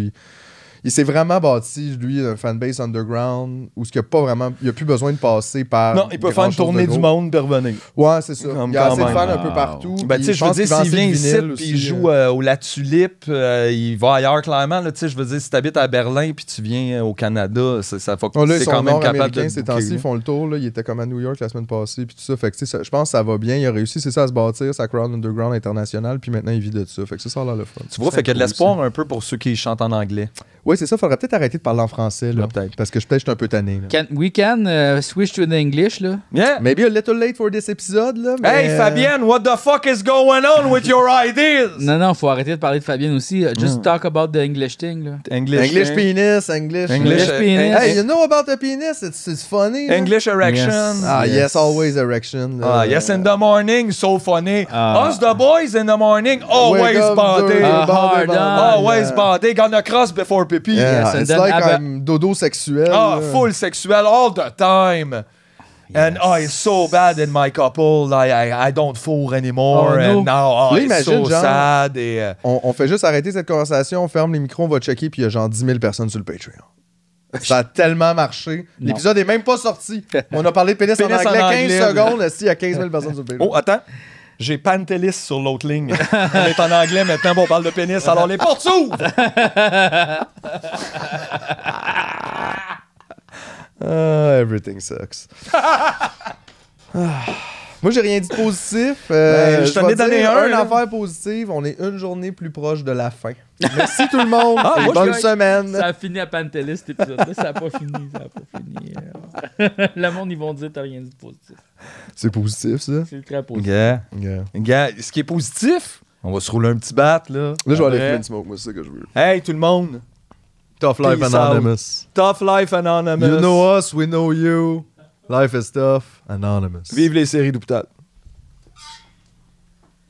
il s'est vraiment bâti, lui, un fanbase underground où ce qu'il a pas vraiment. Il a plus besoin de passer par. Non, il peut faire une tournée du monde de revenir. Ouais, c'est ça. il a assez de fans un peu euh, partout. Ben, tu sais, je veux dire, s'il vient ici puis il joue euh. Euh, au La Tulipe, il va ailleurs clairement. tu sais, je veux dire, si tu habites à Berlin puis tu viens au Canada, ça, ça faut que c'est quand même capable de. Ces temps-ci, ils font le tour. Là. Il était comme à New York la semaine passée puis tout ça. Fait que, sais, je pense que ça va bien. Il a réussi, c'est ça, à se bâtir sa crowd underground internationale puis maintenant il vit de ça. Fait que ça, ça là le fun. Tu vois, fait qu'il y a de l'espoir un peu pour ceux qui chantent en anglais. Oui, c'est ça. Il Faudrait peut-être arrêter de parler en français, là, ah. peut-être, parce que je, peut-être je suis un peu tanné. Là. Can, we can uh, switch to the English, là. Yeah. Maybe a little late for this episode, là. Hey, euh, Fabienne, what the fuck is going on with your ideas? Non, non, il faut arrêter de parler de Fabienne aussi. Euh, just hmm. talk about the English thing, là. English, English penis, English. English, penis. Hey, you know about the penis? It's, funny. English erection. Ah, yes. always erection. Ah, yes, in the morning, so funny. Ah. Us the boys in the morning, always body. Ah, always body. Gonna cross before et puis it's like dodo sexuel. Ah, oh, full sexuel all the time. And oh, it's so bad in my couple. I, I don't fool anymore. Oh, and now, oh, so sad. Euh, on, fait juste arrêter cette conversation, on ferme les micros, on va checker, puis il y a genre 10 000 personnes sur le Patreon. Ça a tellement marché. L'épisode est même pas sorti. On a parlé de pénis, en, anglais en, 15 secondes, il y a 15 000 personnes sur le oh, Patreon. Oh, attends. J'ai Pantelis sur l'autre ligne. Elle est en anglais maintenant, bon, on parle de pénis. Alors les portes s'ouvrent! Ah, everything sucks. Moi, j'ai rien dit de positif. Euh, ben, je t'en ai donné un. Une affaire positive, on est une journée plus proche de la fin. Merci tout le monde. Ah, bonne semaine. Ça a fini à Pantelis, cet épisode Ça n'a pas fini. Ça a pas fini. le monde, ils vont dire t'as rien dit de positif. C'est positif, ça? C'est très positif. Yeah. Yeah. Ce qui est positif, on va se rouler un petit bat, là. Là, je vais aller faire une smoke. Moi, c'est ça que je veux. Hey, tout le monde. Tough Life Anonymous. Tough Life Anonymous. You know us, we know you. Life is tough, Anonymous. Vive les séries d'hôpital.